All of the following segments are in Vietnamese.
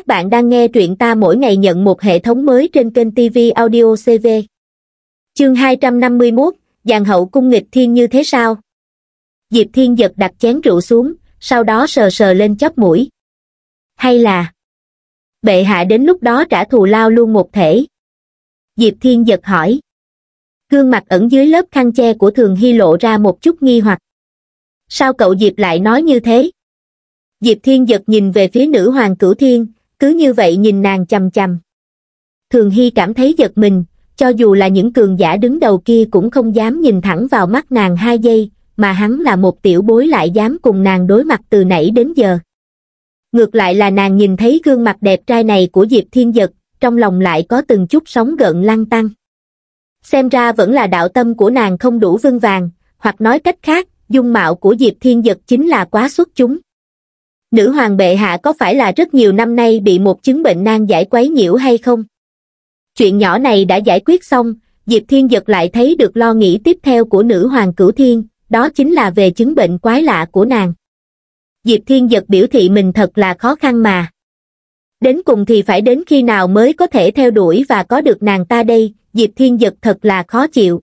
Các bạn đang nghe truyện ta mỗi ngày nhận một hệ thống mới trên kênh TV Audio CV. Chương 251, Giàn hậu cung nghịch thiên như thế sao? Diệp Thiên giật đặt chén rượu xuống, sau đó sờ sờ lên chóp mũi. Hay là bệ hạ đến lúc đó trả thù lao luôn một thể? Diệp Thiên giật hỏi. Gương mặt ẩn dưới lớp khăn che của Thường Hy lộ ra một chút nghi hoặc. Sao cậu Diệp lại nói như thế? Diệp Thiên giật nhìn về phía nữ hoàng cửu thiên, cứ như vậy nhìn nàng chằm chằm. Thường Hy cảm thấy giật mình, cho dù là những cường giả đứng đầu kia cũng không dám nhìn thẳng vào mắt nàng hai giây, mà hắn là một tiểu bối lại dám cùng nàng đối mặt từ nãy đến giờ. Ngược lại là nàng nhìn thấy gương mặt đẹp trai này của Diệp Thiên giật trong lòng lại có từng chút sóng gợn lăn tăng. Xem ra vẫn là đạo tâm của nàng không đủ vương vàng, hoặc nói cách khác, dung mạo của Diệp Thiên giật chính là quá xuất chúng nữ hoàng bệ hạ có phải là rất nhiều năm nay bị một chứng bệnh nan giải quấy nhiễu hay không? Chuyện nhỏ này đã giải quyết xong, Diệp Thiên giật lại thấy được lo nghĩ tiếp theo của nữ hoàng cửu thiên, đó chính là về chứng bệnh quái lạ của nàng. Diệp Thiên giật biểu thị mình thật là khó khăn mà. Đến cùng thì phải đến khi nào mới có thể theo đuổi và có được nàng ta đây, Diệp Thiên giật thật là khó chịu.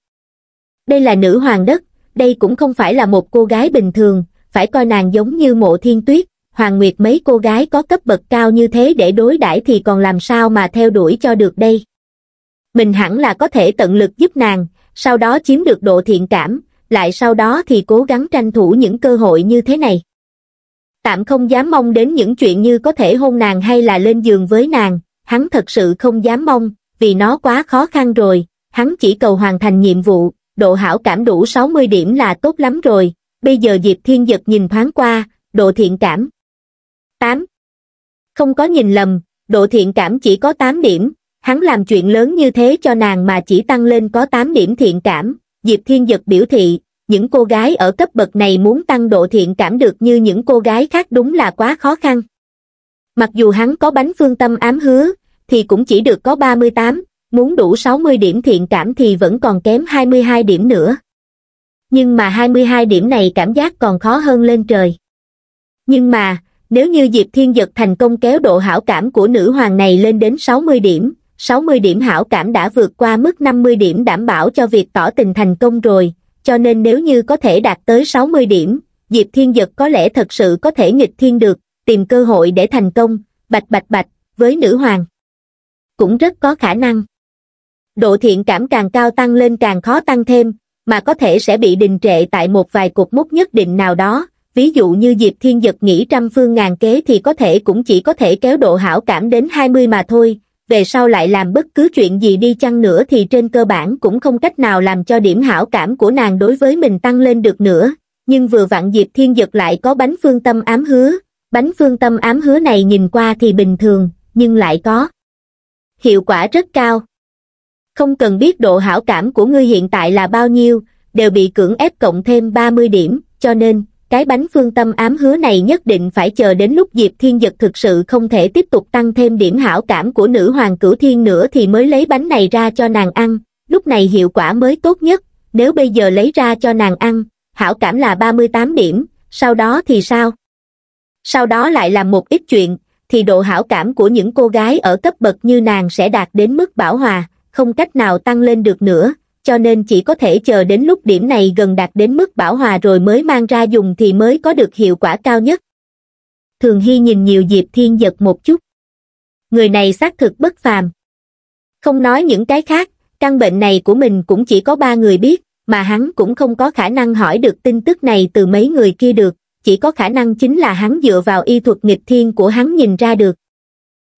Đây là nữ hoàng đất, đây cũng không phải là một cô gái bình thường, phải coi nàng giống như mộ thiên tuyết, Hoàng Nguyệt mấy cô gái có cấp bậc cao như thế để đối đãi thì còn làm sao mà theo đuổi cho được đây. Mình hẳn là có thể tận lực giúp nàng, sau đó chiếm được độ thiện cảm, lại sau đó thì cố gắng tranh thủ những cơ hội như thế này. Tạm không dám mong đến những chuyện như có thể hôn nàng hay là lên giường với nàng, hắn thật sự không dám mong, vì nó quá khó khăn rồi, hắn chỉ cầu hoàn thành nhiệm vụ, độ hảo cảm đủ 60 điểm là tốt lắm rồi, bây giờ Diệp Thiên Giật nhìn thoáng qua, độ thiện cảm, 8. Không có nhìn lầm, độ thiện cảm chỉ có 8 điểm, hắn làm chuyện lớn như thế cho nàng mà chỉ tăng lên có 8 điểm thiện cảm. Diệp Thiên Dật biểu thị, những cô gái ở cấp bậc này muốn tăng độ thiện cảm được như những cô gái khác đúng là quá khó khăn. Mặc dù hắn có bánh phương tâm ám hứa, thì cũng chỉ được có 38, muốn đủ 60 điểm thiện cảm thì vẫn còn kém 22 điểm nữa. Nhưng mà 22 điểm này cảm giác còn khó hơn lên trời. Nhưng mà, nếu như diệp thiên giật thành công kéo độ hảo cảm của nữ hoàng này lên đến 60 điểm 60 điểm hảo cảm đã vượt qua mức 50 điểm đảm bảo cho việc tỏ tình thành công rồi cho nên nếu như có thể đạt tới 60 điểm diệp thiên giật có lẽ thật sự có thể nghịch thiên được tìm cơ hội để thành công bạch bạch bạch với nữ hoàng cũng rất có khả năng độ thiện cảm càng cao tăng lên càng khó tăng thêm mà có thể sẽ bị đình trệ tại một vài cục mốc nhất định nào đó ví dụ như Diệp Thiên Dật nghĩ trăm phương ngàn kế thì có thể cũng chỉ có thể kéo độ hảo cảm đến 20 mà thôi, về sau lại làm bất cứ chuyện gì đi chăng nữa thì trên cơ bản cũng không cách nào làm cho điểm hảo cảm của nàng đối với mình tăng lên được nữa, nhưng vừa vặn Diệp Thiên Dật lại có bánh phương tâm ám hứa, bánh phương tâm ám hứa này nhìn qua thì bình thường, nhưng lại có hiệu quả rất cao. Không cần biết độ hảo cảm của ngươi hiện tại là bao nhiêu, đều bị cưỡng ép cộng thêm 30 điểm, cho nên, cái bánh phương tâm ám hứa này nhất định phải chờ đến lúc Diệp Thiên Giật thực sự không thể tiếp tục tăng thêm điểm hảo cảm của nữ hoàng cửu thiên nữa thì mới lấy bánh này ra cho nàng ăn, lúc này hiệu quả mới tốt nhất, nếu bây giờ lấy ra cho nàng ăn, hảo cảm là 38 điểm, sau đó thì sao? Sau đó lại làm một ít chuyện, thì độ hảo cảm của những cô gái ở cấp bậc như nàng sẽ đạt đến mức bảo hòa, không cách nào tăng lên được nữa, cho nên chỉ có thể chờ đến lúc điểm này gần đạt đến mức bảo hòa rồi mới mang ra dùng thì mới có được hiệu quả cao nhất. Thường Hy nhìn nhiều Diệp Thiên giật một chút. Người này xác thực bất phàm. Không nói những cái khác, căn bệnh này của mình cũng chỉ có ba người biết, mà hắn cũng không có khả năng hỏi được tin tức này từ mấy người kia được, chỉ có khả năng chính là hắn dựa vào y thuật nghịch thiên của hắn nhìn ra được.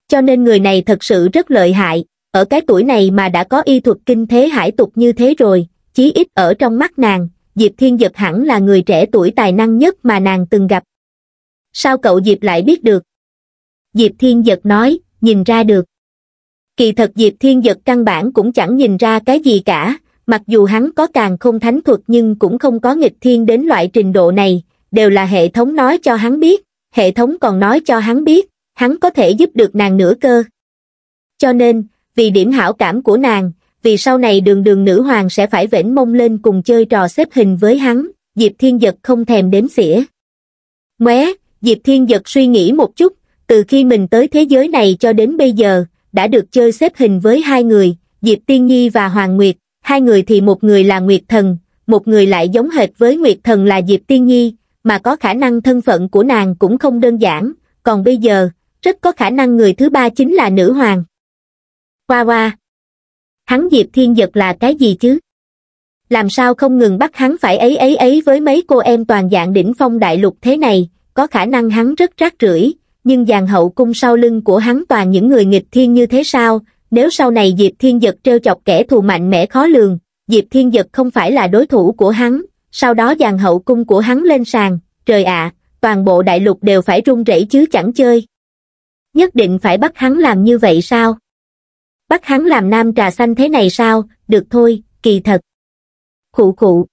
Cho nên người này thật sự rất lợi hại, ở cái tuổi này mà đã có y thuật kinh thế hải tục như thế rồi chí ít ở trong mắt nàng diệp thiên dật hẳn là người trẻ tuổi tài năng nhất mà nàng từng gặp sao cậu diệp lại biết được diệp thiên dật nói nhìn ra được kỳ thật diệp thiên dật căn bản cũng chẳng nhìn ra cái gì cả mặc dù hắn có càng không thánh thuật nhưng cũng không có nghịch thiên đến loại trình độ này đều là hệ thống nói cho hắn biết hệ thống còn nói cho hắn biết hắn có thể giúp được nàng nửa cơ cho nên vì điểm hảo cảm của nàng, vì sau này đường đường nữ hoàng sẽ phải vểnh mông lên cùng chơi trò xếp hình với hắn, Diệp Thiên Giật không thèm đếm xỉa. Mé, Diệp Thiên Giật suy nghĩ một chút, từ khi mình tới thế giới này cho đến bây giờ, đã được chơi xếp hình với hai người, Diệp Tiên Nhi và Hoàng Nguyệt, hai người thì một người là Nguyệt Thần, một người lại giống hệt với Nguyệt Thần là Diệp Tiên Nhi, mà có khả năng thân phận của nàng cũng không đơn giản, còn bây giờ, rất có khả năng người thứ ba chính là nữ hoàng. Qua qua, hắn diệp thiên giật là cái gì chứ làm sao không ngừng bắt hắn phải ấy ấy ấy với mấy cô em toàn dạng đỉnh phong đại lục thế này có khả năng hắn rất rác rưởi nhưng dàn hậu cung sau lưng của hắn toàn những người nghịch thiên như thế sao nếu sau này diệp thiên giật treo chọc kẻ thù mạnh mẽ khó lường diệp thiên giật không phải là đối thủ của hắn sau đó dàn hậu cung của hắn lên sàn trời ạ toàn bộ đại lục đều phải run rẩy chứ chẳng chơi nhất định phải bắt hắn làm như vậy sao bắt hắn làm nam trà xanh thế này sao được thôi kỳ thật khụ khụ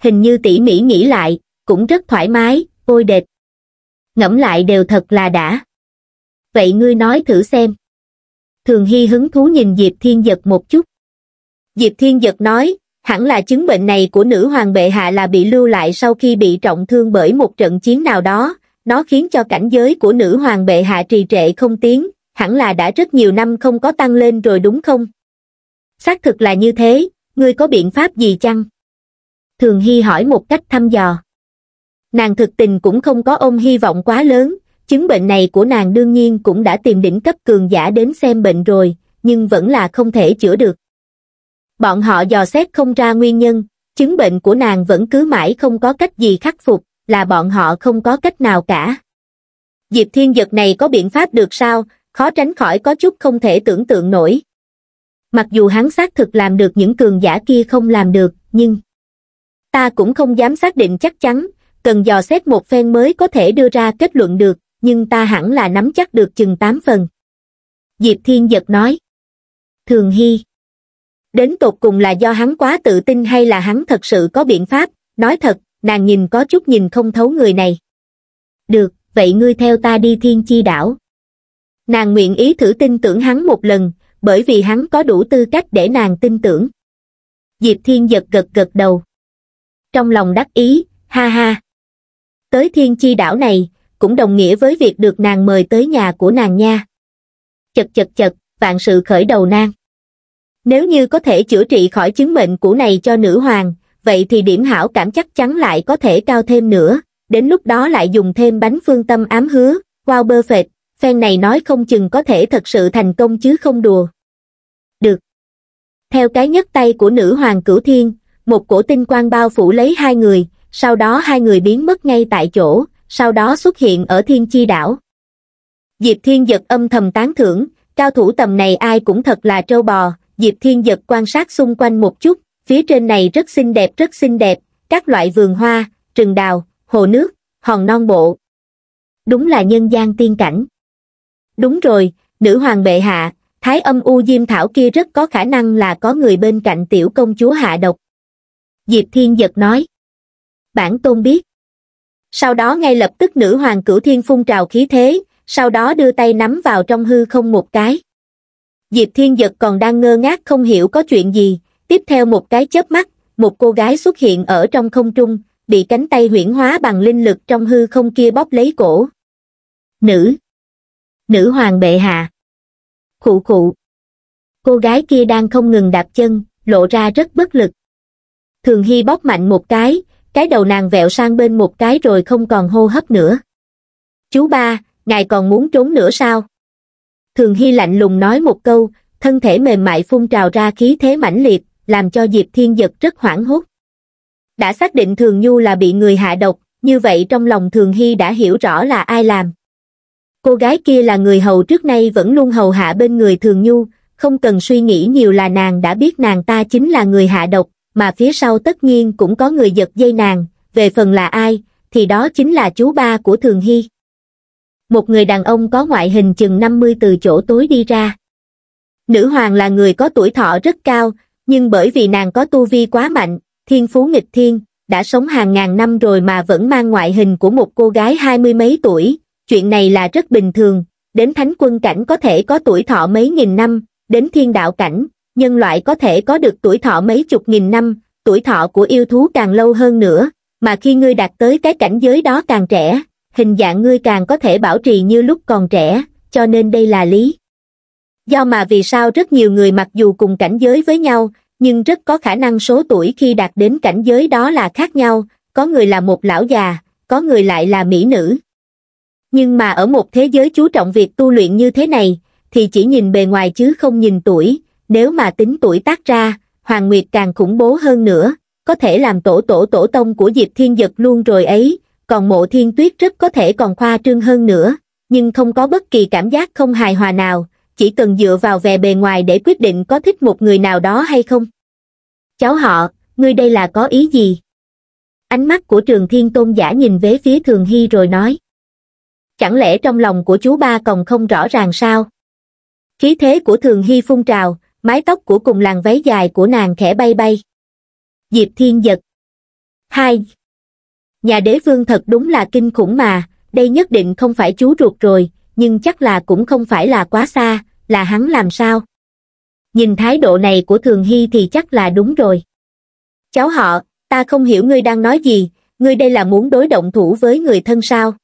hình như tỉ mỉ nghĩ lại cũng rất thoải mái ôi đệt ngẫm lại đều thật là đã vậy ngươi nói thử xem thường hy hứng thú nhìn diệp thiên giật một chút diệp thiên giật nói hẳn là chứng bệnh này của nữ hoàng bệ hạ là bị lưu lại sau khi bị trọng thương bởi một trận chiến nào đó nó khiến cho cảnh giới của nữ hoàng bệ hạ trì trệ không tiến hẳn là đã rất nhiều năm không có tăng lên rồi đúng không? Xác thực là như thế, ngươi có biện pháp gì chăng? Thường Hy hỏi một cách thăm dò. Nàng thực tình cũng không có ôm hy vọng quá lớn, chứng bệnh này của nàng đương nhiên cũng đã tìm đỉnh cấp cường giả đến xem bệnh rồi, nhưng vẫn là không thể chữa được. Bọn họ dò xét không ra nguyên nhân, chứng bệnh của nàng vẫn cứ mãi không có cách gì khắc phục, là bọn họ không có cách nào cả. Diệp Thiên Giật này có biện pháp được sao, khó tránh khỏi có chút không thể tưởng tượng nổi mặc dù hắn xác thực làm được những cường giả kia không làm được nhưng ta cũng không dám xác định chắc chắn cần dò xét một phen mới có thể đưa ra kết luận được nhưng ta hẳn là nắm chắc được chừng tám phần diệp thiên giật nói thường hy đến tột cùng là do hắn quá tự tin hay là hắn thật sự có biện pháp nói thật nàng nhìn có chút nhìn không thấu người này được vậy ngươi theo ta đi thiên chi đảo Nàng nguyện ý thử tin tưởng hắn một lần, bởi vì hắn có đủ tư cách để nàng tin tưởng. Diệp Thiên giật gật gật đầu. Trong lòng đắc ý, ha ha. Tới thiên chi đảo này, cũng đồng nghĩa với việc được nàng mời tới nhà của nàng nha. Chật chật chật, vạn sự khởi đầu nan. Nếu như có thể chữa trị khỏi chứng mệnh của này cho nữ hoàng, vậy thì điểm hảo cảm chắc chắn lại có thể cao thêm nữa, đến lúc đó lại dùng thêm bánh phương tâm ám hứa, wow perfect phen này nói không chừng có thể thật sự thành công chứ không đùa. Được. Theo cái nhấc tay của nữ hoàng cửu thiên, một cổ tinh quang bao phủ lấy hai người, sau đó hai người biến mất ngay tại chỗ, sau đó xuất hiện ở thiên chi đảo. Diệp Thiên Giật âm thầm tán thưởng, cao thủ tầm này ai cũng thật là trâu bò, Diệp Thiên Giật quan sát xung quanh một chút, phía trên này rất xinh đẹp rất xinh đẹp, các loại vườn hoa, rừng đào, hồ nước, hòn non bộ. Đúng là nhân gian tiên cảnh. Đúng rồi, nữ hoàng bệ hạ, thái âm u diêm thảo kia rất có khả năng là có người bên cạnh tiểu công chúa hạ độc. Diệp Thiên Giật nói. Bản tôn biết. Sau đó ngay lập tức nữ hoàng cửu thiên phun trào khí thế, sau đó đưa tay nắm vào trong hư không một cái. Diệp Thiên Giật còn đang ngơ ngác không hiểu có chuyện gì, tiếp theo một cái chớp mắt, một cô gái xuất hiện ở trong không trung, bị cánh tay huyển hóa bằng linh lực trong hư không kia bóp lấy cổ. Nữ nữ hoàng bệ hạ. Khụ khụ. Cô gái kia đang không ngừng đạp chân, lộ ra rất bất lực. Thường Hy bóp mạnh một cái, cái đầu nàng vẹo sang bên một cái rồi không còn hô hấp nữa. Chú ba, ngài còn muốn trốn nữa sao? Thường Hy lạnh lùng nói một câu, thân thể mềm mại phun trào ra khí thế mãnh liệt, làm cho Diệp Thiên Giật rất hoảng hốt. Đã xác định Thường Nhu là bị người hạ độc, như vậy trong lòng Thường Hy đã hiểu rõ là ai làm cô gái kia là người hầu trước nay vẫn luôn hầu hạ bên người thường nhu không cần suy nghĩ nhiều là nàng đã biết nàng ta chính là người hạ độc mà phía sau tất nhiên cũng có người giật dây nàng về phần là ai thì đó chính là chú ba của thường hy một người đàn ông có ngoại hình chừng 50 từ chỗ tối đi ra. Nữ hoàng là người có tuổi thọ rất cao, nhưng bởi vì nàng có tu vi quá mạnh, thiên phú nghịch thiên, đã sống hàng ngàn năm rồi mà vẫn mang ngoại hình của một cô gái hai mươi mấy tuổi, chuyện này là rất bình thường, đến thánh quân cảnh có thể có tuổi thọ mấy nghìn năm, đến thiên đạo cảnh, nhân loại có thể có được tuổi thọ mấy chục nghìn năm, tuổi thọ của yêu thú càng lâu hơn nữa, mà khi ngươi đạt tới cái cảnh giới đó càng trẻ, hình dạng ngươi càng có thể bảo trì như lúc còn trẻ, cho nên đây là lý. Do mà vì sao rất nhiều người mặc dù cùng cảnh giới với nhau, nhưng rất có khả năng số tuổi khi đạt đến cảnh giới đó là khác nhau, có người là một lão già, có người lại là mỹ nữ, nhưng mà ở một thế giới chú trọng việc tu luyện như thế này, thì chỉ nhìn bề ngoài chứ không nhìn tuổi, nếu mà tính tuổi tác ra, Hoàng Nguyệt càng khủng bố hơn nữa, có thể làm tổ tổ tổ tông của Diệp Thiên giật luôn rồi ấy, còn mộ thiên tuyết rất có thể còn khoa trương hơn nữa, nhưng không có bất kỳ cảm giác không hài hòa nào, chỉ cần dựa vào vẻ bề ngoài để quyết định có thích một người nào đó hay không. Cháu họ, ngươi đây là có ý gì? Ánh mắt của trường thiên tôn giả nhìn về phía thường hy rồi nói chẳng lẽ trong lòng của chú ba còn không rõ ràng sao? Khí thế của thường hy phun trào, mái tóc của cùng làng váy dài của nàng khẽ bay bay. Diệp Thiên giật. hai Nhà đế vương thật đúng là kinh khủng mà, đây nhất định không phải chú ruột rồi, nhưng chắc là cũng không phải là quá xa, là hắn làm sao? Nhìn thái độ này của Thường Hy thì chắc là đúng rồi. Cháu họ, ta không hiểu ngươi đang nói gì, ngươi đây là muốn đối động thủ với người thân sao?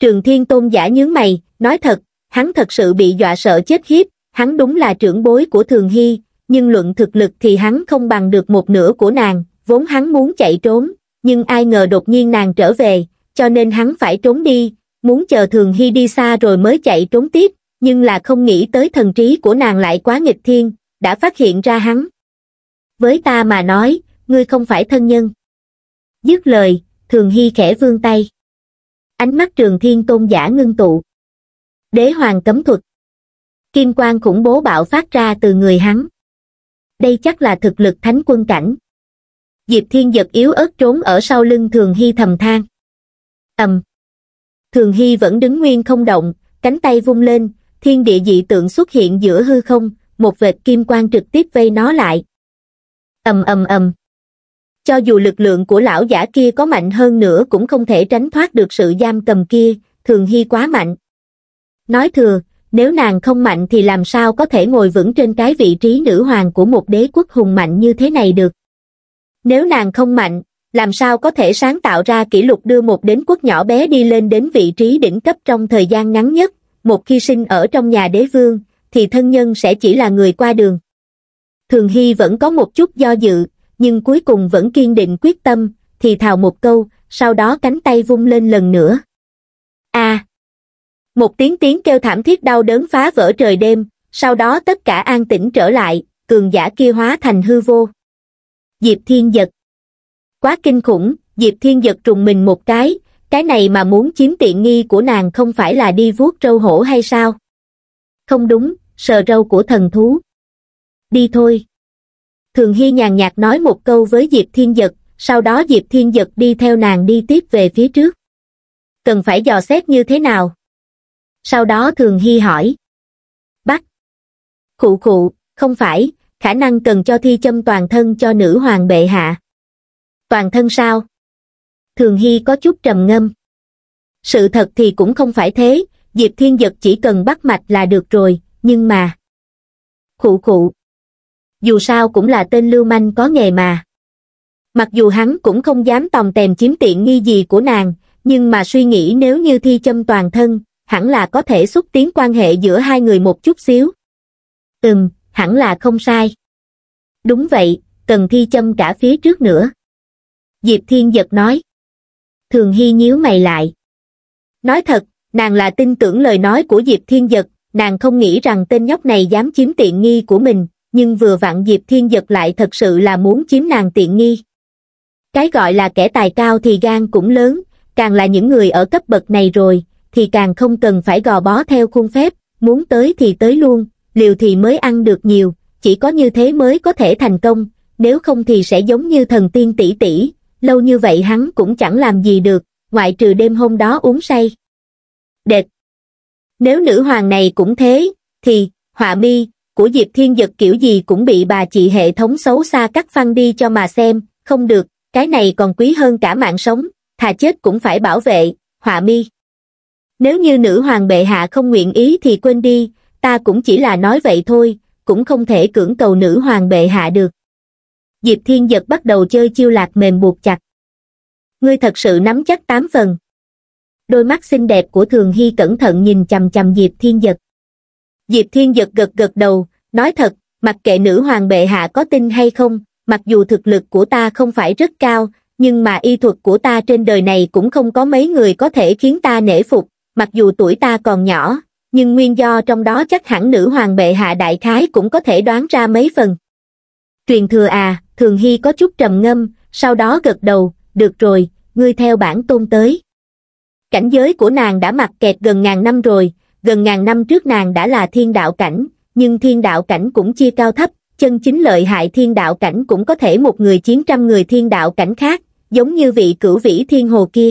Trường Thiên Tôn giả nhướng mày, nói thật, hắn thật sự bị dọa sợ chết khiếp, hắn đúng là trưởng bối của Thường Hy, nhưng luận thực lực thì hắn không bằng được một nửa của nàng, vốn hắn muốn chạy trốn, nhưng ai ngờ đột nhiên nàng trở về, cho nên hắn phải trốn đi, muốn chờ Thường Hy đi xa rồi mới chạy trốn tiếp, nhưng là không nghĩ tới thần trí của nàng lại quá nghịch thiên, đã phát hiện ra hắn. Với ta mà nói, ngươi không phải thân nhân. Dứt lời, Thường Hy khẽ vươn tay ánh mắt trường thiên tôn giả ngưng tụ. Đế hoàng cấm thuật. Kim quang khủng bố bạo phát ra từ người hắn. Đây chắc là thực lực thánh quân cảnh. Diệp thiên giật yếu ớt trốn ở sau lưng thường hy thầm than. ầm Thường hy vẫn đứng nguyên không động, cánh tay vung lên, thiên địa dị tượng xuất hiện giữa hư không, một vệt kim quang trực tiếp vây nó lại. ầm ầm ầm cho dù lực lượng của lão giả kia có mạnh hơn nữa cũng không thể tránh thoát được sự giam cầm kia thường hy quá mạnh nói thừa nếu nàng không mạnh thì làm sao có thể ngồi vững trên cái vị trí nữ hoàng của một đế quốc hùng mạnh như thế này được nếu nàng không mạnh làm sao có thể sáng tạo ra kỷ lục đưa một đế quốc nhỏ bé đi lên đến vị trí đỉnh cấp trong thời gian ngắn nhất một khi sinh ở trong nhà đế vương thì thân nhân sẽ chỉ là người qua đường thường hy vẫn có một chút do dự nhưng cuối cùng vẫn kiên định quyết tâm, thì thào một câu, sau đó cánh tay vung lên lần nữa. a Một tiếng tiếng kêu thảm thiết đau đớn phá vỡ trời đêm, sau đó tất cả an tĩnh trở lại, cường giả kia hóa thành hư vô. Diệp Thiên giật. Quá kinh khủng, Diệp Thiên giật trùng mình một cái, cái này mà muốn chiếm tiện nghi của nàng không phải là đi vuốt trâu hổ hay sao? Không đúng, sờ râu của thần thú. Đi thôi. Thường Hy nhàn nhạt nói một câu với Diệp Thiên Dật, sau đó Diệp Thiên Dật đi theo nàng đi tiếp về phía trước. Cần phải dò xét như thế nào? Sau đó Thường Hy hỏi. Bắt. Khụ khụ, không phải, khả năng cần cho thi châm toàn thân cho nữ hoàng bệ hạ. Toàn thân sao? Thường Hy có chút trầm ngâm. Sự thật thì cũng không phải thế, Diệp Thiên Dật chỉ cần bắt mạch là được rồi, nhưng mà... Khụ khụ, dù sao cũng là tên lưu manh có nghề mà mặc dù hắn cũng không dám tòng tèm chiếm tiện nghi gì của nàng nhưng mà suy nghĩ nếu như thi châm toàn thân hẳn là có thể xúc tiến quan hệ giữa hai người một chút xíu ừm hẳn là không sai đúng vậy cần thi châm cả phía trước nữa diệp thiên giật nói thường hy nhíu mày lại nói thật nàng là tin tưởng lời nói của diệp thiên giật nàng không nghĩ rằng tên nhóc này dám chiếm tiện nghi của mình nhưng vừa vặn Diệp Thiên Giật lại thật sự là muốn chiếm nàng tiện nghi. Cái gọi là kẻ tài cao thì gan cũng lớn, càng là những người ở cấp bậc này rồi, thì càng không cần phải gò bó theo khuôn phép, muốn tới thì tới luôn, liều thì mới ăn được nhiều, chỉ có như thế mới có thể thành công, nếu không thì sẽ giống như thần tiên tỷ tỷ, lâu như vậy hắn cũng chẳng làm gì được, ngoại trừ đêm hôm đó uống say. Đệt! Nếu nữ hoàng này cũng thế, thì, họa mi, của Diệp Thiên Dật kiểu gì cũng bị bà chị hệ thống xấu xa cắt phăng đi cho mà xem, không được, cái này còn quý hơn cả mạng sống, thà chết cũng phải bảo vệ, họa mi. Nếu như nữ hoàng bệ hạ không nguyện ý thì quên đi, ta cũng chỉ là nói vậy thôi, cũng không thể cưỡng cầu nữ hoàng bệ hạ được. Diệp Thiên Dật bắt đầu chơi chiêu lạc mềm buộc chặt. Ngươi thật sự nắm chắc tám phần. Đôi mắt xinh đẹp của Thường Hy cẩn thận nhìn chầm chầm Diệp Thiên Dật. Diệp Thiên giật gật gật đầu, nói thật, mặc kệ nữ hoàng bệ hạ có tin hay không, mặc dù thực lực của ta không phải rất cao, nhưng mà y thuật của ta trên đời này cũng không có mấy người có thể khiến ta nể phục, mặc dù tuổi ta còn nhỏ, nhưng nguyên do trong đó chắc hẳn nữ hoàng bệ hạ đại khái cũng có thể đoán ra mấy phần. Truyền thừa à, Thường Hy có chút trầm ngâm, sau đó gật đầu, được rồi, ngươi theo bản tôn tới. Cảnh giới của nàng đã mặc kẹt gần ngàn năm rồi, gần ngàn năm trước nàng đã là thiên đạo cảnh, nhưng thiên đạo cảnh cũng chia cao thấp, chân chính lợi hại thiên đạo cảnh cũng có thể một người chiến trăm người thiên đạo cảnh khác, giống như vị cửu vĩ thiên hồ kia.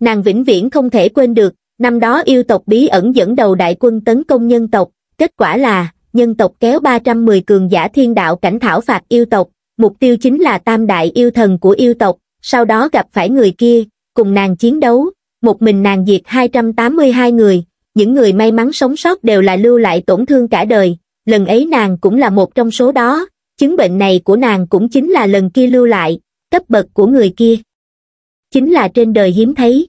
Nàng vĩnh viễn không thể quên được, năm đó yêu tộc bí ẩn dẫn đầu đại quân tấn công nhân tộc, kết quả là, nhân tộc kéo 310 cường giả thiên đạo cảnh thảo phạt yêu tộc, mục tiêu chính là tam đại yêu thần của yêu tộc, sau đó gặp phải người kia, cùng nàng chiến đấu, một mình nàng diệt 282 người, những người may mắn sống sót đều là lưu lại tổn thương cả đời, lần ấy nàng cũng là một trong số đó, chứng bệnh này của nàng cũng chính là lần kia lưu lại, cấp bậc của người kia. Chính là trên đời hiếm thấy.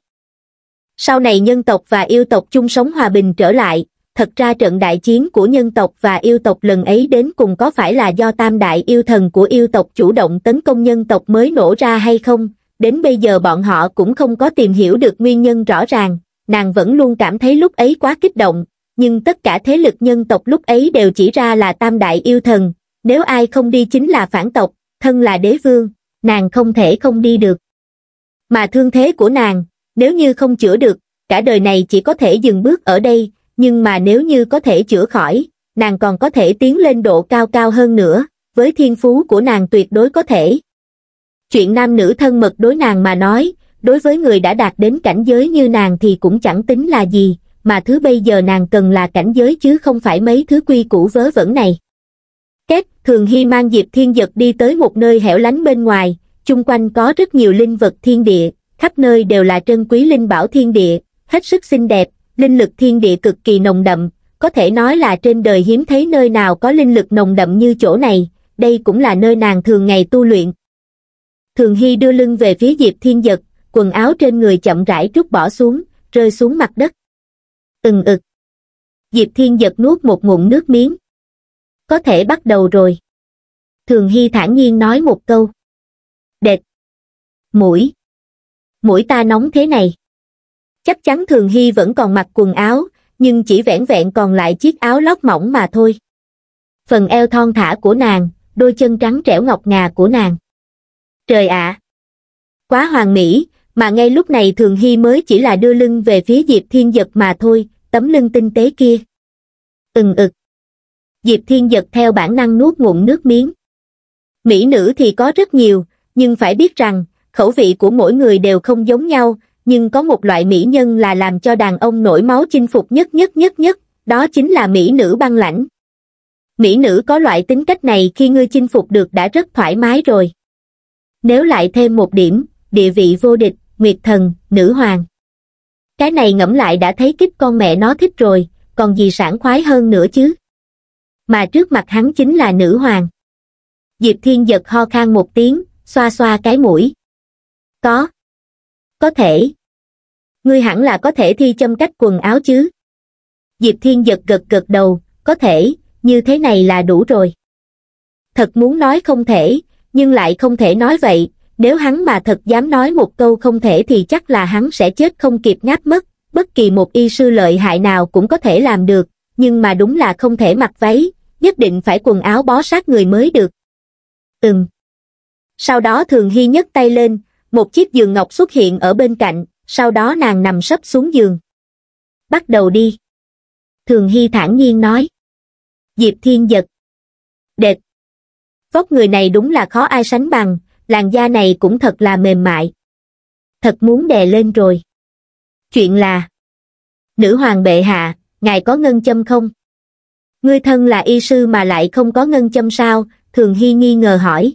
Sau này nhân tộc và yêu tộc chung sống hòa bình trở lại, thật ra trận đại chiến của nhân tộc và yêu tộc lần ấy đến cùng có phải là do tam đại yêu thần của yêu tộc chủ động tấn công nhân tộc mới nổ ra hay không, đến bây giờ bọn họ cũng không có tìm hiểu được nguyên nhân rõ ràng, nàng vẫn luôn cảm thấy lúc ấy quá kích động, nhưng tất cả thế lực nhân tộc lúc ấy đều chỉ ra là tam đại yêu thần, nếu ai không đi chính là phản tộc, thân là đế vương, nàng không thể không đi được. Mà thương thế của nàng, nếu như không chữa được, cả đời này chỉ có thể dừng bước ở đây, nhưng mà nếu như có thể chữa khỏi, nàng còn có thể tiến lên độ cao cao hơn nữa, với thiên phú của nàng tuyệt đối có thể. Chuyện nam nữ thân mật đối nàng mà nói, đối với người đã đạt đến cảnh giới như nàng thì cũng chẳng tính là gì, mà thứ bây giờ nàng cần là cảnh giới chứ không phải mấy thứ quy củ vớ vẩn này. Két, Thường Hy mang Diệp Thiên Vật đi tới một nơi hẻo lánh bên ngoài, chung quanh có rất nhiều linh vật thiên địa, khắp nơi đều là trân quý linh bảo thiên địa, hết sức xinh đẹp, linh lực thiên địa cực kỳ nồng đậm, có thể nói là trên đời hiếm thấy nơi nào có linh lực nồng đậm như chỗ này, đây cũng là nơi nàng thường ngày tu luyện. Thường Hy đưa lưng về phía Diệp Thiên Vật quần áo trên người chậm rãi rút bỏ xuống, rơi xuống mặt đất. Từng ực. Diệp Thiên giật nuốt một ngụm nước miếng. Có thể bắt đầu rồi. Thường Hy thản nhiên nói một câu. Đệt. Mũi. Mũi ta nóng thế này. Chắc chắn Thường Hy vẫn còn mặc quần áo, nhưng chỉ vẻn vẹn còn lại chiếc áo lót mỏng mà thôi. Phần eo thon thả của nàng, đôi chân trắng trẻo ngọc ngà của nàng. Trời ạ! À! Quá hoàng mỹ, mà ngay lúc này Thường Hy mới chỉ là đưa lưng về phía Diệp Thiên Giật mà thôi, tấm lưng tinh tế kia. Từng ực. Diệp Thiên Giật theo bản năng nuốt ngụm nước miếng. Mỹ nữ thì có rất nhiều, nhưng phải biết rằng, khẩu vị của mỗi người đều không giống nhau, nhưng có một loại mỹ nhân là làm cho đàn ông nổi máu chinh phục nhất nhất nhất nhất, đó chính là mỹ nữ băng lãnh. Mỹ nữ có loại tính cách này khi ngươi chinh phục được đã rất thoải mái rồi. Nếu lại thêm một điểm, địa vị vô địch, Nguyệt Thần, Nữ Hoàng. Cái này ngẫm lại đã thấy kích con mẹ nó thích rồi, còn gì sảng khoái hơn nữa chứ. Mà trước mặt hắn chính là Nữ Hoàng. Diệp Thiên giật ho khan một tiếng, xoa xoa cái mũi. Có. Có thể. Ngươi hẳn là có thể thi châm cách quần áo chứ. Diệp Thiên giật gật gật đầu, có thể, như thế này là đủ rồi. Thật muốn nói không thể, nhưng lại không thể nói vậy, nếu hắn mà thật dám nói một câu không thể thì chắc là hắn sẽ chết không kịp ngáp mất, bất kỳ một y sư lợi hại nào cũng có thể làm được, nhưng mà đúng là không thể mặc váy, nhất định phải quần áo bó sát người mới được. Ừm. Sau đó Thường Hy nhấc tay lên, một chiếc giường ngọc xuất hiện ở bên cạnh, sau đó nàng nằm sấp xuống giường. Bắt đầu đi. Thường Hy thản nhiên nói. Diệp Thiên giật. Đệt. Vóc người này đúng là khó ai sánh bằng, làn da này cũng thật là mềm mại. Thật muốn đè lên rồi. Chuyện là Nữ hoàng bệ hạ, ngài có ngân châm không? Ngươi thân là y sư mà lại không có ngân châm sao? Thường Hy nghi ngờ hỏi.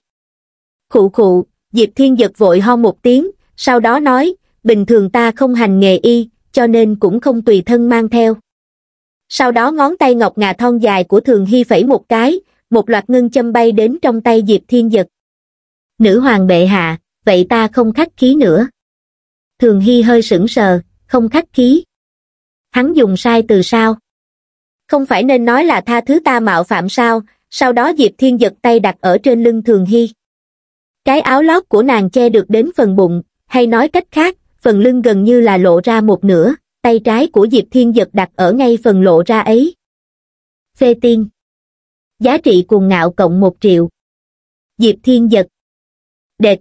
Khụ khụ, Diệp Thiên giật vội ho một tiếng, sau đó nói, bình thường ta không hành nghề y, cho nên cũng không tùy thân mang theo. Sau đó ngón tay ngọc ngà thon dài của Thường Hy phẩy một cái, một loạt ngân châm bay đến trong tay Diệp Thiên giật. Nữ hoàng bệ hạ, vậy ta không khách khí nữa. Thường Hy hơi sững sờ, không khách khí. Hắn dùng sai từ sao? Không phải nên nói là tha thứ ta mạo phạm sao, sau đó Diệp Thiên giật tay đặt ở trên lưng Thường Hy. Cái áo lót của nàng che được đến phần bụng, hay nói cách khác, phần lưng gần như là lộ ra một nửa, tay trái của Diệp Thiên giật đặt ở ngay phần lộ ra ấy. Phê tiên. Giá trị cuồng ngạo cộng một triệu. Diệp Thiên giật đệt.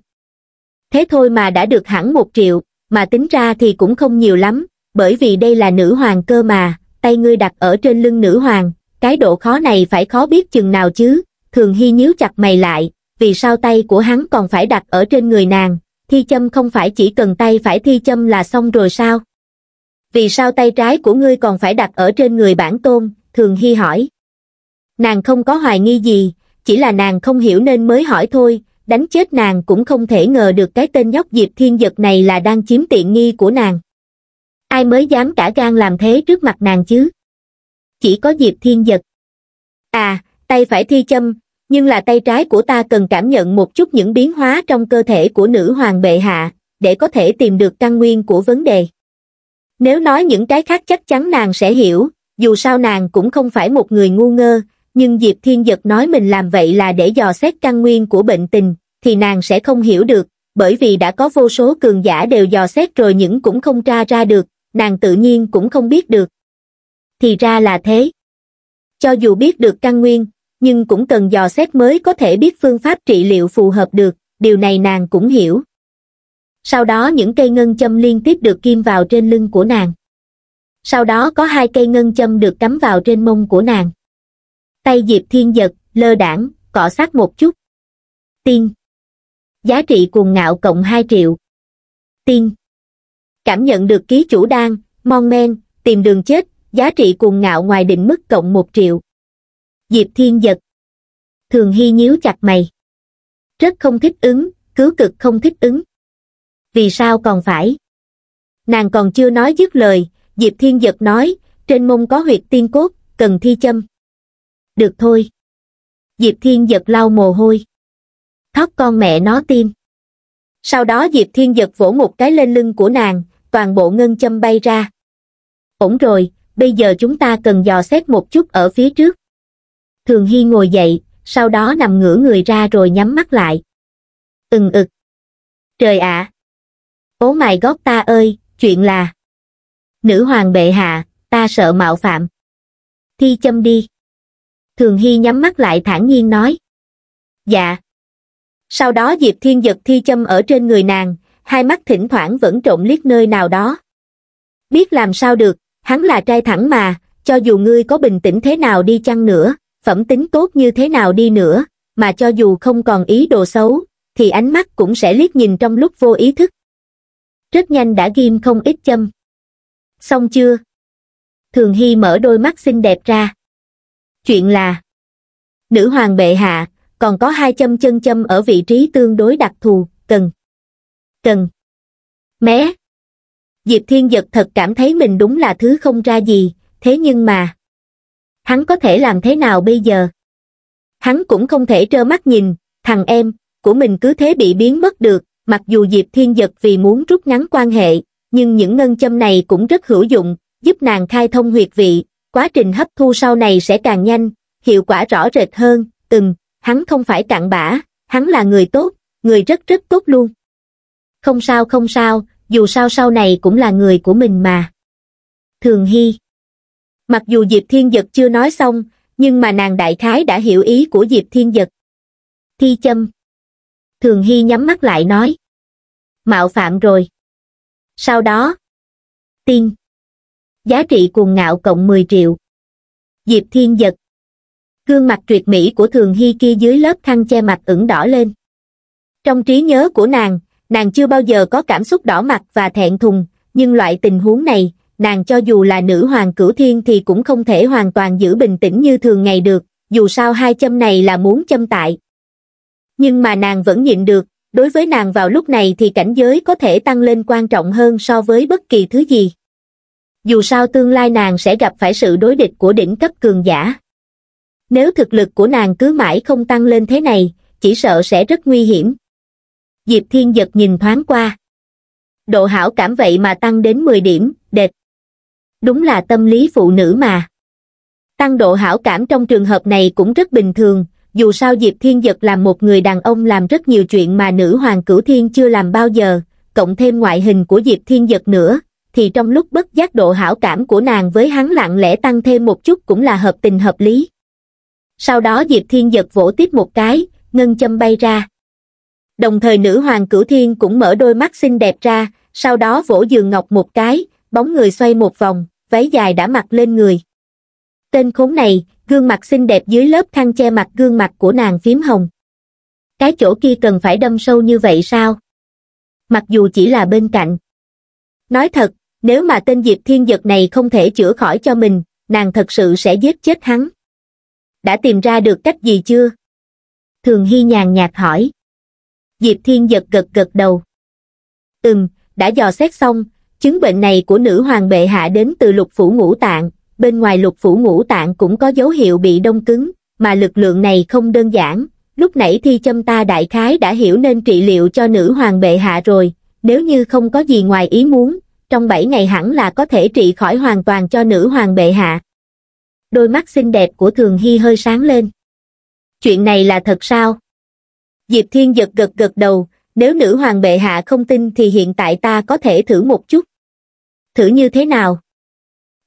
Thế thôi mà đã được hẳn một triệu, mà tính ra thì cũng không nhiều lắm, bởi vì đây là nữ hoàng cơ mà, tay ngươi đặt ở trên lưng nữ hoàng, cái độ khó này phải khó biết chừng nào chứ, thường hy nhíu chặt mày lại, vì sao tay của hắn còn phải đặt ở trên người nàng, thi châm không phải chỉ cần tay phải thi châm là xong rồi sao? Vì sao tay trái của ngươi còn phải đặt ở trên người bản tôn, thường hy hỏi. Nàng không có hoài nghi gì, chỉ là nàng không hiểu nên mới hỏi thôi, đánh chết nàng cũng không thể ngờ được cái tên nhóc Diệp Thiên Giật này là đang chiếm tiện nghi của nàng. Ai mới dám cả gan làm thế trước mặt nàng chứ? Chỉ có Diệp Thiên Giật. À, tay phải thi châm, nhưng là tay trái của ta cần cảm nhận một chút những biến hóa trong cơ thể của nữ hoàng bệ hạ, để có thể tìm được căn nguyên của vấn đề. Nếu nói những cái khác chắc chắn nàng sẽ hiểu, dù sao nàng cũng không phải một người ngu ngơ, nhưng Diệp Thiên Giật nói mình làm vậy là để dò xét căn nguyên của bệnh tình, thì nàng sẽ không hiểu được, bởi vì đã có vô số cường giả đều dò xét rồi những cũng không tra ra được, nàng tự nhiên cũng không biết được. Thì ra là thế. Cho dù biết được căn nguyên, nhưng cũng cần dò xét mới có thể biết phương pháp trị liệu phù hợp được, điều này nàng cũng hiểu. Sau đó những cây ngân châm liên tiếp được kim vào trên lưng của nàng. Sau đó có hai cây ngân châm được cắm vào trên mông của nàng tay Diệp Thiên giật, lơ đảng, cọ sát một chút. Tiên. Giá trị cuồng ngạo cộng 2 triệu. Tiên. Cảm nhận được ký chủ đang mong men, tìm đường chết, giá trị cuồng ngạo ngoài định mức cộng 1 triệu. Diệp Thiên giật. Thường Hy nhíu chặt mày. Rất không thích ứng, cứu cực không thích ứng. Vì sao còn phải? Nàng còn chưa nói dứt lời, Diệp Thiên giật nói, trên mông có huyệt tiên cốt, cần thi châm được thôi. Diệp Thiên giật lau mồ hôi. Thóc con mẹ nó tim. Sau đó Diệp Thiên giật vỗ một cái lên lưng của nàng, toàn bộ ngân châm bay ra. Ổn rồi, bây giờ chúng ta cần dò xét một chút ở phía trước. Thường Hy ngồi dậy, sau đó nằm ngửa người ra rồi nhắm mắt lại. Ừng ực. Trời ạ! À. Ố mài gót ta ơi, chuyện là... Nữ hoàng bệ hạ, ta sợ mạo phạm. Thi châm đi. Thường Hy nhắm mắt lại thản nhiên nói. Dạ. Sau đó Diệp Thiên giật thi châm ở trên người nàng, hai mắt thỉnh thoảng vẫn trộm liếc nơi nào đó. Biết làm sao được, hắn là trai thẳng mà, cho dù ngươi có bình tĩnh thế nào đi chăng nữa, phẩm tính tốt như thế nào đi nữa, mà cho dù không còn ý đồ xấu, thì ánh mắt cũng sẽ liếc nhìn trong lúc vô ý thức. Rất nhanh đã ghim không ít châm. Xong chưa? Thường Hy mở đôi mắt xinh đẹp ra. Chuyện là Nữ hoàng bệ hạ, còn có hai châm chân châm ở vị trí tương đối đặc thù, cần. Cần. Mé. Diệp Thiên Giật thật cảm thấy mình đúng là thứ không ra gì, thế nhưng mà... Hắn có thể làm thế nào bây giờ? Hắn cũng không thể trơ mắt nhìn, thằng em, của mình cứ thế bị biến mất được, mặc dù Diệp Thiên Giật vì muốn rút ngắn quan hệ, nhưng những ngân châm này cũng rất hữu dụng, giúp nàng khai thông huyệt vị, quá trình hấp thu sau này sẽ càng nhanh, hiệu quả rõ rệt hơn, từng, hắn không phải cặn bã, hắn là người tốt, người rất rất tốt luôn. Không sao không sao, dù sao sau này cũng là người của mình mà. Thường Hy Mặc dù Diệp Thiên Dật chưa nói xong, nhưng mà nàng đại khái đã hiểu ý của Diệp Thiên Dật. Thi châm Thường Hy nhắm mắt lại nói Mạo phạm rồi. Sau đó Tiên giá trị cuồng ngạo cộng 10 triệu. Diệp Thiên giật. Gương mặt tuyệt mỹ của Thường Hy kia dưới lớp khăn che mặt ửng đỏ lên. Trong trí nhớ của nàng, nàng chưa bao giờ có cảm xúc đỏ mặt và thẹn thùng, nhưng loại tình huống này, nàng cho dù là nữ hoàng cửu thiên thì cũng không thể hoàn toàn giữ bình tĩnh như thường ngày được, dù sao hai châm này là muốn châm tại. Nhưng mà nàng vẫn nhịn được, đối với nàng vào lúc này thì cảnh giới có thể tăng lên quan trọng hơn so với bất kỳ thứ gì dù sao tương lai nàng sẽ gặp phải sự đối địch của đỉnh cấp cường giả. Nếu thực lực của nàng cứ mãi không tăng lên thế này, chỉ sợ sẽ rất nguy hiểm. Diệp Thiên Giật nhìn thoáng qua. Độ hảo cảm vậy mà tăng đến 10 điểm, đệt. Đúng là tâm lý phụ nữ mà. Tăng độ hảo cảm trong trường hợp này cũng rất bình thường, dù sao Diệp Thiên Giật làm một người đàn ông làm rất nhiều chuyện mà nữ hoàng cửu thiên chưa làm bao giờ, cộng thêm ngoại hình của Diệp Thiên Giật nữa, thì trong lúc bất giác độ hảo cảm của nàng với hắn lặng lẽ tăng thêm một chút cũng là hợp tình hợp lý. Sau đó Diệp Thiên giật vỗ tiếp một cái, ngân châm bay ra. Đồng thời nữ hoàng cửu thiên cũng mở đôi mắt xinh đẹp ra, sau đó vỗ giường ngọc một cái, bóng người xoay một vòng, váy dài đã mặc lên người. Tên khốn này, gương mặt xinh đẹp dưới lớp khăn che mặt gương mặt của nàng phím hồng. Cái chỗ kia cần phải đâm sâu như vậy sao? Mặc dù chỉ là bên cạnh. Nói thật, nếu mà tên Diệp Thiên Giật này không thể chữa khỏi cho mình, nàng thật sự sẽ giết chết hắn. Đã tìm ra được cách gì chưa? Thường Hy nhàn nhạt hỏi. Diệp Thiên Giật gật gật đầu. Ừm, đã dò xét xong, chứng bệnh này của nữ hoàng bệ hạ đến từ lục phủ ngũ tạng, bên ngoài lục phủ ngũ tạng cũng có dấu hiệu bị đông cứng, mà lực lượng này không đơn giản. Lúc nãy thi châm ta đại khái đã hiểu nên trị liệu cho nữ hoàng bệ hạ rồi, nếu như không có gì ngoài ý muốn, trong bảy ngày hẳn là có thể trị khỏi hoàn toàn cho nữ hoàng bệ hạ. Đôi mắt xinh đẹp của Thường Hy hơi sáng lên. Chuyện này là thật sao? Diệp Thiên giật gật gật đầu, nếu nữ hoàng bệ hạ không tin thì hiện tại ta có thể thử một chút. Thử như thế nào?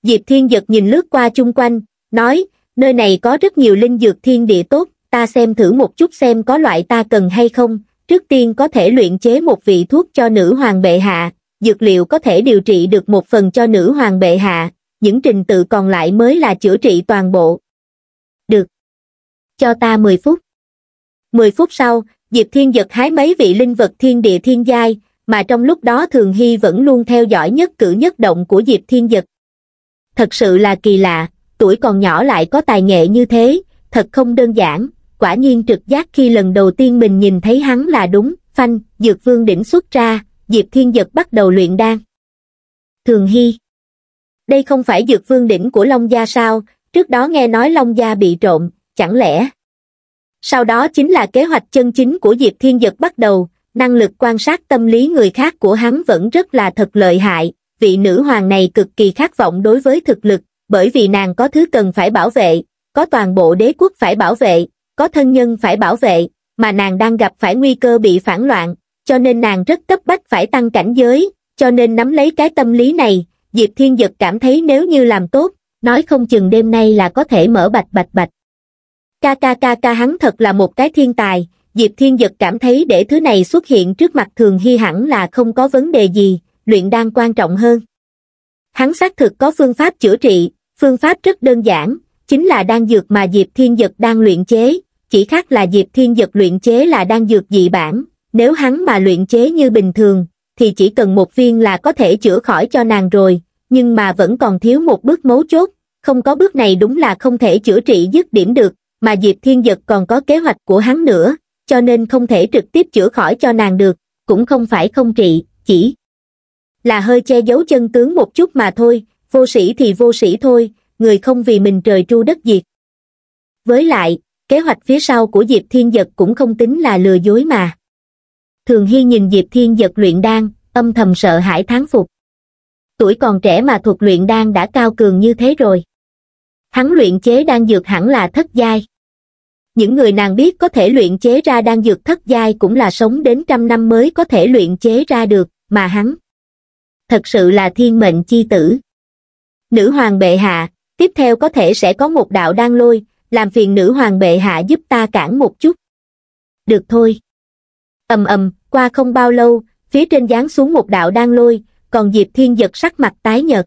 Diệp Thiên giật nhìn lướt qua chung quanh, nói, nơi này có rất nhiều linh dược thiên địa tốt, ta xem thử một chút xem có loại ta cần hay không, trước tiên có thể luyện chế một vị thuốc cho nữ hoàng bệ hạ, dược liệu có thể điều trị được một phần cho nữ hoàng bệ hạ, những trình tự còn lại mới là chữa trị toàn bộ. Được. Cho ta 10 phút. 10 phút sau, Diệp Thiên Giật hái mấy vị linh vật thiên địa thiên giai, mà trong lúc đó Thường Hy vẫn luôn theo dõi nhất cử nhất động của Diệp Thiên Giật. Thật sự là kỳ lạ, tuổi còn nhỏ lại có tài nghệ như thế, thật không đơn giản, quả nhiên trực giác khi lần đầu tiên mình nhìn thấy hắn là đúng, phanh, Dược Vương đỉnh xuất ra, diệp thiên giật bắt đầu luyện đan thường hy đây không phải dược vương đỉnh của long gia sao trước đó nghe nói long gia bị trộm chẳng lẽ sau đó chính là kế hoạch chân chính của diệp thiên giật bắt đầu năng lực quan sát tâm lý người khác của hắn vẫn rất là thật lợi hại vị nữ hoàng này cực kỳ khát vọng đối với thực lực bởi vì nàng có thứ cần phải bảo vệ có toàn bộ đế quốc phải bảo vệ có thân nhân phải bảo vệ mà nàng đang gặp phải nguy cơ bị phản loạn cho nên nàng rất cấp bách phải tăng cảnh giới cho nên nắm lấy cái tâm lý này diệp thiên dật cảm thấy nếu như làm tốt nói không chừng đêm nay là có thể mở bạch bạch bạch ca ca ca ca hắn thật là một cái thiên tài diệp thiên dật cảm thấy để thứ này xuất hiện trước mặt thường hy hẳn là không có vấn đề gì luyện đan quan trọng hơn hắn xác thực có phương pháp chữa trị phương pháp rất đơn giản chính là đan dược mà diệp thiên dật đang luyện chế chỉ khác là diệp thiên dật luyện chế là đan dược dị bản nếu hắn mà luyện chế như bình thường, thì chỉ cần một viên là có thể chữa khỏi cho nàng rồi, nhưng mà vẫn còn thiếu một bước mấu chốt, không có bước này đúng là không thể chữa trị dứt điểm được, mà Diệp Thiên Dật còn có kế hoạch của hắn nữa, cho nên không thể trực tiếp chữa khỏi cho nàng được, cũng không phải không trị, chỉ là hơi che giấu chân tướng một chút mà thôi, vô sĩ thì vô sĩ thôi, người không vì mình trời tru đất diệt. Với lại, kế hoạch phía sau của Diệp Thiên Dật cũng không tính là lừa dối mà thường hy nhìn diệp thiên giật luyện đan âm thầm sợ hãi thán phục tuổi còn trẻ mà thuộc luyện đan đã cao cường như thế rồi hắn luyện chế đan dược hẳn là thất giai những người nàng biết có thể luyện chế ra đan dược thất giai cũng là sống đến trăm năm mới có thể luyện chế ra được mà hắn thật sự là thiên mệnh chi tử nữ hoàng bệ hạ tiếp theo có thể sẽ có một đạo đan lôi làm phiền nữ hoàng bệ hạ giúp ta cản một chút được thôi ầm ầm qua không bao lâu phía trên giáng xuống một đạo đan lôi còn diệp thiên giật sắc mặt tái nhợt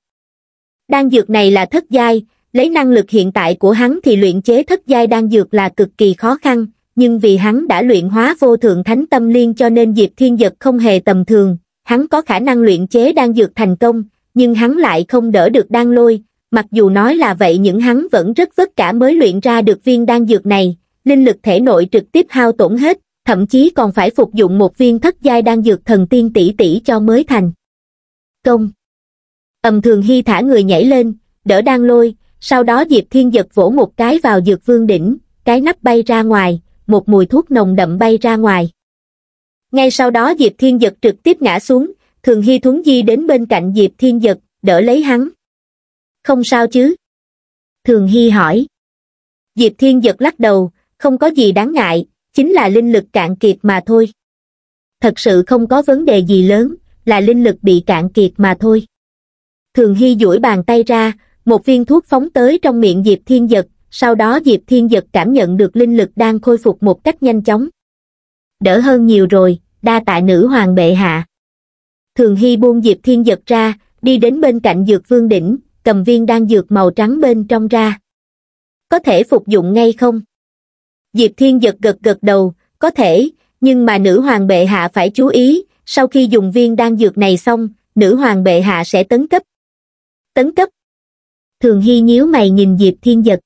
đan dược này là thất giai lấy năng lực hiện tại của hắn thì luyện chế thất giai đan dược là cực kỳ khó khăn nhưng vì hắn đã luyện hóa vô thượng thánh tâm liên cho nên diệp thiên giật không hề tầm thường hắn có khả năng luyện chế đan dược thành công nhưng hắn lại không đỡ được đan lôi mặc dù nói là vậy những hắn vẫn rất vất vả mới luyện ra được viên đan dược này linh lực thể nội trực tiếp hao tổn hết thậm chí còn phải phục dụng một viên thất giai đang dược thần tiên tỷ tỷ cho mới thành. Công Ẩm thường hy thả người nhảy lên, đỡ đang lôi, sau đó Diệp Thiên giật vỗ một cái vào dược vương đỉnh, cái nắp bay ra ngoài, một mùi thuốc nồng đậm bay ra ngoài. Ngay sau đó Diệp Thiên Giật trực tiếp ngã xuống, Thường Hy Thuấn Di đến bên cạnh Diệp Thiên Giật, đỡ lấy hắn. Không sao chứ? Thường Hy hỏi. Diệp Thiên Giật lắc đầu, không có gì đáng ngại, chính là linh lực cạn kiệt mà thôi thật sự không có vấn đề gì lớn là linh lực bị cạn kiệt mà thôi thường hy duỗi bàn tay ra một viên thuốc phóng tới trong miệng diệp thiên dật sau đó diệp thiên dật cảm nhận được linh lực đang khôi phục một cách nhanh chóng đỡ hơn nhiều rồi đa tại nữ hoàng bệ hạ thường hy buông diệp thiên dật ra đi đến bên cạnh dược vương đỉnh cầm viên đan dược màu trắng bên trong ra có thể phục dụng ngay không diệp thiên giật gật gật đầu có thể nhưng mà nữ hoàng bệ hạ phải chú ý sau khi dùng viên đan dược này xong nữ hoàng bệ hạ sẽ tấn cấp tấn cấp thường hy nhíu mày nhìn diệp thiên giật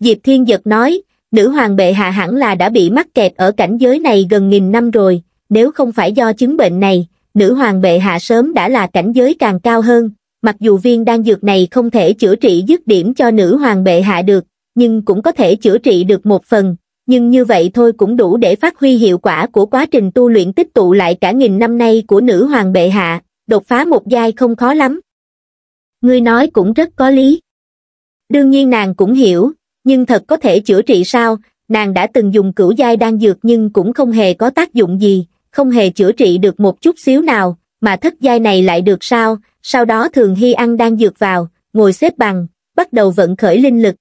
diệp thiên giật nói nữ hoàng bệ hạ hẳn là đã bị mắc kẹt ở cảnh giới này gần nghìn năm rồi nếu không phải do chứng bệnh này nữ hoàng bệ hạ sớm đã là cảnh giới càng cao hơn mặc dù viên đan dược này không thể chữa trị dứt điểm cho nữ hoàng bệ hạ được nhưng cũng có thể chữa trị được một phần, nhưng như vậy thôi cũng đủ để phát huy hiệu quả của quá trình tu luyện tích tụ lại cả nghìn năm nay của nữ hoàng bệ hạ, đột phá một giai không khó lắm. Ngươi nói cũng rất có lý. Đương nhiên nàng cũng hiểu, nhưng thật có thể chữa trị sao, nàng đã từng dùng cửu giai đan dược nhưng cũng không hề có tác dụng gì, không hề chữa trị được một chút xíu nào, mà thất giai này lại được sao, sau đó thường hy ăn đan dược vào, ngồi xếp bằng, bắt đầu vận khởi linh lực,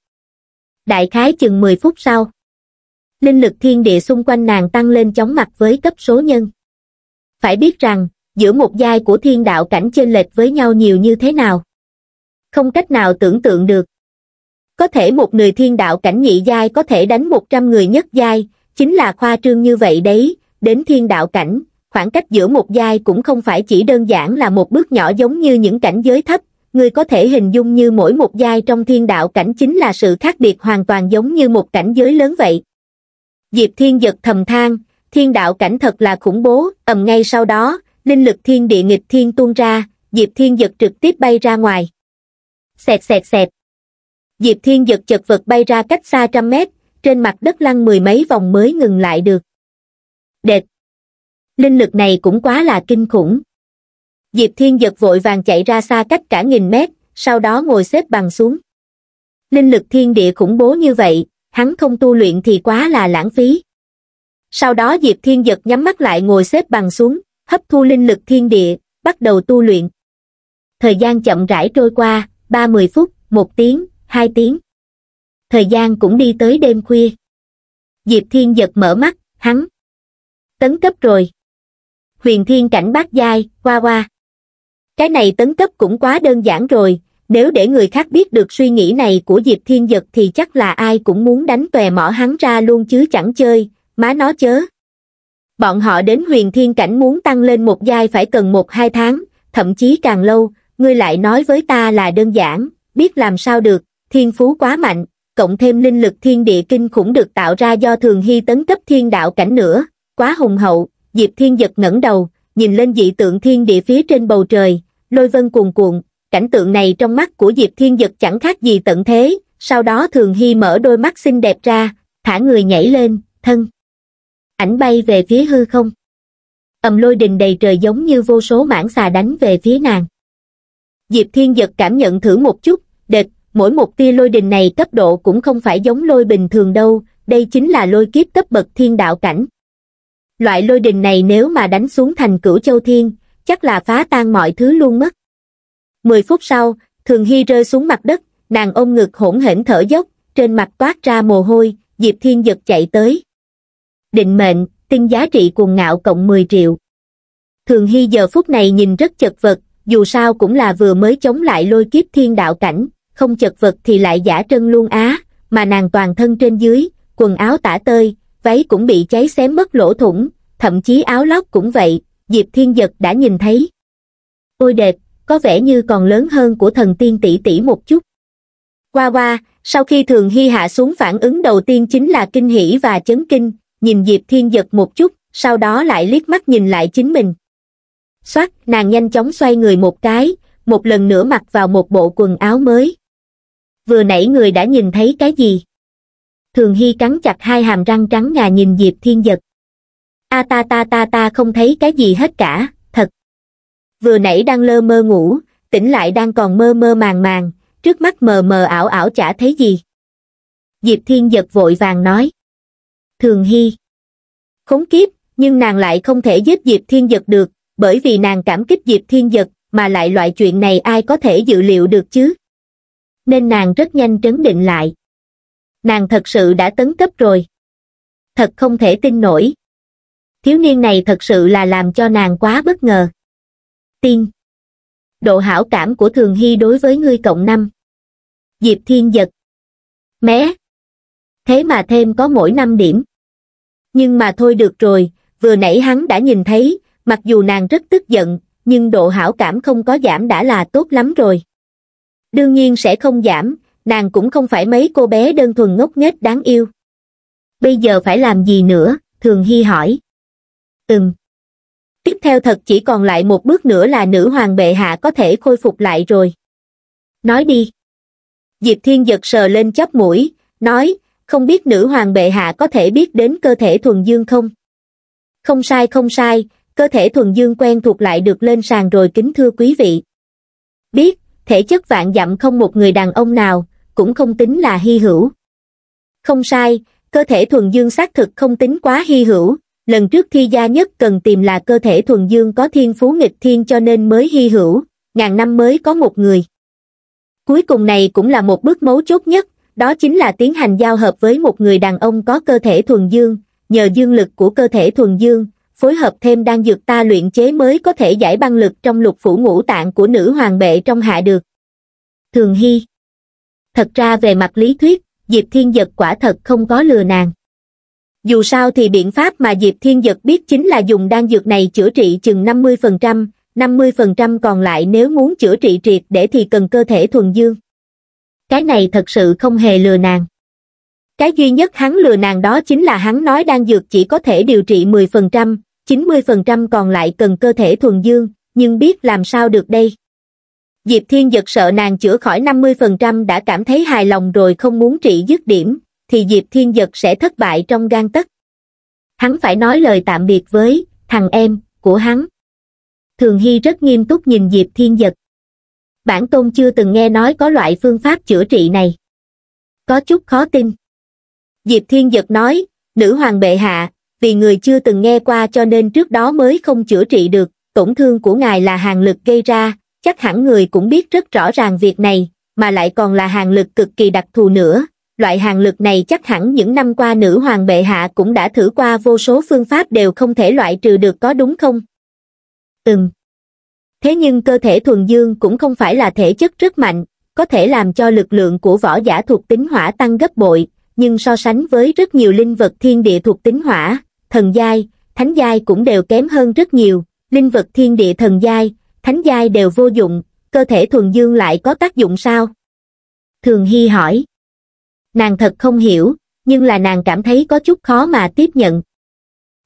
đại khái chừng 10 phút sau. Linh lực thiên địa xung quanh nàng tăng lên chóng mặt với cấp số nhân. Phải biết rằng, giữa một giai của thiên đạo cảnh chênh lệch với nhau nhiều như thế nào. Không cách nào tưởng tượng được. Có thể một người thiên đạo cảnh nhị giai có thể đánh 100 người nhất giai, chính là khoa trương như vậy đấy, đến thiên đạo cảnh, khoảng cách giữa một giai cũng không phải chỉ đơn giản là một bước nhỏ giống như những cảnh giới thấp, ngươi có thể hình dung như mỗi một giai trong thiên đạo cảnh chính là sự khác biệt hoàn toàn giống như một cảnh giới lớn vậy. Diệp Thiên giật thầm than, thiên đạo cảnh thật là khủng bố, ầm ngay sau đó, linh lực thiên địa nghịch thiên tuôn ra, Diệp Thiên giật trực tiếp bay ra ngoài. Xẹt xẹt xẹt. Diệp Thiên giật chật vật bay ra cách xa trăm mét, trên mặt đất lăn mười mấy vòng mới ngừng lại được. Đệt. Linh lực này cũng quá là kinh khủng diệp thiên giật vội vàng chạy ra xa cách cả nghìn mét sau đó ngồi xếp bằng xuống linh lực thiên địa khủng bố như vậy hắn không tu luyện thì quá là lãng phí sau đó diệp thiên giật nhắm mắt lại ngồi xếp bằng xuống hấp thu linh lực thiên địa bắt đầu tu luyện thời gian chậm rãi trôi qua ba mươi phút một tiếng hai tiếng thời gian cũng đi tới đêm khuya diệp thiên giật mở mắt hắn tấn cấp rồi huyền thiên cảnh bát giai qua qua cái này tấn cấp cũng quá đơn giản rồi, nếu để người khác biết được suy nghĩ này của Diệp Thiên Dật thì chắc là ai cũng muốn đánh tòe mỏ hắn ra luôn chứ chẳng chơi, má nó chớ. Bọn họ đến huyền thiên cảnh muốn tăng lên một giai phải cần một hai tháng, thậm chí càng lâu, ngươi lại nói với ta là đơn giản, biết làm sao được, thiên phú quá mạnh, cộng thêm linh lực thiên địa kinh khủng được tạo ra do thường hy tấn cấp thiên đạo cảnh nữa, quá hùng hậu, Diệp Thiên Dật ngẩng đầu, nhìn lên dị tượng thiên địa phía trên bầu trời, lôi vân cuồn cuộn, cảnh tượng này trong mắt của Diệp Thiên Dật chẳng khác gì tận thế, sau đó Thường Hy mở đôi mắt xinh đẹp ra, thả người nhảy lên, thân. Ảnh bay về phía hư không. Ẩm lôi đình đầy trời giống như vô số mảng xà đánh về phía nàng. Diệp Thiên Dật cảm nhận thử một chút, đệt, mỗi một tia lôi đình này cấp độ cũng không phải giống lôi bình thường đâu, đây chính là lôi kiếp cấp bậc thiên đạo cảnh. Loại lôi đình này nếu mà đánh xuống thành cửu châu thiên, chắc là phá tan mọi thứ luôn mất. Mười phút sau, Thường Hy rơi xuống mặt đất, nàng ôm ngực hỗn hển thở dốc, trên mặt toát ra mồ hôi, Diệp Thiên giật chạy tới. Định mệnh, tinh giá trị cuồng ngạo cộng 10 triệu. Thường Hy giờ phút này nhìn rất chật vật, dù sao cũng là vừa mới chống lại lôi kiếp thiên đạo cảnh, không chật vật thì lại giả trân luôn á, mà nàng toàn thân trên dưới, quần áo tả tơi, váy cũng bị cháy xém mất lỗ thủng, thậm chí áo lót cũng vậy, Diệp Thiên Giật đã nhìn thấy. Ôi đẹp, có vẻ như còn lớn hơn của thần tiên tỷ tỷ một chút. Qua qua, sau khi Thường Hy hạ xuống phản ứng đầu tiên chính là kinh hỉ và chấn kinh, nhìn Diệp Thiên Giật một chút, sau đó lại liếc mắt nhìn lại chính mình. Xoát, nàng nhanh chóng xoay người một cái, một lần nữa mặc vào một bộ quần áo mới. Vừa nãy người đã nhìn thấy cái gì? Thường Hy cắn chặt hai hàm răng trắng ngà nhìn Diệp Thiên Giật a ta ta ta ta không thấy cái gì hết cả thật vừa nãy đang lơ mơ ngủ tỉnh lại đang còn mơ mơ màng màng trước mắt mờ mờ ảo ảo chả thấy gì diệp thiên giật vội vàng nói thường hy khốn kiếp nhưng nàng lại không thể giết diệp thiên giật được bởi vì nàng cảm kích diệp thiên giật mà lại loại chuyện này ai có thể dự liệu được chứ nên nàng rất nhanh trấn định lại nàng thật sự đã tấn cấp rồi thật không thể tin nổi thiếu niên này thật sự là làm cho nàng quá bất ngờ tiên độ hảo cảm của thường hy đối với ngươi cộng năm diệp thiên giật mé thế mà thêm có mỗi năm điểm nhưng mà thôi được rồi vừa nãy hắn đã nhìn thấy mặc dù nàng rất tức giận nhưng độ hảo cảm không có giảm đã là tốt lắm rồi đương nhiên sẽ không giảm nàng cũng không phải mấy cô bé đơn thuần ngốc nghếch đáng yêu bây giờ phải làm gì nữa thường hy hỏi ừm. Tiếp theo thật chỉ còn lại một bước nữa là nữ hoàng bệ hạ có thể khôi phục lại rồi. Nói đi. Diệp Thiên giật sờ lên chóp mũi, nói, không biết nữ hoàng bệ hạ có thể biết đến cơ thể thuần dương không? Không sai không sai, cơ thể thuần dương quen thuộc lại được lên sàn rồi kính thưa quý vị. Biết, thể chất vạn dặm không một người đàn ông nào, cũng không tính là hy hữu. Không sai, cơ thể thuần dương xác thực không tính quá hy hữu, lần trước thi gia nhất cần tìm là cơ thể thuần dương có thiên phú nghịch thiên cho nên mới hy hữu, ngàn năm mới có một người. Cuối cùng này cũng là một bước mấu chốt nhất, đó chính là tiến hành giao hợp với một người đàn ông có cơ thể thuần dương, nhờ dương lực của cơ thể thuần dương, phối hợp thêm đang dược ta luyện chế mới có thể giải băng lực trong lục phủ ngũ tạng của nữ hoàng bệ trong hạ được. Thường Hy Thật ra về mặt lý thuyết, Diệp Thiên Giật quả thật không có lừa nàng dù sao thì biện pháp mà Diệp Thiên Dật biết chính là dùng đan dược này chữa trị chừng 50%, 50% còn lại nếu muốn chữa trị triệt để thì cần cơ thể thuần dương. Cái này thật sự không hề lừa nàng. Cái duy nhất hắn lừa nàng đó chính là hắn nói đan dược chỉ có thể điều trị 10%, 90% còn lại cần cơ thể thuần dương, nhưng biết làm sao được đây. Diệp Thiên Dật sợ nàng chữa khỏi 50% đã cảm thấy hài lòng rồi không muốn trị dứt điểm, thì Diệp Thiên Giật sẽ thất bại trong gan tất. Hắn phải nói lời tạm biệt với thằng em của hắn. Thường Hy rất nghiêm túc nhìn Diệp Thiên Giật. Bản tôn chưa từng nghe nói có loại phương pháp chữa trị này. Có chút khó tin. Diệp Thiên Giật nói, nữ hoàng bệ hạ, vì người chưa từng nghe qua cho nên trước đó mới không chữa trị được, tổn thương của ngài là hàng lực gây ra, chắc hẳn người cũng biết rất rõ ràng việc này, mà lại còn là hàng lực cực kỳ đặc thù nữa, loại hàng lực này chắc hẳn những năm qua nữ hoàng bệ hạ cũng đã thử qua vô số phương pháp đều không thể loại trừ được có đúng không? Ừm. Thế nhưng cơ thể thuần dương cũng không phải là thể chất rất mạnh, có thể làm cho lực lượng của võ giả thuộc tính hỏa tăng gấp bội, nhưng so sánh với rất nhiều linh vật thiên địa thuộc tính hỏa, thần giai, thánh giai cũng đều kém hơn rất nhiều, linh vật thiên địa thần giai, thánh giai đều vô dụng, cơ thể thuần dương lại có tác dụng sao? Thường Hy hỏi nàng thật không hiểu, nhưng là nàng cảm thấy có chút khó mà tiếp nhận.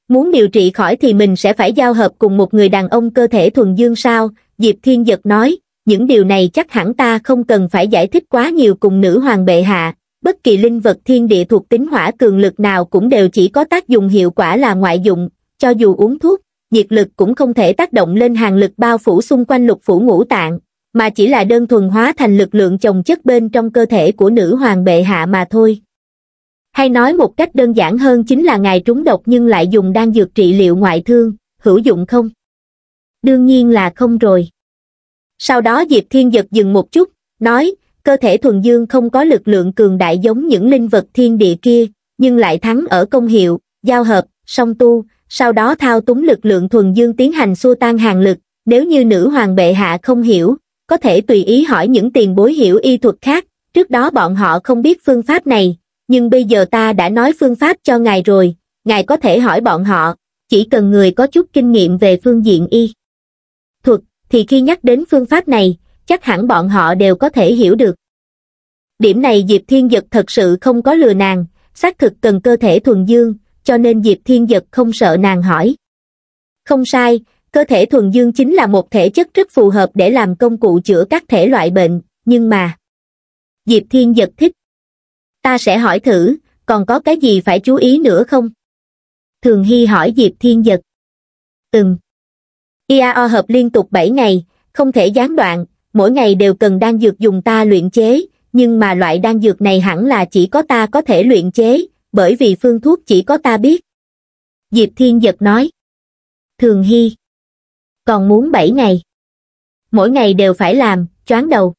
Muốn điều trị khỏi thì mình sẽ phải giao hợp cùng một người đàn ông cơ thể thuần dương sao, Diệp Thiên Giật nói, những điều này chắc hẳn ta không cần phải giải thích quá nhiều cùng nữ hoàng bệ hạ, bất kỳ linh vật thiên địa thuộc tính hỏa cường lực nào cũng đều chỉ có tác dụng hiệu quả là ngoại dụng, cho dù uống thuốc, nhiệt lực cũng không thể tác động lên hàng lực bao phủ xung quanh lục phủ ngũ tạng, mà chỉ là đơn thuần hóa thành lực lượng chồng chất bên trong cơ thể của nữ hoàng bệ hạ mà thôi hay nói một cách đơn giản hơn chính là ngài trúng độc nhưng lại dùng đan dược trị liệu ngoại thương hữu dụng không đương nhiên là không rồi sau đó diệp thiên giật dừng một chút nói cơ thể thuần dương không có lực lượng cường đại giống những linh vật thiên địa kia nhưng lại thắng ở công hiệu giao hợp song tu sau đó thao túng lực lượng thuần dương tiến hành xua tan hàng lực nếu như nữ hoàng bệ hạ không hiểu có thể tùy ý hỏi những tiền bối hiểu y thuật khác, trước đó bọn họ không biết phương pháp này, nhưng bây giờ ta đã nói phương pháp cho ngài rồi, ngài có thể hỏi bọn họ, chỉ cần người có chút kinh nghiệm về phương diện y. Thuật, thì khi nhắc đến phương pháp này, chắc hẳn bọn họ đều có thể hiểu được. Điểm này Diệp Thiên Dật thật sự không có lừa nàng, xác thực cần cơ thể thuần dương, cho nên Diệp Thiên Dật không sợ nàng hỏi. Không sai, cơ thể thuần dương chính là một thể chất rất phù hợp để làm công cụ chữa các thể loại bệnh nhưng mà diệp thiên giật thích ta sẽ hỏi thử còn có cái gì phải chú ý nữa không thường hy hỏi diệp thiên giật từng iao hợp liên tục bảy ngày không thể gián đoạn mỗi ngày đều cần đan dược dùng ta luyện chế nhưng mà loại đan dược này hẳn là chỉ có ta có thể luyện chế bởi vì phương thuốc chỉ có ta biết diệp thiên giật nói thường hy còn muốn bảy ngày. Mỗi ngày đều phải làm, choáng đầu.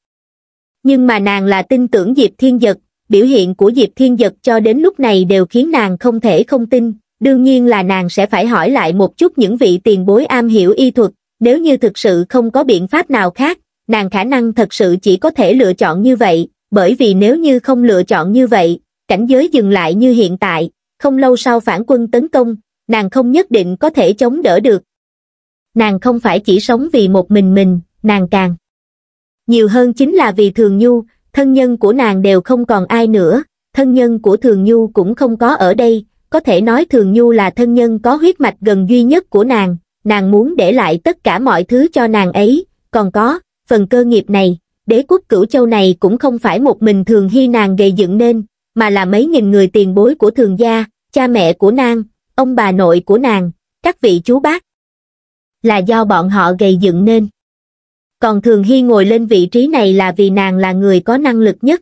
Nhưng mà nàng là tin tưởng Diệp Thiên Dật, biểu hiện của Diệp Thiên Dật cho đến lúc này đều khiến nàng không thể không tin, đương nhiên là nàng sẽ phải hỏi lại một chút những vị tiền bối am hiểu y thuật, nếu như thực sự không có biện pháp nào khác, nàng khả năng thật sự chỉ có thể lựa chọn như vậy, bởi vì nếu như không lựa chọn như vậy, cảnh giới dừng lại như hiện tại, không lâu sau phản quân tấn công, nàng không nhất định có thể chống đỡ được, nàng không phải chỉ sống vì một mình mình, nàng càng. Nhiều hơn chính là vì Thường Nhu, thân nhân của nàng đều không còn ai nữa, thân nhân của Thường Nhu cũng không có ở đây, có thể nói Thường Nhu là thân nhân có huyết mạch gần duy nhất của nàng, nàng muốn để lại tất cả mọi thứ cho nàng ấy, còn có, phần cơ nghiệp này, đế quốc cửu châu này cũng không phải một mình Thường Hy nàng gây dựng nên, mà là mấy nghìn người tiền bối của Thường gia, cha mẹ của nàng, ông bà nội của nàng, các vị chú bác, là do bọn họ gây dựng nên. Còn Thường Hy ngồi lên vị trí này là vì nàng là người có năng lực nhất.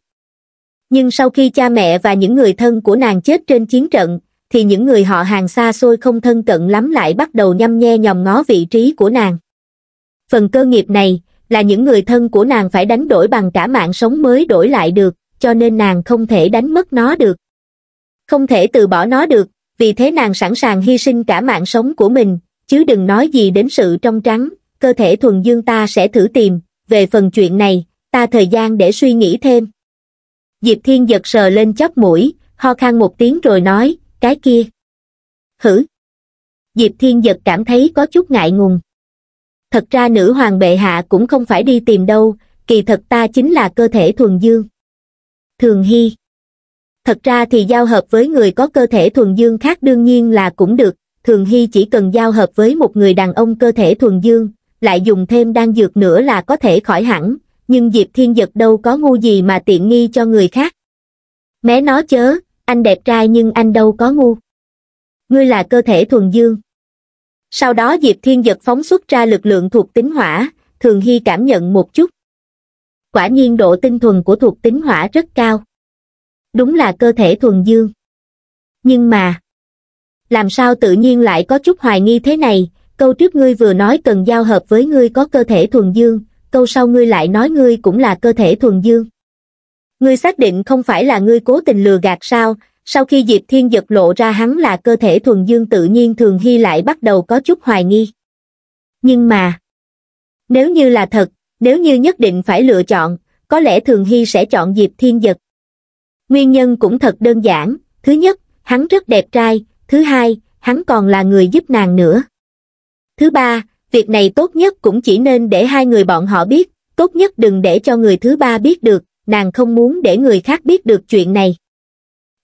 Nhưng sau khi cha mẹ và những người thân của nàng chết trên chiến trận, thì những người họ hàng xa xôi không thân cận lắm lại bắt đầu nhăm nhe nhòm ngó vị trí của nàng. Phần cơ nghiệp này là những người thân của nàng phải đánh đổi bằng cả mạng sống mới đổi lại được, cho nên nàng không thể đánh mất nó được. Không thể từ bỏ nó được, vì thế nàng sẵn sàng hy sinh cả mạng sống của mình, chứ đừng nói gì đến sự trong trắng, cơ thể thuần dương ta sẽ thử tìm, về phần chuyện này, ta thời gian để suy nghĩ thêm. Diệp Thiên giật sờ lên chóp mũi, ho khan một tiếng rồi nói, cái kia. Hử? Diệp Thiên giật cảm thấy có chút ngại ngùng. Thật ra nữ hoàng bệ hạ cũng không phải đi tìm đâu, kỳ thật ta chính là cơ thể thuần dương. Thường Hy Thật ra thì giao hợp với người có cơ thể thuần dương khác đương nhiên là cũng được, Thường Hy chỉ cần giao hợp với một người đàn ông cơ thể thuần dương, lại dùng thêm đan dược nữa là có thể khỏi hẳn, nhưng Diệp Thiên Dật đâu có ngu gì mà tiện nghi cho người khác. Mé nó chớ, anh đẹp trai nhưng anh đâu có ngu. Ngươi là cơ thể thuần dương. Sau đó Diệp Thiên Dật phóng xuất ra lực lượng thuộc tính hỏa, Thường Hy cảm nhận một chút. Quả nhiên độ tinh thuần của thuộc tính hỏa rất cao. Đúng là cơ thể thuần dương. Nhưng mà, làm sao tự nhiên lại có chút hoài nghi thế này, câu trước ngươi vừa nói cần giao hợp với ngươi có cơ thể thuần dương, câu sau ngươi lại nói ngươi cũng là cơ thể thuần dương. Ngươi xác định không phải là ngươi cố tình lừa gạt sao, sau khi Diệp Thiên giật lộ ra hắn là cơ thể thuần dương tự nhiên Thường Hy lại bắt đầu có chút hoài nghi. Nhưng mà, nếu như là thật, nếu như nhất định phải lựa chọn, có lẽ Thường Hy sẽ chọn Diệp Thiên giật. Nguyên nhân cũng thật đơn giản, thứ nhất, hắn rất đẹp trai, Thứ hai, hắn còn là người giúp nàng nữa. Thứ ba, việc này tốt nhất cũng chỉ nên để hai người bọn họ biết, tốt nhất đừng để cho người thứ ba biết được, nàng không muốn để người khác biết được chuyện này.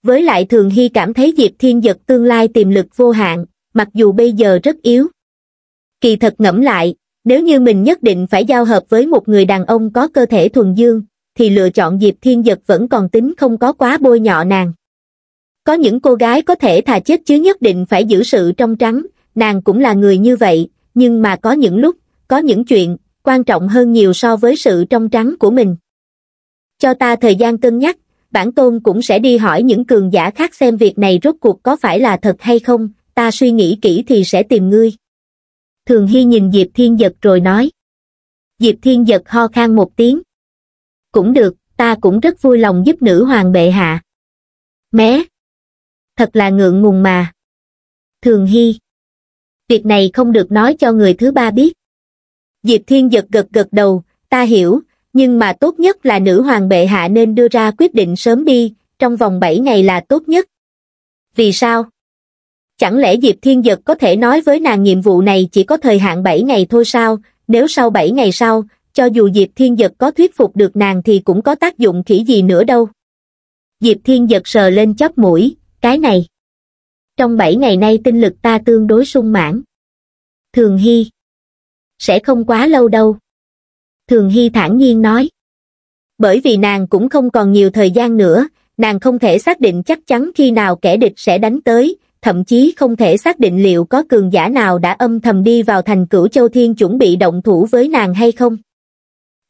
Với lại Thường Hy cảm thấy Diệp Thiên Giật tương lai tiềm lực vô hạn, mặc dù bây giờ rất yếu. Kỳ thật ngẫm lại, nếu như mình nhất định phải giao hợp với một người đàn ông có cơ thể thuần dương, thì lựa chọn Diệp Thiên Giật vẫn còn tính không có quá bôi nhọ nàng. Có những cô gái có thể thà chết chứ nhất định phải giữ sự trong trắng, nàng cũng là người như vậy, nhưng mà có những lúc, có những chuyện, quan trọng hơn nhiều so với sự trong trắng của mình. Cho ta thời gian cân nhắc, bản tôn cũng sẽ đi hỏi những cường giả khác xem việc này rốt cuộc có phải là thật hay không, ta suy nghĩ kỹ thì sẽ tìm ngươi. Thường Hy nhìn Diệp Thiên Giật rồi nói. Diệp Thiên Giật ho khan một tiếng. Cũng được, ta cũng rất vui lòng giúp nữ hoàng bệ hạ. Mé, thật là ngượng ngùng mà. Thường Hy Việc này không được nói cho người thứ ba biết. Diệp Thiên giật gật gật đầu, ta hiểu, nhưng mà tốt nhất là nữ hoàng bệ hạ nên đưa ra quyết định sớm đi, trong vòng 7 ngày là tốt nhất. Vì sao? Chẳng lẽ Diệp Thiên Giật có thể nói với nàng nhiệm vụ này chỉ có thời hạn 7 ngày thôi sao, nếu sau 7 ngày sau, cho dù Diệp Thiên Giật có thuyết phục được nàng thì cũng có tác dụng khỉ gì nữa đâu. Diệp Thiên Giật sờ lên chóp mũi, cái này. Trong bảy ngày nay tinh lực ta tương đối sung mãn. Thường Hy. Sẽ không quá lâu đâu. Thường Hy thản nhiên nói. Bởi vì nàng cũng không còn nhiều thời gian nữa, nàng không thể xác định chắc chắn khi nào kẻ địch sẽ đánh tới, thậm chí không thể xác định liệu có cường giả nào đã âm thầm đi vào thành cửu châu thiên chuẩn bị động thủ với nàng hay không.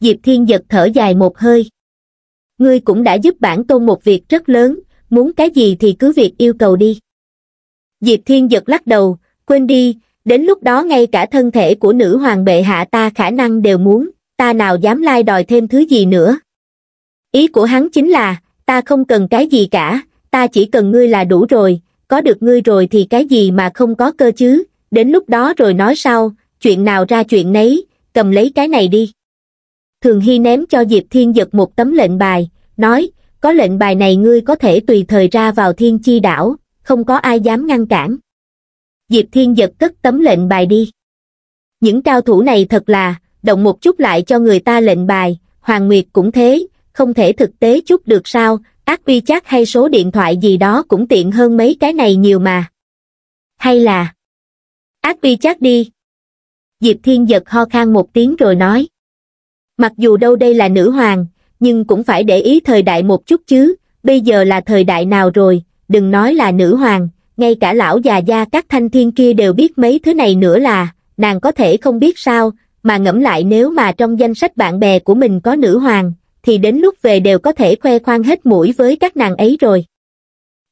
Diệp Thiên giật thở dài một hơi. Ngươi cũng đã giúp bản tôn một việc rất lớn, muốn cái gì thì cứ việc yêu cầu đi. Diệp Thiên giật lắc đầu, quên đi, đến lúc đó ngay cả thân thể của nữ hoàng bệ hạ ta khả năng đều muốn, ta nào dám lai đòi thêm thứ gì nữa. Ý của hắn chính là, ta không cần cái gì cả, ta chỉ cần ngươi là đủ rồi, có được ngươi rồi thì cái gì mà không có cơ chứ, đến lúc đó rồi nói sau, chuyện nào ra chuyện nấy, cầm lấy cái này đi. Thường Hy ném cho Diệp Thiên Giật một tấm lệnh bài, nói, có lệnh bài này ngươi có thể tùy thời ra vào thiên chi đảo, không có ai dám ngăn cản. Diệp Thiên giật cất tấm lệnh bài đi. Những cao thủ này thật là, động một chút lại cho người ta lệnh bài, Hoàng Nguyệt cũng thế, không thể thực tế chút được sao, ác uy chắc hay số điện thoại gì đó cũng tiện hơn mấy cái này nhiều mà. Hay là ác uy chắc đi. Diệp Thiên giật ho khan một tiếng rồi nói. Mặc dù đâu đây là nữ hoàng, nhưng cũng phải để ý thời đại một chút chứ, bây giờ là thời đại nào rồi, đừng nói là nữ hoàng, ngay cả lão già gia các thanh thiên kia đều biết mấy thứ này nữa là, nàng có thể không biết sao, mà ngẫm lại nếu mà trong danh sách bạn bè của mình có nữ hoàng, thì đến lúc về đều có thể khoe khoang hết mũi với các nàng ấy rồi.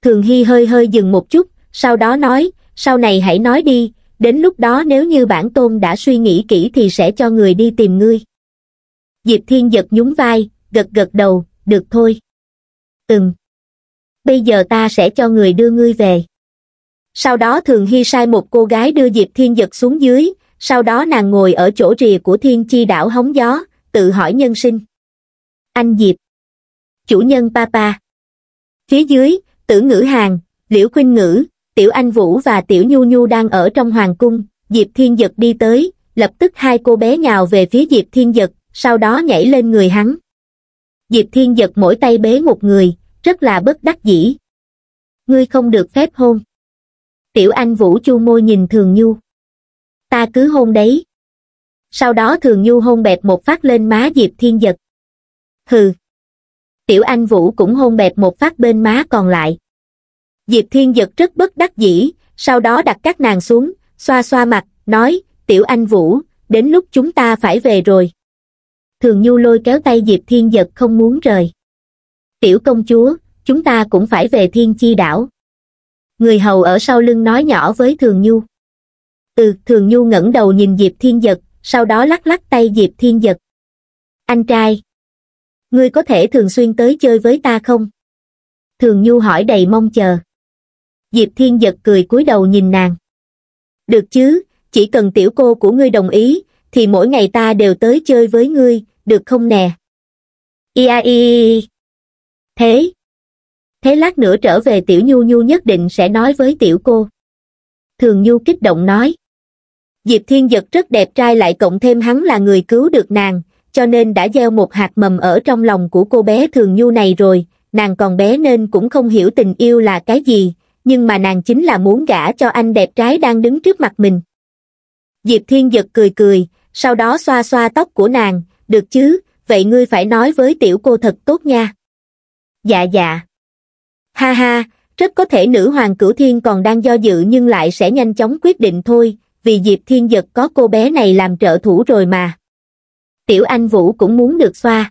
Thường Hy hơi hơi dừng một chút, sau đó nói, sau này hãy nói đi, đến lúc đó nếu như bản tôn đã suy nghĩ kỹ thì sẽ cho người đi tìm ngươi. Diệp Thiên giật nhún vai, gật gật đầu được thôi từng bây giờ ta sẽ cho người đưa ngươi về sau đó thường hy sai một cô gái đưa diệp thiên giật xuống dưới sau đó nàng ngồi ở chỗ rìa của thiên chi đảo hóng gió tự hỏi nhân sinh anh diệp chủ nhân papa phía dưới tử ngữ hàng liễu khuynh ngữ tiểu anh vũ và tiểu nhu nhu đang ở trong hoàng cung diệp thiên giật đi tới lập tức hai cô bé nhào về phía diệp thiên giật sau đó nhảy lên người hắn diệp thiên giật mỗi tay bế một người rất là bất đắc dĩ ngươi không được phép hôn tiểu anh vũ chu môi nhìn thường nhu ta cứ hôn đấy sau đó thường nhu hôn bẹp một phát lên má diệp thiên giật hừ tiểu anh vũ cũng hôn bẹp một phát bên má còn lại diệp thiên giật rất bất đắc dĩ sau đó đặt các nàng xuống xoa xoa mặt nói tiểu anh vũ đến lúc chúng ta phải về rồi thường nhu lôi kéo tay diệp thiên giật không muốn rời tiểu công chúa chúng ta cũng phải về thiên chi đảo người hầu ở sau lưng nói nhỏ với thường nhu ừ thường nhu ngẩng đầu nhìn diệp thiên giật sau đó lắc lắc tay diệp thiên giật anh trai ngươi có thể thường xuyên tới chơi với ta không thường nhu hỏi đầy mong chờ diệp thiên giật cười cúi đầu nhìn nàng được chứ chỉ cần tiểu cô của ngươi đồng ý thì mỗi ngày ta đều tới chơi với ngươi được không nè ia i thế thế lát nữa trở về tiểu nhu nhu nhất định sẽ nói với tiểu cô thường nhu kích động nói diệp thiên giật rất đẹp trai lại cộng thêm hắn là người cứu được nàng cho nên đã gieo một hạt mầm ở trong lòng của cô bé thường nhu này rồi nàng còn bé nên cũng không hiểu tình yêu là cái gì nhưng mà nàng chính là muốn gả cho anh đẹp trai đang đứng trước mặt mình diệp thiên giật cười cười sau đó xoa xoa tóc của nàng được chứ vậy ngươi phải nói với tiểu cô thật tốt nha dạ dạ ha ha rất có thể nữ hoàng cửu thiên còn đang do dự nhưng lại sẽ nhanh chóng quyết định thôi vì diệp thiên giật có cô bé này làm trợ thủ rồi mà tiểu anh vũ cũng muốn được xoa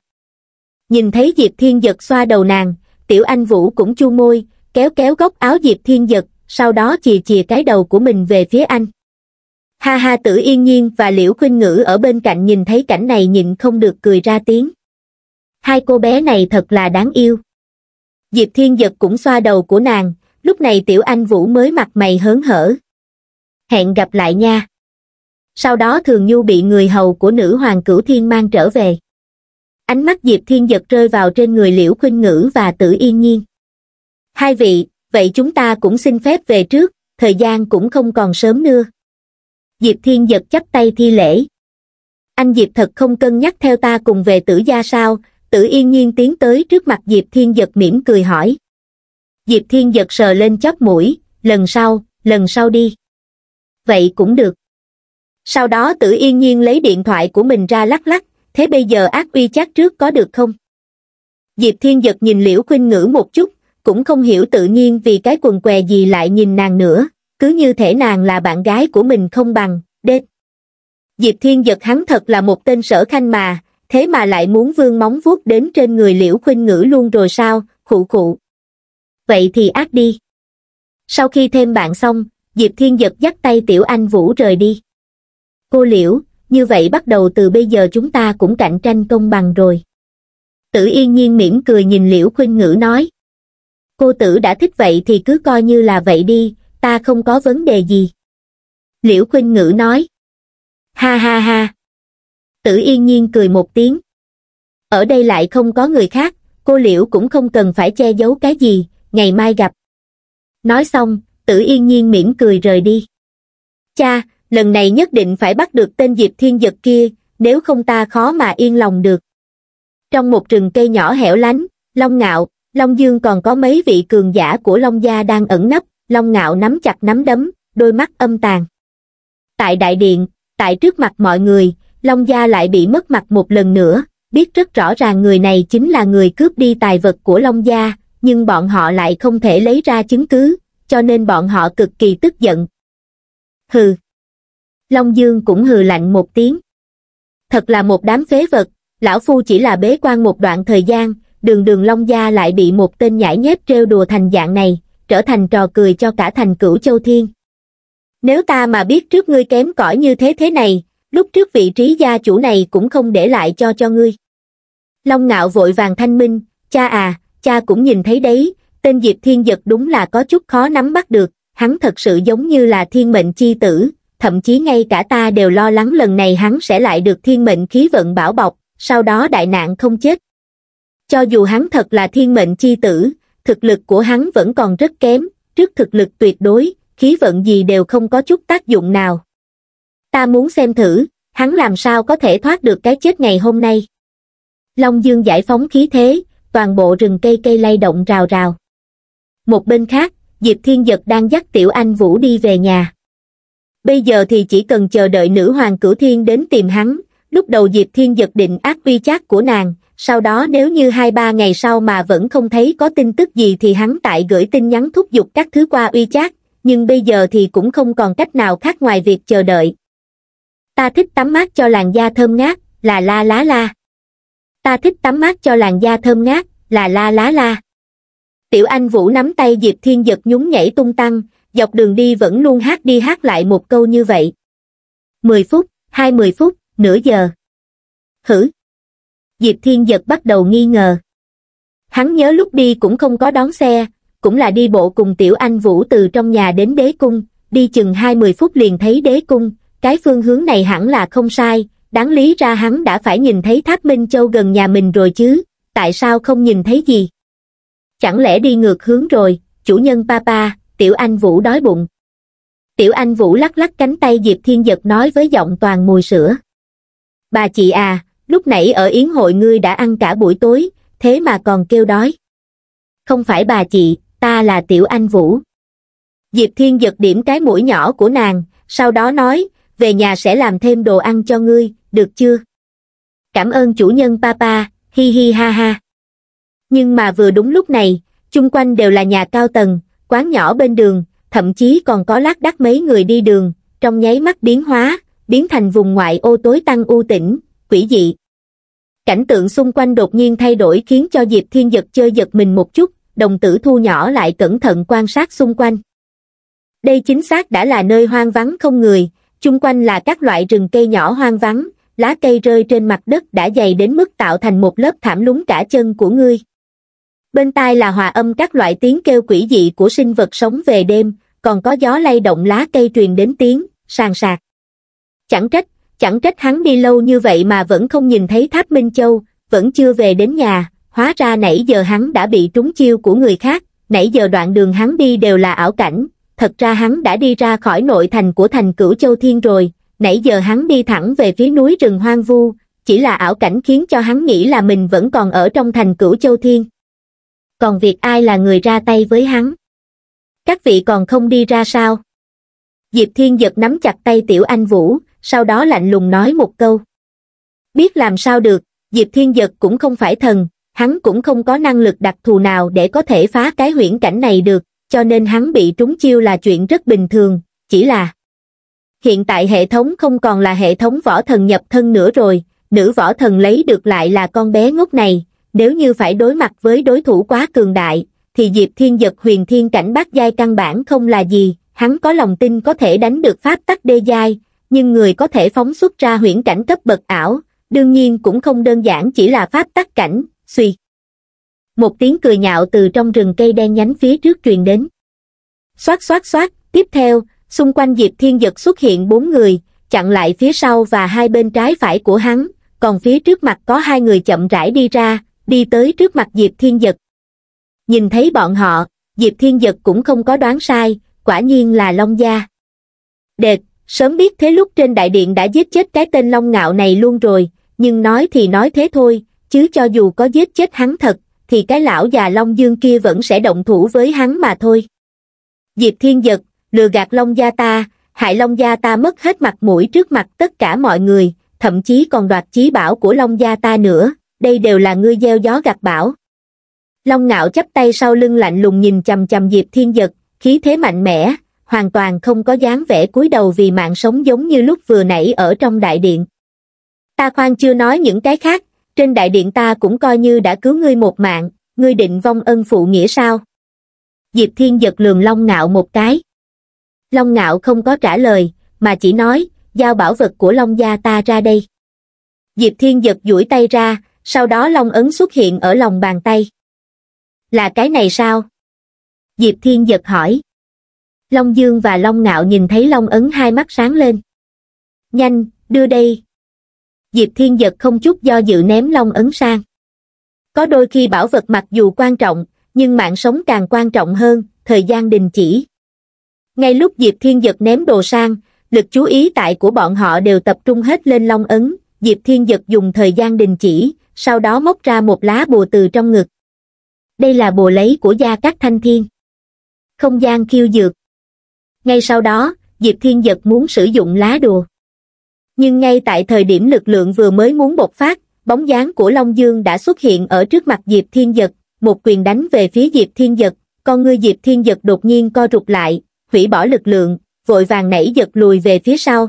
nhìn thấy diệp thiên giật xoa đầu nàng tiểu anh vũ cũng chu môi kéo kéo góc áo diệp thiên giật sau đó chìa chìa cái đầu của mình về phía anh Ha ha tử yên nhiên và liễu khuyên ngữ ở bên cạnh nhìn thấy cảnh này nhịn không được cười ra tiếng. Hai cô bé này thật là đáng yêu. Diệp Thiên Giật cũng xoa đầu của nàng, lúc này tiểu anh Vũ mới mặt mày hớn hở. Hẹn gặp lại nha. Sau đó Thường Nhu bị người hầu của nữ hoàng cửu thiên mang trở về. Ánh mắt Diệp Thiên Giật rơi vào trên người liễu khuyên ngữ và tử yên nhiên. Hai vị, vậy chúng ta cũng xin phép về trước, thời gian cũng không còn sớm nữa diệp thiên giật chắp tay thi lễ anh diệp thật không cân nhắc theo ta cùng về tử gia sao tử yên nhiên tiến tới trước mặt diệp thiên giật mỉm cười hỏi diệp thiên giật sờ lên chóp mũi lần sau lần sau đi vậy cũng được sau đó tử yên nhiên lấy điện thoại của mình ra lắc lắc thế bây giờ ác uy chắc trước có được không diệp thiên giật nhìn liễu khuynh ngữ một chút cũng không hiểu tự nhiên vì cái quần què gì lại nhìn nàng nữa cứ như thể nàng là bạn gái của mình không bằng, đết. Diệp Thiên giật hắn thật là một tên sở khanh mà, thế mà lại muốn vương móng vuốt đến trên người liễu khuynh ngữ luôn rồi sao, khụ khụ. Vậy thì ác đi. Sau khi thêm bạn xong, Diệp Thiên giật dắt tay Tiểu Anh Vũ rời đi. Cô Liễu, như vậy bắt đầu từ bây giờ chúng ta cũng cạnh tranh công bằng rồi. Tử yên nhiên mỉm cười nhìn Liễu Khuynh Ngữ nói. Cô tử đã thích vậy thì cứ coi như là vậy đi, ta không có vấn đề gì. Liễu Khuynh Ngữ nói. Ha ha ha. Tử yên nhiên cười một tiếng. Ở đây lại không có người khác, cô Liễu cũng không cần phải che giấu cái gì, ngày mai gặp. Nói xong, tử yên nhiên mỉm cười rời đi. Cha, lần này nhất định phải bắt được tên Diệp Thiên Giật kia, nếu không ta khó mà yên lòng được. Trong một rừng cây nhỏ hẻo lánh, Long Ngạo, Long Dương còn có mấy vị cường giả của Long Gia đang ẩn nấp, Long Ngạo nắm chặt nắm đấm, đôi mắt âm tàn. Tại đại điện, tại trước mặt mọi người, Long Gia lại bị mất mặt một lần nữa, biết rất rõ ràng người này chính là người cướp đi tài vật của Long Gia, nhưng bọn họ lại không thể lấy ra chứng cứ, cho nên bọn họ cực kỳ tức giận. Hừ! Long Dương cũng hừ lạnh một tiếng. Thật là một đám phế vật, lão phu chỉ là bế quan một đoạn thời gian, đường đường Long Gia lại bị một tên nhãi nhép trêu đùa thành dạng này, trở thành trò cười cho cả thành cửu châu thiên. Nếu ta mà biết trước ngươi kém cỏi như thế thế này, lúc trước vị trí gia chủ này cũng không để lại cho cho ngươi. Long ngạo vội vàng thanh minh, cha à, cha cũng nhìn thấy đấy, tên Diệp Thiên Giật đúng là có chút khó nắm bắt được, hắn thật sự giống như là thiên mệnh chi tử, thậm chí ngay cả ta đều lo lắng lần này hắn sẽ lại được thiên mệnh khí vận bảo bọc, sau đó đại nạn không chết. Cho dù hắn thật là thiên mệnh chi tử, thực lực của hắn vẫn còn rất kém trước thực lực tuyệt đối khí vận gì đều không có chút tác dụng nào ta muốn xem thử hắn làm sao có thể thoát được cái chết ngày hôm nay long dương giải phóng khí thế toàn bộ rừng cây cây lay động rào rào một bên khác diệp thiên giật đang dắt tiểu anh vũ đi về nhà bây giờ thì chỉ cần chờ đợi nữ hoàng cửu thiên đến tìm hắn lúc đầu diệp thiên giật định ác uy chát của nàng sau đó nếu như hai ba ngày sau mà vẫn không thấy có tin tức gì thì hắn tại gửi tin nhắn thúc giục các thứ qua uy chat nhưng bây giờ thì cũng không còn cách nào khác ngoài việc chờ đợi ta thích tắm mát cho làn da thơm ngát là la lá la ta thích tắm mát cho làn da thơm ngát là la lá la tiểu anh vũ nắm tay diệp thiên giật nhún nhảy tung tăng dọc đường đi vẫn luôn hát đi hát lại một câu như vậy mười phút hai mươi phút nửa giờ hử Diệp Thiên Giật bắt đầu nghi ngờ. Hắn nhớ lúc đi cũng không có đón xe, cũng là đi bộ cùng Tiểu Anh Vũ từ trong nhà đến đế cung, đi chừng 20 phút liền thấy đế cung, cái phương hướng này hẳn là không sai, đáng lý ra hắn đã phải nhìn thấy Tháp Minh Châu gần nhà mình rồi chứ, tại sao không nhìn thấy gì? Chẳng lẽ đi ngược hướng rồi, chủ nhân papa, Tiểu Anh Vũ đói bụng. Tiểu Anh Vũ lắc lắc cánh tay Diệp Thiên Giật nói với giọng toàn mùi sữa. Bà chị à, lúc nãy ở yến hội ngươi đã ăn cả buổi tối thế mà còn kêu đói không phải bà chị ta là tiểu anh vũ diệp thiên giật điểm cái mũi nhỏ của nàng sau đó nói về nhà sẽ làm thêm đồ ăn cho ngươi được chưa cảm ơn chủ nhân papa hi hi ha ha nhưng mà vừa đúng lúc này chung quanh đều là nhà cao tầng quán nhỏ bên đường thậm chí còn có lác đác mấy người đi đường trong nháy mắt biến hóa biến thành vùng ngoại ô tối tăng u tĩnh quỷ dị. Cảnh tượng xung quanh đột nhiên thay đổi khiến cho Diệp Thiên giật chơi giật mình một chút, đồng tử thu nhỏ lại cẩn thận quan sát xung quanh. Đây chính xác đã là nơi hoang vắng không người, chung quanh là các loại rừng cây nhỏ hoang vắng, lá cây rơi trên mặt đất đã dày đến mức tạo thành một lớp thảm lúng cả chân của ngươi. Bên tai là hòa âm các loại tiếng kêu quỷ dị của sinh vật sống về đêm, còn có gió lay động lá cây truyền đến tiếng, sàn sạc. Chẳng trách chẳng trách hắn đi lâu như vậy mà vẫn không nhìn thấy tháp Minh Châu, vẫn chưa về đến nhà, hóa ra nãy giờ hắn đã bị trúng chiêu của người khác, nãy giờ đoạn đường hắn đi đều là ảo cảnh, thật ra hắn đã đi ra khỏi nội thành của thành cửu Châu Thiên rồi, nãy giờ hắn đi thẳng về phía núi rừng hoang vu, chỉ là ảo cảnh khiến cho hắn nghĩ là mình vẫn còn ở trong thành cửu Châu Thiên. Còn việc ai là người ra tay với hắn? Các vị còn không đi ra sao? Diệp Thiên Giật nắm chặt tay Tiểu Anh Vũ, sau đó lạnh lùng nói một câu. Biết làm sao được, Diệp Thiên Giật cũng không phải thần, hắn cũng không có năng lực đặc thù nào để có thể phá cái huyễn cảnh này được, cho nên hắn bị trúng chiêu là chuyện rất bình thường, chỉ là hiện tại hệ thống không còn là hệ thống võ thần nhập thân nữa rồi, nữ võ thần lấy được lại là con bé ngốc này, nếu như phải đối mặt với đối thủ quá cường đại, thì Diệp Thiên Giật huyền thiên cảnh bát giai căn bản không là gì, hắn có lòng tin có thể đánh được pháp tắc đê giai, nhưng người có thể phóng xuất ra huyễn cảnh cấp bậc ảo, đương nhiên cũng không đơn giản chỉ là pháp tắc cảnh, suy. Một tiếng cười nhạo từ trong rừng cây đen nhánh phía trước truyền đến. Xoát xoát xoát, tiếp theo, xung quanh Diệp Thiên Dật xuất hiện bốn người, chặn lại phía sau và hai bên trái phải của hắn, còn phía trước mặt có hai người chậm rãi đi ra, đi tới trước mặt Diệp Thiên Dật. Nhìn thấy bọn họ, Diệp Thiên Dật cũng không có đoán sai, quả nhiên là Long Gia. Đệt, sớm biết thế lúc trên đại điện đã giết chết cái tên long ngạo này luôn rồi, nhưng nói thì nói thế thôi, chứ cho dù có giết chết hắn thật, thì cái lão già Long Dương kia vẫn sẽ động thủ với hắn mà thôi. Diệp Thiên giật, lừa gạt Long gia ta, hại Long gia ta mất hết mặt mũi trước mặt tất cả mọi người, thậm chí còn đoạt chí bảo của Long gia ta nữa, đây đều là ngươi gieo gió gặt bão. Long ngạo chắp tay sau lưng lạnh lùng nhìn chầm chầm Diệp Thiên giật, khí thế mạnh mẽ, hoàn toàn không có dáng vẻ cúi đầu vì mạng sống giống như lúc vừa nãy ở trong đại điện. Ta khoan chưa nói những cái khác, trên đại điện ta cũng coi như đã cứu ngươi một mạng, ngươi định vong ân phụ nghĩa sao? Diệp Thiên giật lường Long Ngạo một cái. Long Ngạo không có trả lời, mà chỉ nói, giao bảo vật của Long gia ta ra đây. Diệp Thiên giật duỗi tay ra, sau đó Long ấn xuất hiện ở lòng bàn tay. Là cái này sao? Diệp Thiên giật hỏi. Long Dương và Long Nạo nhìn thấy Long Ấn hai mắt sáng lên. Nhanh, đưa đây. Diệp Thiên Giật không chút do dự ném Long Ấn sang. Có đôi khi bảo vật mặc dù quan trọng, nhưng mạng sống càng quan trọng hơn, thời gian đình chỉ. Ngay lúc Diệp Thiên Giật ném đồ sang, lực chú ý tại của bọn họ đều tập trung hết lên Long Ấn, Diệp Thiên Giật dùng thời gian đình chỉ, sau đó móc ra một lá bùa từ trong ngực. Đây là bùa lấy của gia các thanh thiên. Không gian khiêu dược ngay sau đó, Diệp Thiên Giật muốn sử dụng lá đùa. Nhưng ngay tại thời điểm lực lượng vừa mới muốn bộc phát, bóng dáng của Long Dương đã xuất hiện ở trước mặt Diệp Thiên Giật, một quyền đánh về phía Diệp Thiên Giật, con ngươi Diệp Thiên Giật đột nhiên co rụt lại, hủy bỏ lực lượng, vội vàng nảy giật lùi về phía sau.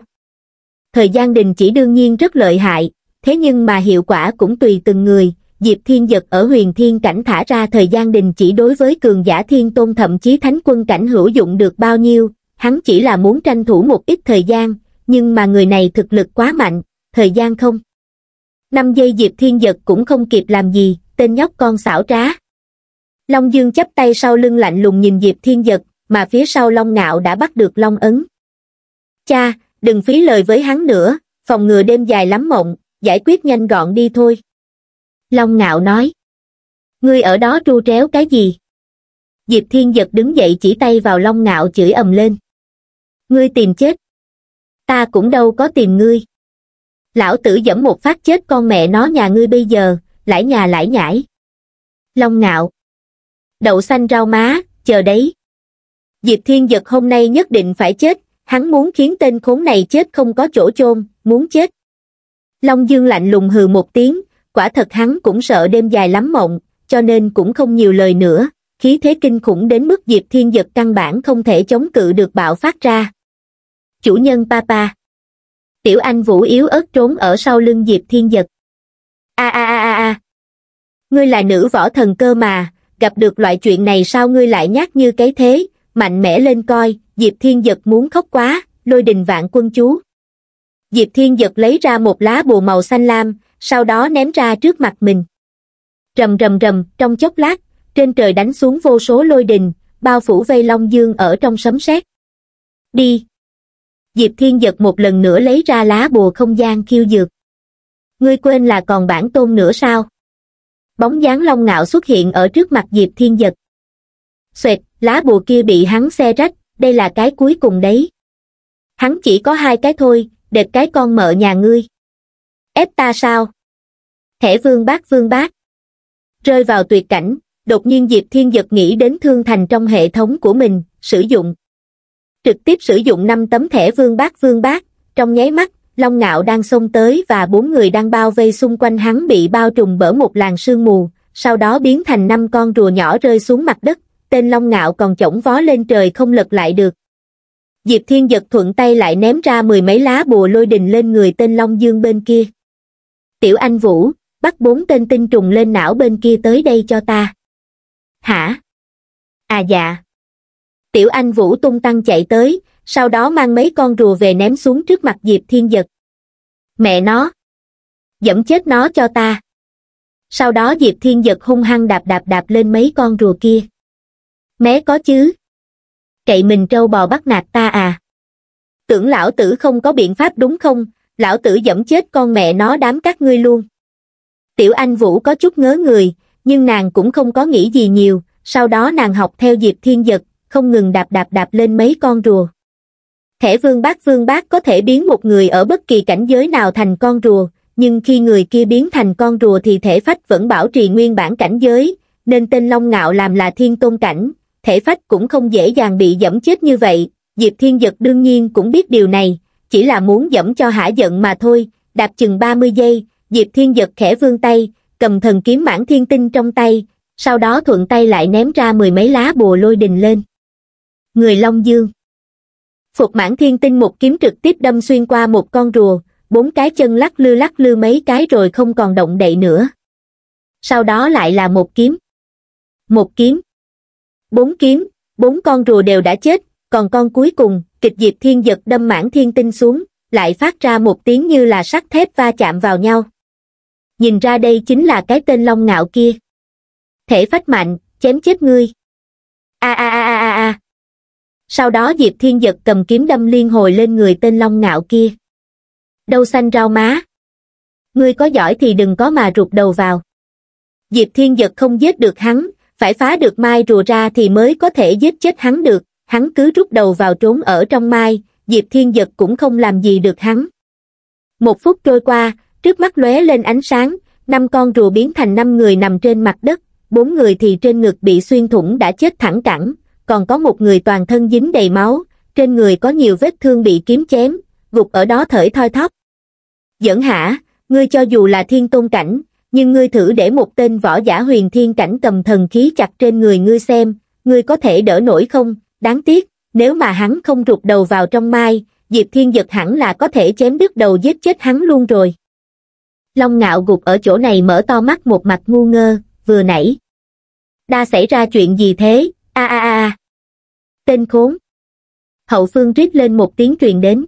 Thời gian đình chỉ đương nhiên rất lợi hại, thế nhưng mà hiệu quả cũng tùy từng người, Diệp Thiên Giật ở huyền thiên cảnh thả ra thời gian đình chỉ đối với cường giả thiên tôn thậm chí thánh quân cảnh hữu dụng được bao nhiêu, hắn chỉ là muốn tranh thủ một ít thời gian, nhưng mà người này thực lực quá mạnh, thời gian không. Năm giây Diệp Thiên Giật cũng không kịp làm gì, tên nhóc con xảo trá. Long Dương chắp tay sau lưng lạnh lùng nhìn Diệp Thiên Giật, mà phía sau Long Ngạo đã bắt được Long Ấn. Cha, đừng phí lời với hắn nữa, phòng ngừa đêm dài lắm mộng, giải quyết nhanh gọn đi thôi. Long Ngạo nói. Ngươi ở đó tru tréo cái gì? Diệp Thiên Giật đứng dậy chỉ tay vào Long Ngạo chửi ầm lên ngươi tìm chết ta cũng đâu có tìm ngươi lão tử dẫm một phát chết con mẹ nó nhà ngươi bây giờ lãi nhà lãi nhãi long ngạo đậu xanh rau má chờ đấy diệp thiên giật hôm nay nhất định phải chết hắn muốn khiến tên khốn này chết không có chỗ chôn muốn chết long dương lạnh lùng hừ một tiếng quả thật hắn cũng sợ đêm dài lắm mộng cho nên cũng không nhiều lời nữa khí thế kinh khủng đến mức diệp thiên giật căn bản không thể chống cự được bạo phát ra chủ nhân papa tiểu anh vũ yếu ớt trốn ở sau lưng diệp thiên giật a a a a a ngươi là nữ võ thần cơ mà gặp được loại chuyện này sao ngươi lại nhát như cái thế mạnh mẽ lên coi diệp thiên giật muốn khóc quá lôi đình vạn quân chú diệp thiên giật lấy ra một lá bùa màu xanh lam sau đó ném ra trước mặt mình rầm rầm rầm trong chốc lát trên trời đánh xuống vô số lôi đình bao phủ vây long dương ở trong sấm sét đi diệp thiên giật một lần nữa lấy ra lá bùa không gian khiêu dược ngươi quên là còn bản tôn nữa sao bóng dáng long ngạo xuất hiện ở trước mặt diệp thiên giật xoẹt lá bùa kia bị hắn xe rách đây là cái cuối cùng đấy hắn chỉ có hai cái thôi đẹp cái con mợ nhà ngươi ép ta sao thẻ vương bác vương bác rơi vào tuyệt cảnh đột nhiên diệp thiên giật nghĩ đến thương thành trong hệ thống của mình sử dụng trực tiếp sử dụng năm tấm thẻ vương bác vương bác trong nháy mắt long ngạo đang xông tới và bốn người đang bao vây xung quanh hắn bị bao trùm bởi một làn sương mù sau đó biến thành năm con rùa nhỏ rơi xuống mặt đất tên long ngạo còn chổng vó lên trời không lật lại được diệp thiên giật thuận tay lại ném ra mười mấy lá bùa lôi đình lên người tên long dương bên kia tiểu anh vũ bắt bốn tên tinh trùng lên não bên kia tới đây cho ta hả à dạ tiểu anh vũ tung tăng chạy tới sau đó mang mấy con rùa về ném xuống trước mặt diệp thiên giật mẹ nó dẫm chết nó cho ta sau đó diệp thiên giật hung hăng đạp đạp đạp lên mấy con rùa kia mé có chứ cậy mình trâu bò bắt nạt ta à tưởng lão tử không có biện pháp đúng không lão tử dẫm chết con mẹ nó đám các ngươi luôn tiểu anh vũ có chút ngớ người nhưng nàng cũng không có nghĩ gì nhiều sau đó nàng học theo diệp thiên giật không ngừng đạp đạp đạp lên mấy con rùa. Thẻ vương bác vương bác có thể biến một người ở bất kỳ cảnh giới nào thành con rùa, nhưng khi người kia biến thành con rùa thì thể phách vẫn bảo trì nguyên bản cảnh giới, nên tên Long Ngạo làm là thiên tôn cảnh, thể phách cũng không dễ dàng bị dẫm chết như vậy, Diệp Thiên Dật đương nhiên cũng biết điều này, chỉ là muốn dẫm cho hả giận mà thôi, đạp chừng 30 giây, Diệp Thiên Dật khẽ vươn tay, cầm thần kiếm mãn thiên tinh trong tay, sau đó thuận tay lại ném ra mười mấy lá bùa lôi đình lên người Long Dương. Phục mãn thiên tinh một kiếm trực tiếp đâm xuyên qua một con rùa, bốn cái chân lắc lư lắc lư mấy cái rồi không còn động đậy nữa. Sau đó lại là một kiếm. Một kiếm. Bốn kiếm, bốn con rùa đều đã chết, còn con cuối cùng, kịch diệp thiên giật đâm mãn thiên tinh xuống, lại phát ra một tiếng như là sắt thép va chạm vào nhau. Nhìn ra đây chính là cái tên long ngạo kia. Thể phách mạnh, chém chết ngươi. a a a a a sau đó Diệp Thiên Giật cầm kiếm đâm liên hồi lên người tên Long Ngạo kia. Đâu xanh rau má. Ngươi có giỏi thì đừng có mà rụt đầu vào. Diệp Thiên Giật không giết được hắn, phải phá được mai rùa ra thì mới có thể giết chết hắn được, hắn cứ rút đầu vào trốn ở trong mai, Diệp Thiên Giật cũng không làm gì được hắn. Một phút trôi qua, trước mắt lóe lên ánh sáng, năm con rùa biến thành năm người nằm trên mặt đất, bốn người thì trên ngực bị xuyên thủng đã chết thẳng cẳng, còn có một người toàn thân dính đầy máu, trên người có nhiều vết thương bị kiếm chém, gục ở đó thở thoi thóp. Dẫn hả, ngươi cho dù là thiên tôn cảnh, nhưng ngươi thử để một tên võ giả huyền thiên cảnh cầm thần khí chặt trên người ngươi xem, ngươi có thể đỡ nổi không, đáng tiếc, nếu mà hắn không rụt đầu vào trong mai, Diệp Thiên Giật hẳn là có thể chém đứt đầu giết chết hắn luôn rồi. Long ngạo gục ở chỗ này mở to mắt một mặt ngu ngơ, vừa nãy. Đã xảy ra chuyện gì thế, a a a tên khốn hậu phương rít lên một tiếng truyền đến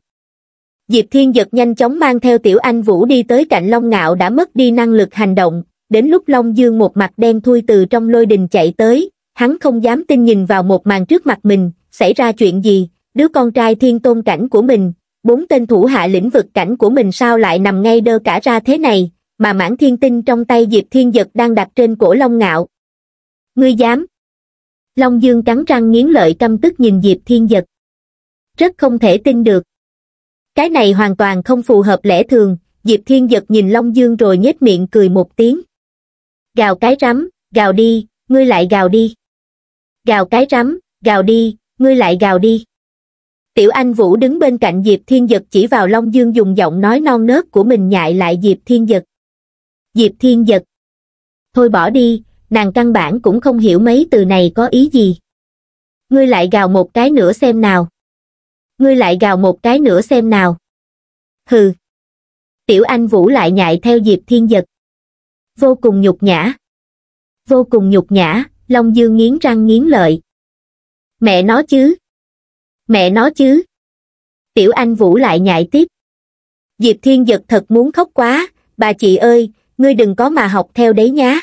diệp thiên giật nhanh chóng mang theo tiểu anh vũ đi tới cạnh long ngạo đã mất đi năng lực hành động đến lúc long dương một mặt đen thui từ trong lôi đình chạy tới hắn không dám tin nhìn vào một màn trước mặt mình xảy ra chuyện gì đứa con trai thiên tôn cảnh của mình bốn tên thủ hạ lĩnh vực cảnh của mình sao lại nằm ngay đơ cả ra thế này mà mãn thiên tinh trong tay diệp thiên giật đang đặt trên cổ long ngạo ngươi dám long dương cắn răng nghiến lợi căm tức nhìn diệp thiên giật rất không thể tin được cái này hoàn toàn không phù hợp lẽ thường diệp thiên giật nhìn long dương rồi nhếch miệng cười một tiếng gào cái rắm gào đi ngươi lại gào đi gào cái rắm gào đi ngươi lại gào đi tiểu anh vũ đứng bên cạnh diệp thiên giật chỉ vào long dương dùng giọng nói non nớt của mình nhại lại diệp thiên giật diệp thiên giật thôi bỏ đi nàng căn bản cũng không hiểu mấy từ này có ý gì. Ngươi lại gào một cái nữa xem nào. Ngươi lại gào một cái nữa xem nào. Hừ. Tiểu Anh Vũ lại nhại theo Diệp Thiên Giật. Vô cùng nhục nhã. Vô cùng nhục nhã, Long Dương nghiến răng nghiến lợi. Mẹ nó chứ. Mẹ nó chứ. Tiểu Anh Vũ lại nhại tiếp. Diệp Thiên Giật thật muốn khóc quá, bà chị ơi, ngươi đừng có mà học theo đấy nhá.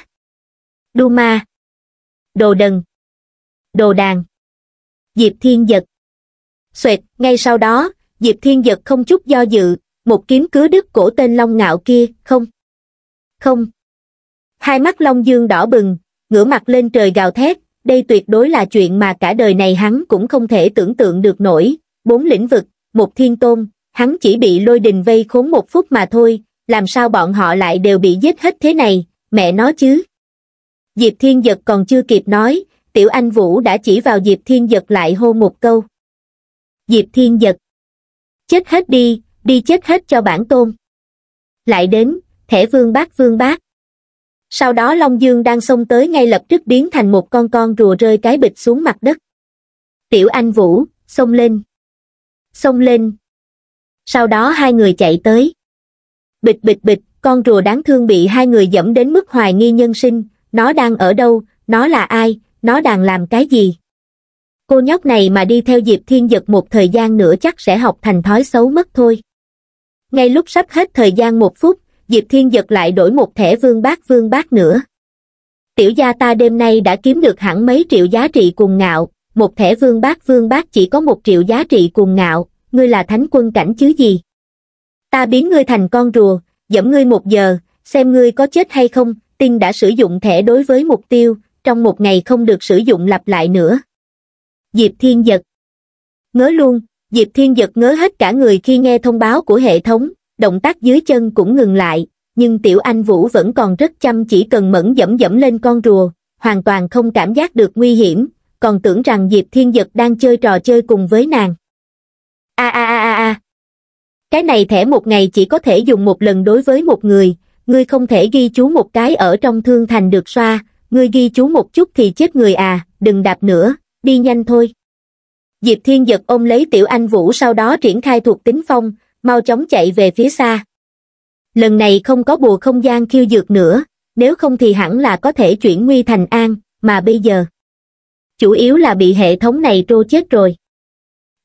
Đu ma. Đồ đần. Đồ đàn. Diệp Thiên giật. Xoẹt, ngay sau đó, Diệp Thiên giật không chút do dự, một kiếm cứ đứt cổ tên Long Ngạo kia, không. Không. Hai mắt Long Dương đỏ bừng, ngửa mặt lên trời gào thét, đây tuyệt đối là chuyện mà cả đời này hắn cũng không thể tưởng tượng được nổi. Bốn lĩnh vực, một thiên tôn, hắn chỉ bị lôi đình vây khốn một phút mà thôi, làm sao bọn họ lại đều bị giết hết thế này, mẹ nó chứ diệp thiên giật còn chưa kịp nói tiểu anh vũ đã chỉ vào diệp thiên giật lại hô một câu diệp thiên giật chết hết đi đi chết hết cho bản tôn lại đến thẻ vương bác vương bác sau đó long dương đang xông tới ngay lập tức biến thành một con con rùa rơi cái bịch xuống mặt đất tiểu anh vũ xông lên xông lên sau đó hai người chạy tới bịch bịch bịch con rùa đáng thương bị hai người dẫm đến mức hoài nghi nhân sinh nó đang ở đâu, nó là ai, nó đang làm cái gì. Cô nhóc này mà đi theo Diệp Thiên Dật một thời gian nữa chắc sẽ học thành thói xấu mất thôi. Ngay lúc sắp hết thời gian một phút, Diệp Thiên Dật lại đổi một thẻ vương bát vương bát nữa. Tiểu gia ta đêm nay đã kiếm được hẳn mấy triệu giá trị cùng ngạo, một thẻ vương bát vương bát chỉ có một triệu giá trị cùng ngạo, ngươi là thánh quân cảnh chứ gì. Ta biến ngươi thành con rùa, dẫm ngươi một giờ, xem ngươi có chết hay không, tinh đã sử dụng thẻ đối với mục tiêu, trong một ngày không được sử dụng lặp lại nữa. Diệp Thiên giật Ngớ luôn, Diệp Thiên giật ngớ hết cả người khi nghe thông báo của hệ thống, động tác dưới chân cũng ngừng lại, nhưng Tiểu Anh Vũ vẫn còn rất chăm chỉ cần mẫn dẫm dẫm lên con rùa, hoàn toàn không cảm giác được nguy hiểm, còn tưởng rằng Diệp Thiên Giật đang chơi trò chơi cùng với nàng. A a a a a. Cái này thẻ một ngày chỉ có thể dùng một lần đối với một người, ngươi không thể ghi chú một cái ở trong thương thành được xoa, ngươi ghi chú một chút thì chết người à, đừng đạp nữa, đi nhanh thôi. Diệp Thiên giật ôm lấy Tiểu Anh Vũ sau đó triển khai thuộc tính phong, mau chóng chạy về phía xa. Lần này không có bùa không gian khiêu dược nữa, nếu không thì hẳn là có thể chuyển nguy thành an, mà bây giờ. Chủ yếu là bị hệ thống này trô chết rồi.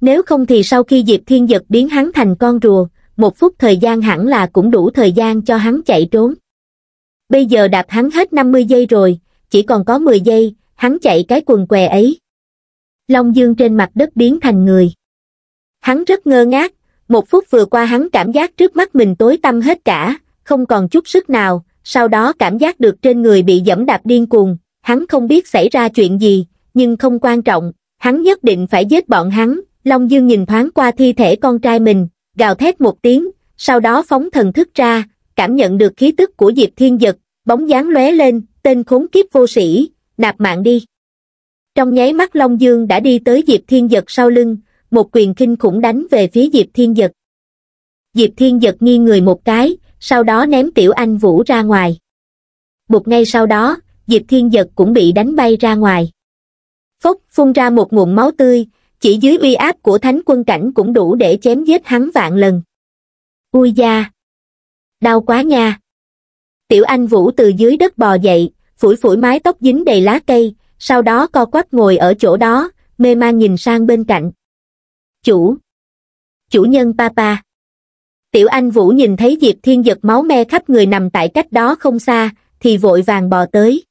Nếu không thì sau khi Diệp Thiên giật biến hắn thành con rùa, một phút thời gian hẳn là cũng đủ thời gian cho hắn chạy trốn. Bây giờ đạp hắn hết 50 giây rồi, chỉ còn có 10 giây, hắn chạy cái quần què ấy. Long Dương trên mặt đất biến thành người. Hắn rất ngơ ngác, một phút vừa qua hắn cảm giác trước mắt mình tối tăm hết cả, không còn chút sức nào, sau đó cảm giác được trên người bị dẫm đạp điên cuồng, hắn không biết xảy ra chuyện gì, nhưng không quan trọng, hắn nhất định phải giết bọn hắn. Long Dương nhìn thoáng qua thi thể con trai mình, gào thét một tiếng, sau đó phóng thần thức ra, cảm nhận được khí tức của Diệp Thiên Dật, bóng dáng lóe lên, tên khốn kiếp vô sĩ, nạp mạng đi. Trong nháy mắt Long Dương đã đi tới Diệp Thiên Dật sau lưng, một quyền kinh khủng đánh về phía Diệp Thiên Dật. Diệp Thiên Dật nghi người một cái, sau đó ném Tiểu Anh Vũ ra ngoài. Một ngay sau đó, Diệp Thiên Dật cũng bị đánh bay ra ngoài. Phốc phun ra một nguồn máu tươi, chỉ dưới uy áp của thánh quân cảnh cũng đủ để chém giết hắn vạn lần ui da đau quá nha tiểu anh vũ từ dưới đất bò dậy phủi phủi mái tóc dính đầy lá cây sau đó co quắp ngồi ở chỗ đó mê man nhìn sang bên cạnh chủ chủ nhân papa tiểu anh vũ nhìn thấy diệp thiên giật máu me khắp người nằm tại cách đó không xa thì vội vàng bò tới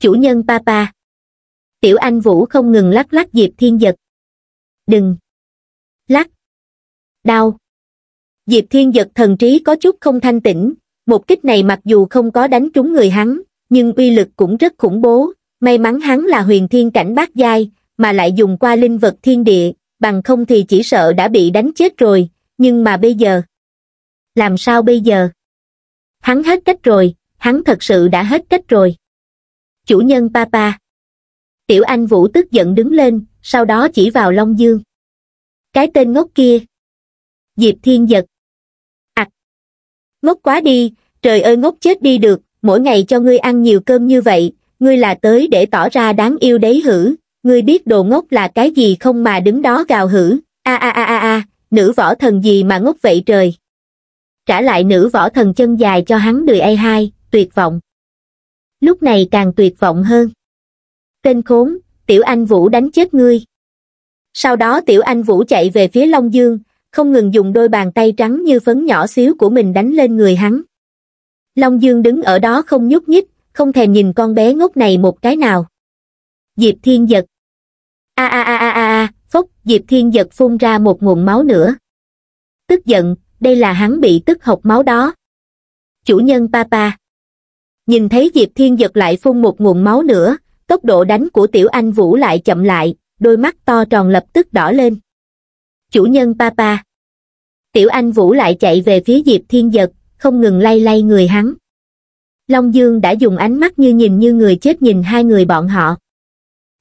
chủ nhân papa tiểu anh vũ không ngừng lắc lắc diệp thiên giật đừng, lắc, đau. Diệp Thiên giật thần trí có chút không thanh tĩnh, một kích này mặc dù không có đánh trúng người hắn, nhưng uy lực cũng rất khủng bố, may mắn hắn là huyền thiên cảnh bát giai, mà lại dùng qua linh vật thiên địa, bằng không thì chỉ sợ đã bị đánh chết rồi, nhưng mà bây giờ, làm sao bây giờ? Hắn hết cách rồi, hắn thật sự đã hết cách rồi. Chủ nhân papa. Tiểu Anh Vũ tức giận đứng lên, sau đó chỉ vào Long Dương. Cái tên ngốc kia. Diệp Thiên giật. Ặc. ngốc quá đi, trời ơi ngốc chết đi được, mỗi ngày cho ngươi ăn nhiều cơm như vậy, ngươi là tới để tỏ ra đáng yêu đấy hử, ngươi biết đồ ngốc là cái gì không mà đứng đó gào hử, a a a a a, nữ võ thần gì mà ngốc vậy trời. Trả lại nữ võ thần chân dài cho hắn đười ai hai, tuyệt vọng. Lúc này càng tuyệt vọng hơn tên khốn tiểu anh vũ đánh chết ngươi sau đó tiểu anh vũ chạy về phía long dương không ngừng dùng đôi bàn tay trắng như phấn nhỏ xíu của mình đánh lên người hắn long dương đứng ở đó không nhúc nhích không thèm nhìn con bé ngốc này một cái nào diệp thiên giật a a a a a phốc diệp thiên giật phun ra một nguồn máu nữa tức giận đây là hắn bị tức hộc máu đó chủ nhân papa nhìn thấy diệp thiên giật lại phun một nguồn máu nữa tốc độ đánh của tiểu anh Vũ lại chậm lại, đôi mắt to tròn lập tức đỏ lên. Chủ nhân papa. Tiểu anh Vũ lại chạy về phía Diệp Thiên Giật, không ngừng lay lay người hắn. Long Dương đã dùng ánh mắt như nhìn như người chết nhìn hai người bọn họ.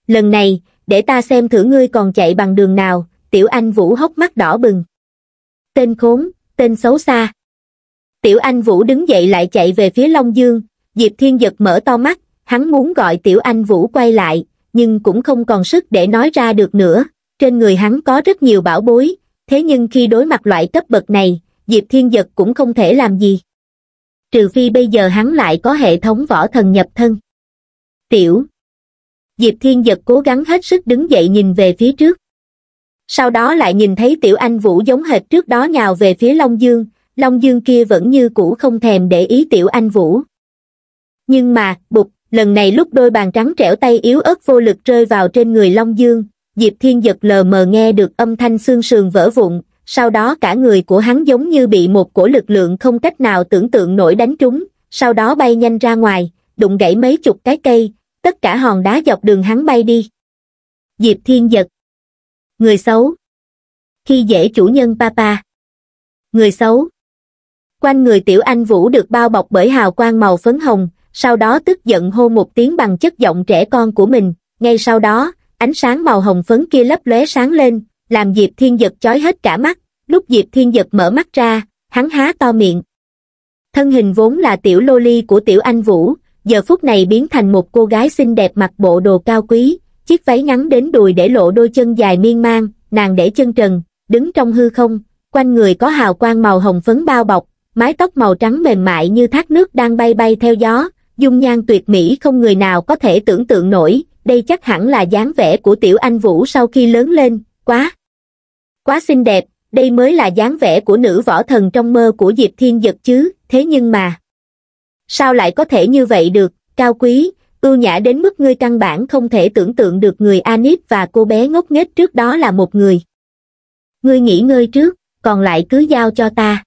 Lần này, để ta xem thử ngươi còn chạy bằng đường nào, tiểu anh Vũ hốc mắt đỏ bừng. Tên khốn, tên xấu xa. Tiểu anh Vũ đứng dậy lại chạy về phía Long Dương, Diệp Thiên Giật mở to mắt, hắn muốn gọi tiểu anh Vũ quay lại, nhưng cũng không còn sức để nói ra được nữa. Trên người hắn có rất nhiều bảo bối, thế nhưng khi đối mặt loại cấp bậc này, Diệp Thiên Giật cũng không thể làm gì. Trừ phi bây giờ hắn lại có hệ thống võ thần nhập thân. Tiểu Diệp Thiên Giật cố gắng hết sức đứng dậy nhìn về phía trước. Sau đó lại nhìn thấy tiểu anh Vũ giống hệt trước đó nhào về phía Long Dương, Long Dương kia vẫn như cũ không thèm để ý tiểu anh Vũ. Nhưng mà, bụt, lần này lúc đôi bàn trắng trẻo tay yếu ớt vô lực rơi vào trên người long dương diệp thiên giật lờ mờ nghe được âm thanh xương sườn vỡ vụn sau đó cả người của hắn giống như bị một cổ lực lượng không cách nào tưởng tượng nổi đánh trúng sau đó bay nhanh ra ngoài đụng gãy mấy chục cái cây tất cả hòn đá dọc đường hắn bay đi diệp thiên giật người xấu khi dễ chủ nhân papa người xấu quanh người tiểu anh vũ được bao bọc bởi hào quang màu phấn hồng sau đó tức giận hô một tiếng bằng chất giọng trẻ con của mình, ngay sau đó, ánh sáng màu hồng phấn kia lấp lóe sáng lên, làm Diệp Thiên Giật chói hết cả mắt, lúc Diệp Thiên Giật mở mắt ra, hắn há to miệng. Thân hình vốn là tiểu loli của tiểu anh Vũ, giờ phút này biến thành một cô gái xinh đẹp mặc bộ đồ cao quý, chiếc váy ngắn đến đùi để lộ đôi chân dài miên man, nàng để chân trần, đứng trong hư không, quanh người có hào quang màu hồng phấn bao bọc, mái tóc màu trắng mềm mại như thác nước đang bay bay theo gió, dung nhan tuyệt mỹ không người nào có thể tưởng tượng nổi, đây chắc hẳn là dáng vẻ của tiểu anh Vũ sau khi lớn lên, quá, quá xinh đẹp, đây mới là dáng vẻ của nữ võ thần trong mơ của Diệp Thiên Dật chứ, thế nhưng mà, sao lại có thể như vậy được, cao quý, ưu nhã đến mức ngươi căn bản không thể tưởng tượng được người Anip và cô bé ngốc nghếch trước đó là một người. Ngươi nghỉ ngơi trước, còn lại cứ giao cho ta.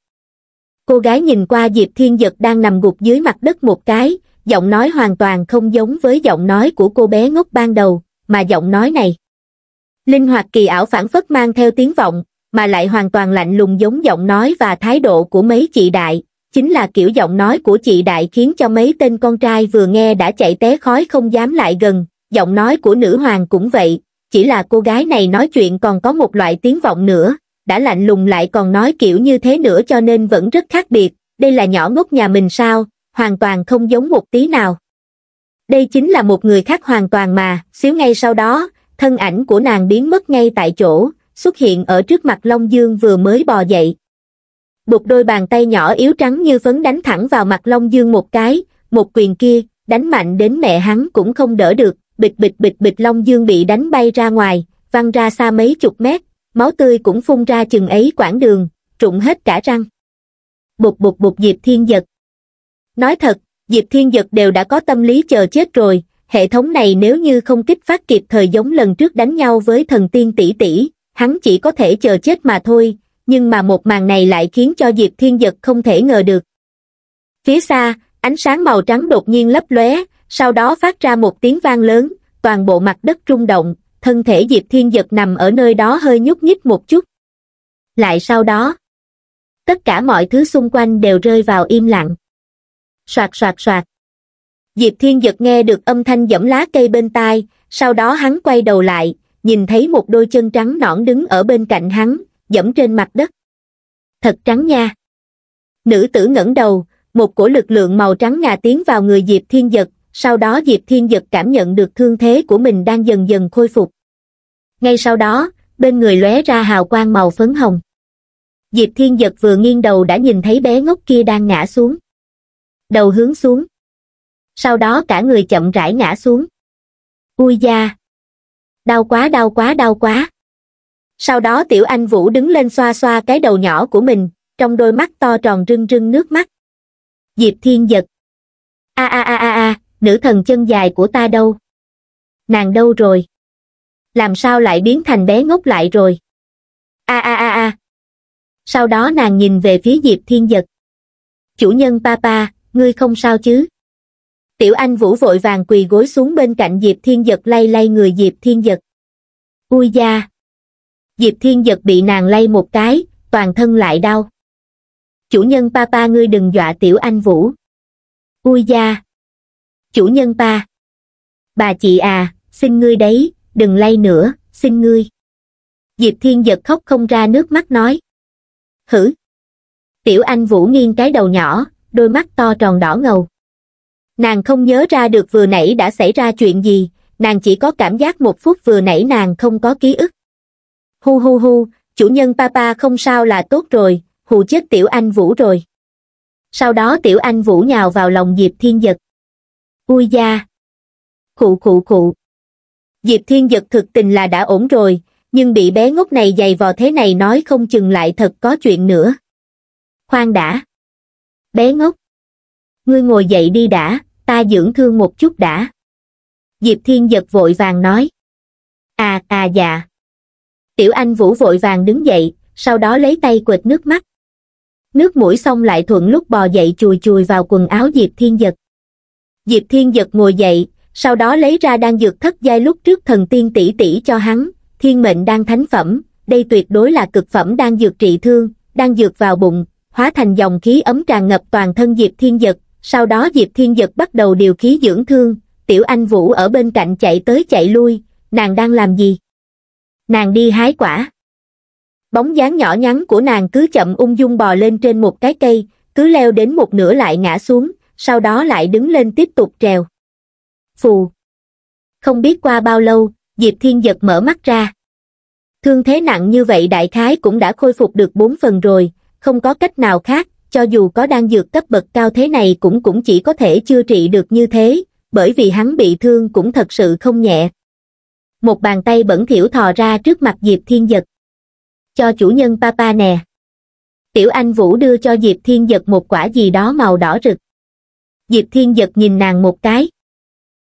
Cô gái nhìn qua Diệp Thiên Dật đang nằm gục dưới mặt đất một cái, giọng nói hoàn toàn không giống với giọng nói của cô bé ngốc ban đầu, mà giọng nói này. Linh hoạt kỳ ảo phản phất mang theo tiếng vọng, mà lại hoàn toàn lạnh lùng giống giọng nói và thái độ của mấy chị đại, chính là kiểu giọng nói của chị đại khiến cho mấy tên con trai vừa nghe đã chạy té khói không dám lại gần, giọng nói của nữ hoàng cũng vậy, chỉ là cô gái này nói chuyện còn có một loại tiếng vọng nữa, đã lạnh lùng lại còn nói kiểu như thế nữa cho nên vẫn rất khác biệt, đây là nhỏ ngốc nhà mình sao, hoàn toàn không giống một tí nào. Đây chính là một người khác hoàn toàn mà, xíu ngay sau đó, thân ảnh của nàng biến mất ngay tại chỗ, xuất hiện ở trước mặt Long Dương vừa mới bò dậy. Bụt đôi bàn tay nhỏ yếu trắng như phấn đánh thẳng vào mặt Long Dương một cái, một quyền kia, đánh mạnh đến mẹ hắn cũng không đỡ được, bịch bịch bịch bịch Long Dương bị đánh bay ra ngoài, văng ra xa mấy chục mét, máu tươi cũng phun ra chừng ấy quãng đường, trụng hết cả răng. Bụt bụt bụt Diệp Thiên giật, Nói thật, Diệp Thiên Dật đều đã có tâm lý chờ chết rồi, hệ thống này nếu như không kích phát kịp thời giống lần trước đánh nhau với thần tiên tỷ tỷ, hắn chỉ có thể chờ chết mà thôi, nhưng mà một màn này lại khiến cho Diệp Thiên Dật không thể ngờ được. Phía xa, ánh sáng màu trắng đột nhiên lấp lóe, sau đó phát ra một tiếng vang lớn, toàn bộ mặt đất rung động, thân thể Diệp Thiên Dật nằm ở nơi đó hơi nhúc nhích một chút. Lại sau đó, tất cả mọi thứ xung quanh đều rơi vào im lặng soạt soạt soạt. Diệp Thiên giật nghe được âm thanh giẫm lá cây bên tai, sau đó hắn quay đầu lại, nhìn thấy một đôi chân trắng nõn đứng ở bên cạnh hắn, giẫm trên mặt đất. Thật trắng nha. Nữ tử ngẩng đầu, một cổ lực lượng màu trắng ngà tiến vào người Diệp Thiên giật, sau đó Diệp Thiên giật cảm nhận được thương thế của mình đang dần dần khôi phục. Ngay sau đó, bên người lóe ra hào quang màu phấn hồng. Diệp Thiên Giật vừa nghiêng đầu đã nhìn thấy bé ngốc kia đang ngã xuống đầu hướng xuống. Sau đó cả người chậm rãi ngã xuống. Ui da! Đau quá đau quá đau quá! Sau đó Tiểu Anh Vũ đứng lên xoa xoa cái đầu nhỏ của mình, trong đôi mắt to tròn rưng rưng nước mắt. Diệp Thiên giật. A a a a a, nữ thần chân dài của ta đâu? Nàng đâu rồi? Làm sao lại biến thành bé ngốc lại rồi? A a a a. Sau đó nàng nhìn về phía Diệp Thiên giật. Chủ nhân papa, ngươi không sao chứ? Tiểu Anh Vũ vội vàng quỳ gối xuống bên cạnh Diệp Thiên Giật lay lay người Diệp Thiên Giật. Ui da! Diệp Thiên Giật bị nàng lay một cái, toàn thân lại đau. Chủ nhân papa ngươi đừng dọa Tiểu Anh Vũ. Ui da! Chủ nhân pa! Bà chị à, xin ngươi đấy, đừng lay nữa, xin ngươi. Diệp Thiên Giật khóc không ra nước mắt nói. Hử! Tiểu Anh Vũ nghiêng cái đầu nhỏ, đôi mắt to tròn đỏ ngầu nàng không nhớ ra được vừa nãy đã xảy ra chuyện gì nàng chỉ có cảm giác một phút vừa nãy nàng không có ký ức hu hu hu chủ nhân papa không sao là tốt rồi hù chết tiểu anh vũ rồi sau đó tiểu anh vũ nhào vào lòng diệp thiên giật ui da khụ khụ khụ diệp thiên giật thực tình là đã ổn rồi nhưng bị bé ngốc này dày vò thế này nói không chừng lại thật có chuyện nữa khoan đã bé ngốc ngươi ngồi dậy đi đã ta dưỡng thương một chút đã diệp thiên giật vội vàng nói à à dạ tiểu anh vũ vội vàng đứng dậy sau đó lấy tay quệt nước mắt nước mũi xong lại thuận lúc bò dậy chùi chùi vào quần áo diệp thiên giật diệp thiên giật ngồi dậy sau đó lấy ra đan dược thất giai lúc trước thần tiên tỷ tỷ cho hắn thiên mệnh đang thánh phẩm đây tuyệt đối là cực phẩm đan dược trị thương đan dược vào bụng hóa thành dòng khí ấm tràn ngập toàn thân Diệp Thiên Dật, sau đó Diệp Thiên Dật bắt đầu điều khí dưỡng thương, Tiểu Anh Vũ ở bên cạnh chạy tới chạy lui, nàng đang làm gì? Nàng đi hái quả. Bóng dáng nhỏ nhắn của nàng cứ chậm ung dung bò lên trên một cái cây, cứ leo đến một nửa lại ngã xuống, sau đó lại đứng lên tiếp tục trèo. Phù. Không biết qua bao lâu, Diệp Thiên Giật mở mắt ra. Thương thế nặng như vậy đại khái cũng đã khôi phục được bốn phần rồi, không có cách nào khác, cho dù có đang dược cấp bậc cao thế này cũng cũng chỉ có thể chưa trị được như thế, bởi vì hắn bị thương cũng thật sự không nhẹ. Một bàn tay bẩn thiểu thò ra trước mặt Diệp Thiên Giật. Cho chủ nhân papa nè. Tiểu Anh Vũ đưa cho Diệp Thiên Giật một quả gì đó màu đỏ rực. Diệp Thiên Giật nhìn nàng một cái.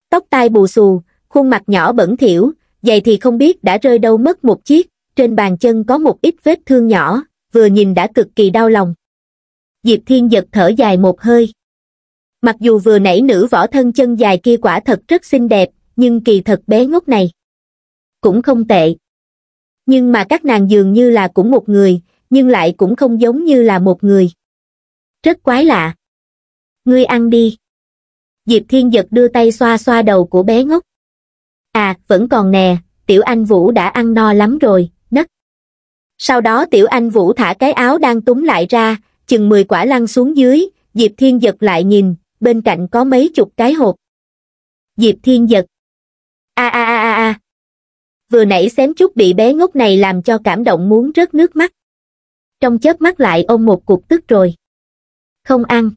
Tóc tai bù xù, khuôn mặt nhỏ bẩn thiểu, giày thì không biết đã rơi đâu mất một chiếc, trên bàn chân có một ít vết thương nhỏ, vừa nhìn đã cực kỳ đau lòng diệp thiên giật thở dài một hơi mặc dù vừa nãy nữ võ thân chân dài kia quả thật rất xinh đẹp nhưng kỳ thật bé ngốc này cũng không tệ nhưng mà các nàng dường như là cũng một người nhưng lại cũng không giống như là một người rất quái lạ ngươi ăn đi diệp thiên giật đưa tay xoa xoa đầu của bé ngốc à vẫn còn nè tiểu anh vũ đã ăn no lắm rồi sau đó tiểu anh vũ thả cái áo đang túng lại ra chừng mười quả lăn xuống dưới diệp thiên giật lại nhìn bên cạnh có mấy chục cái hộp diệp thiên giật a a a a a vừa nãy xém chút bị bé ngốc này làm cho cảm động muốn rớt nước mắt trong chớp mắt lại ôm một cục tức rồi không ăn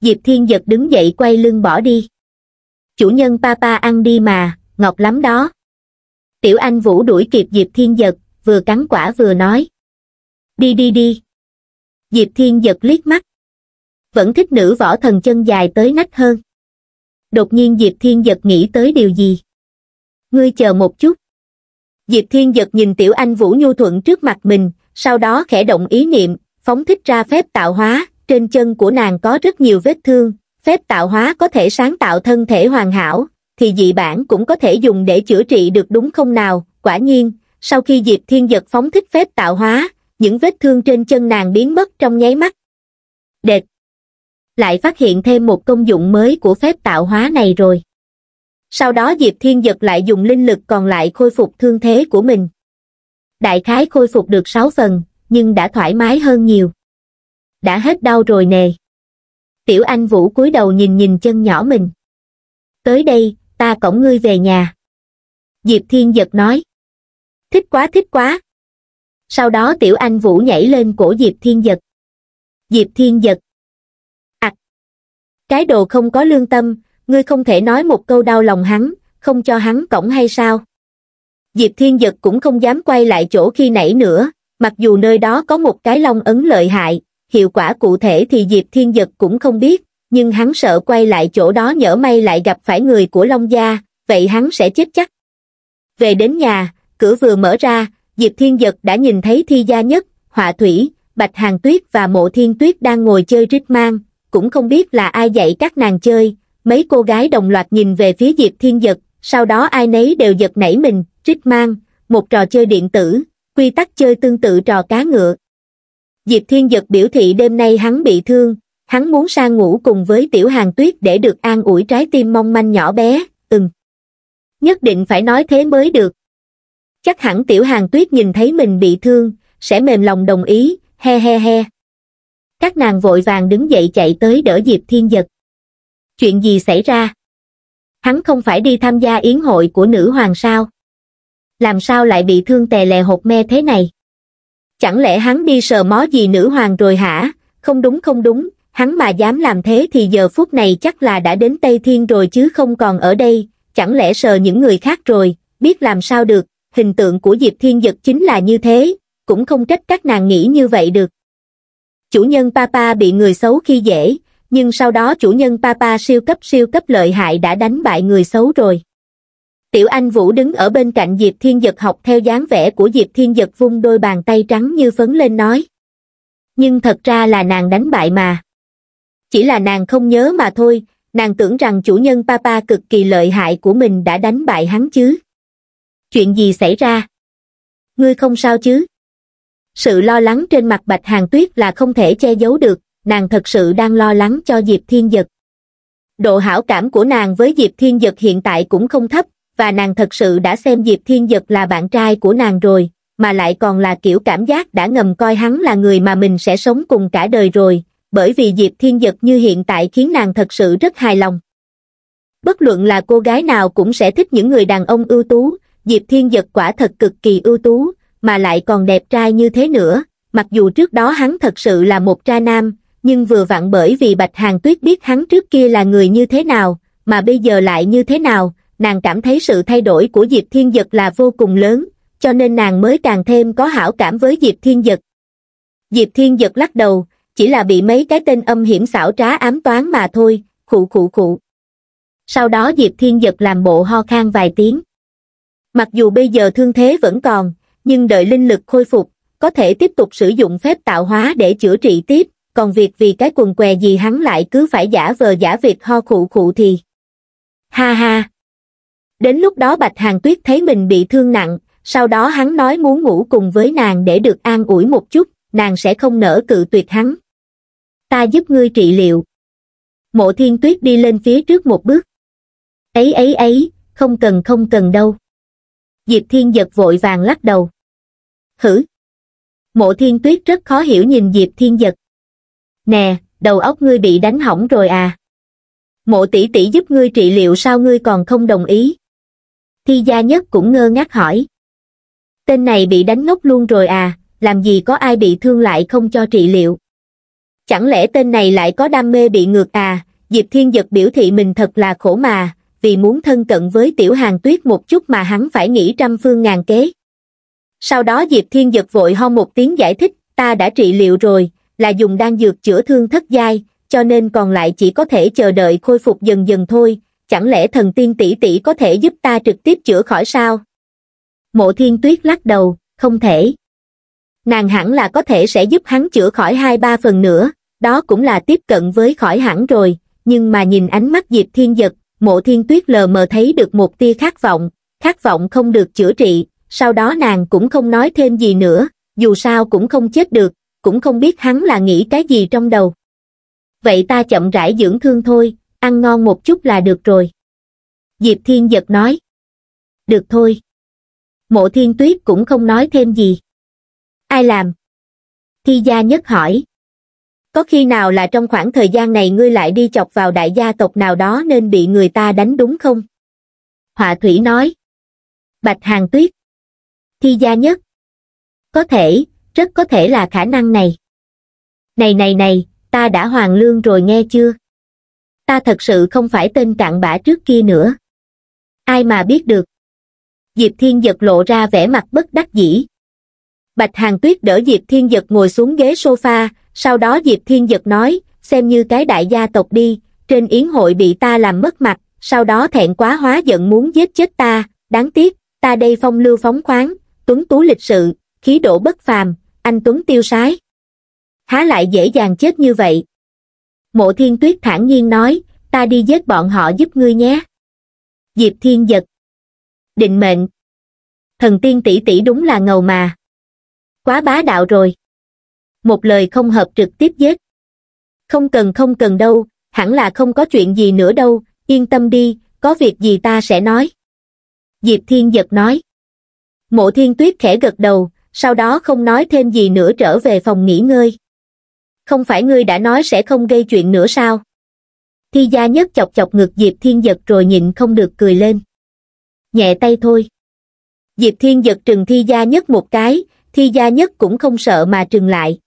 diệp thiên giật đứng dậy quay lưng bỏ đi chủ nhân papa ăn đi mà ngọt lắm đó tiểu anh vũ đuổi kịp diệp thiên giật vừa cắn quả vừa nói. Đi đi đi. Diệp Thiên giật liếc mắt. Vẫn thích nữ võ thần chân dài tới nách hơn. Đột nhiên Diệp Thiên giật nghĩ tới điều gì? Ngươi chờ một chút. Diệp Thiên giật nhìn tiểu anh Vũ Nhu Thuận trước mặt mình, sau đó khẽ động ý niệm, phóng thích ra phép tạo hóa, trên chân của nàng có rất nhiều vết thương, phép tạo hóa có thể sáng tạo thân thể hoàn hảo, thì dị bản cũng có thể dùng để chữa trị được đúng không nào, quả nhiên, sau khi diệp thiên giật phóng thích phép tạo hóa những vết thương trên chân nàng biến mất trong nháy mắt đệt lại phát hiện thêm một công dụng mới của phép tạo hóa này rồi sau đó diệp thiên giật lại dùng linh lực còn lại khôi phục thương thế của mình đại khái khôi phục được sáu phần nhưng đã thoải mái hơn nhiều đã hết đau rồi nè tiểu anh vũ cúi đầu nhìn nhìn chân nhỏ mình tới đây ta cõng ngươi về nhà diệp thiên giật nói thích quá thích quá sau đó tiểu anh vũ nhảy lên cổ diệp thiên giật diệp thiên giật ặc cái đồ không có lương tâm ngươi không thể nói một câu đau lòng hắn không cho hắn cổng hay sao diệp thiên giật cũng không dám quay lại chỗ khi nãy nữa mặc dù nơi đó có một cái long ấn lợi hại hiệu quả cụ thể thì diệp thiên giật cũng không biết nhưng hắn sợ quay lại chỗ đó nhỡ may lại gặp phải người của long gia vậy hắn sẽ chết chắc về đến nhà cửa vừa mở ra, Diệp Thiên Giật đã nhìn thấy Thi Gia Nhất, Họa Thủy, Bạch Hàng Tuyết và Mộ Thiên Tuyết đang ngồi chơi rít mang, cũng không biết là ai dạy các nàng chơi, mấy cô gái đồng loạt nhìn về phía Diệp Thiên Giật, sau đó ai nấy đều giật nảy mình, rít mang, một trò chơi điện tử, quy tắc chơi tương tự trò cá ngựa. Diệp Thiên Giật biểu thị đêm nay hắn bị thương, hắn muốn sang ngủ cùng với Tiểu Hàng Tuyết để được an ủi trái tim mong manh nhỏ bé, ừm. Nhất định phải nói thế mới được, chắc hẳn tiểu hàng tuyết nhìn thấy mình bị thương sẽ mềm lòng đồng ý he he he các nàng vội vàng đứng dậy chạy tới đỡ diệp thiên giật chuyện gì xảy ra hắn không phải đi tham gia yến hội của nữ hoàng sao làm sao lại bị thương tè lè hột me thế này chẳng lẽ hắn đi sờ mó gì nữ hoàng rồi hả không đúng không đúng hắn mà dám làm thế thì giờ phút này chắc là đã đến tây thiên rồi chứ không còn ở đây chẳng lẽ sờ những người khác rồi biết làm sao được hình tượng của Diệp Thiên Dật chính là như thế, cũng không trách các nàng nghĩ như vậy được. Chủ nhân Papa bị người xấu khi dễ, nhưng sau đó chủ nhân Papa siêu cấp siêu cấp lợi hại đã đánh bại người xấu rồi. Tiểu Anh Vũ đứng ở bên cạnh Diệp Thiên Dật học theo dáng vẻ của Diệp Thiên Dật vung đôi bàn tay trắng như phấn lên nói. Nhưng thật ra là nàng đánh bại mà. Chỉ là nàng không nhớ mà thôi, nàng tưởng rằng chủ nhân Papa cực kỳ lợi hại của mình đã đánh bại hắn chứ. Chuyện gì xảy ra? Ngươi không sao chứ? Sự lo lắng trên mặt Bạch Hàng Tuyết là không thể che giấu được, nàng thật sự đang lo lắng cho Diệp Thiên Dật. Độ hảo cảm của nàng với Diệp Thiên Dật hiện tại cũng không thấp, và nàng thật sự đã xem Diệp Thiên Dật là bạn trai của nàng rồi, mà lại còn là kiểu cảm giác đã ngầm coi hắn là người mà mình sẽ sống cùng cả đời rồi, bởi vì Diệp Thiên Dật như hiện tại khiến nàng thật sự rất hài lòng. Bất luận là cô gái nào cũng sẽ thích những người đàn ông ưu tú, Diệp Thiên Giật quả thật cực kỳ ưu tú, mà lại còn đẹp trai như thế nữa, mặc dù trước đó hắn thật sự là một trai nam, nhưng vừa vặn bởi vì Bạch Hàng Tuyết biết hắn trước kia là người như thế nào, mà bây giờ lại như thế nào, nàng cảm thấy sự thay đổi của Diệp Thiên Giật là vô cùng lớn, cho nên nàng mới càng thêm có hảo cảm với Diệp Thiên Giật. Diệp Thiên Giật lắc đầu, chỉ là bị mấy cái tên âm hiểm xảo trá ám toán mà thôi, khụ khụ khụ. Sau đó Diệp Thiên Giật làm bộ ho khan vài tiếng. Mặc dù bây giờ thương thế vẫn còn, nhưng đợi linh lực khôi phục, có thể tiếp tục sử dụng phép tạo hóa để chữa trị tiếp, còn việc vì cái quần què gì hắn lại cứ phải giả vờ giả việc ho khụ khụ thì. Ha ha! Đến lúc đó Bạch Hàng Tuyết thấy mình bị thương nặng, sau đó hắn nói muốn ngủ cùng với nàng để được an ủi một chút, nàng sẽ không nỡ cự tuyệt hắn. Ta giúp ngươi trị liệu. Mộ thiên tuyết đi lên phía trước một bước. Ấy ấy ấy, không cần không cần đâu. Diệp Thiên Giật vội vàng lắc đầu. Hử? Mộ Thiên Tuyết rất khó hiểu nhìn Diệp Thiên Giật. Nè, đầu óc ngươi bị đánh hỏng rồi à? Mộ tỷ tỷ giúp ngươi trị liệu sao ngươi còn không đồng ý? Thi gia nhất cũng ngơ ngác hỏi. Tên này bị đánh ngốc luôn rồi à, làm gì có ai bị thương lại không cho trị liệu? Chẳng lẽ tên này lại có đam mê bị ngược à? Diệp Thiên Giật biểu thị mình thật là khổ mà, vì muốn thân cận với tiểu hàng tuyết một chút mà hắn phải nghĩ trăm phương ngàn kế. Sau đó Diệp Thiên giật vội ho một tiếng giải thích, ta đã trị liệu rồi, là dùng đan dược chữa thương thất giai, cho nên còn lại chỉ có thể chờ đợi khôi phục dần dần thôi, chẳng lẽ thần tiên tỷ tỷ có thể giúp ta trực tiếp chữa khỏi sao? Mộ thiên tuyết lắc đầu, không thể. Nàng hẳn là có thể sẽ giúp hắn chữa khỏi hai ba phần nữa, đó cũng là tiếp cận với khỏi hẳn rồi, nhưng mà nhìn ánh mắt Diệp Thiên Giật, mộ thiên tuyết lờ mờ thấy được một tia khát vọng, khát vọng không được chữa trị, sau đó nàng cũng không nói thêm gì nữa, dù sao cũng không chết được, cũng không biết hắn là nghĩ cái gì trong đầu. Vậy ta chậm rãi dưỡng thương thôi, ăn ngon một chút là được rồi. Diệp Thiên Giật nói. Được thôi. Mộ Thiên Tuyết cũng không nói thêm gì. Ai làm? Thi gia nhất hỏi, có khi nào là trong khoảng thời gian này ngươi lại đi chọc vào đại gia tộc nào đó nên bị người ta đánh đúng không? Họa Thủy nói. Bạch Hàng Tuyết. Thi gia nhất. Có thể, rất có thể là khả năng này. Này này này, ta đã hoàn lương rồi nghe chưa? Ta thật sự không phải tên cặn bã trước kia nữa. Ai mà biết được. Diệp Thiên Giật lộ ra vẻ mặt bất đắc dĩ. Bạch Hàng Tuyết đỡ Diệp Thiên Giật ngồi xuống ghế sofa, sau đó diệp thiên giật nói xem như cái đại gia tộc đi trên yến hội bị ta làm mất mặt sau đó thẹn quá hóa giận muốn giết chết ta đáng tiếc ta đây phong lưu phóng khoáng tuấn tú lịch sự khí độ bất phàm anh tuấn tiêu sái há lại dễ dàng chết như vậy mộ thiên tuyết thản nhiên nói ta đi giết bọn họ giúp ngươi nhé diệp thiên giật định mệnh thần tiên tỷ tỷ đúng là ngầu mà quá bá đạo rồi một lời không hợp trực tiếp giết không cần không cần đâu hẳn là không có chuyện gì nữa đâu yên tâm đi có việc gì ta sẽ nói diệp thiên giật nói mộ thiên tuyết khẽ gật đầu sau đó không nói thêm gì nữa trở về phòng nghỉ ngơi không phải ngươi đã nói sẽ không gây chuyện nữa sao thi gia nhất chọc chọc ngực diệp thiên giật rồi nhịn không được cười lên nhẹ tay thôi diệp thiên giật trừng thi gia nhất một cái thi gia nhất cũng không sợ mà trừng lại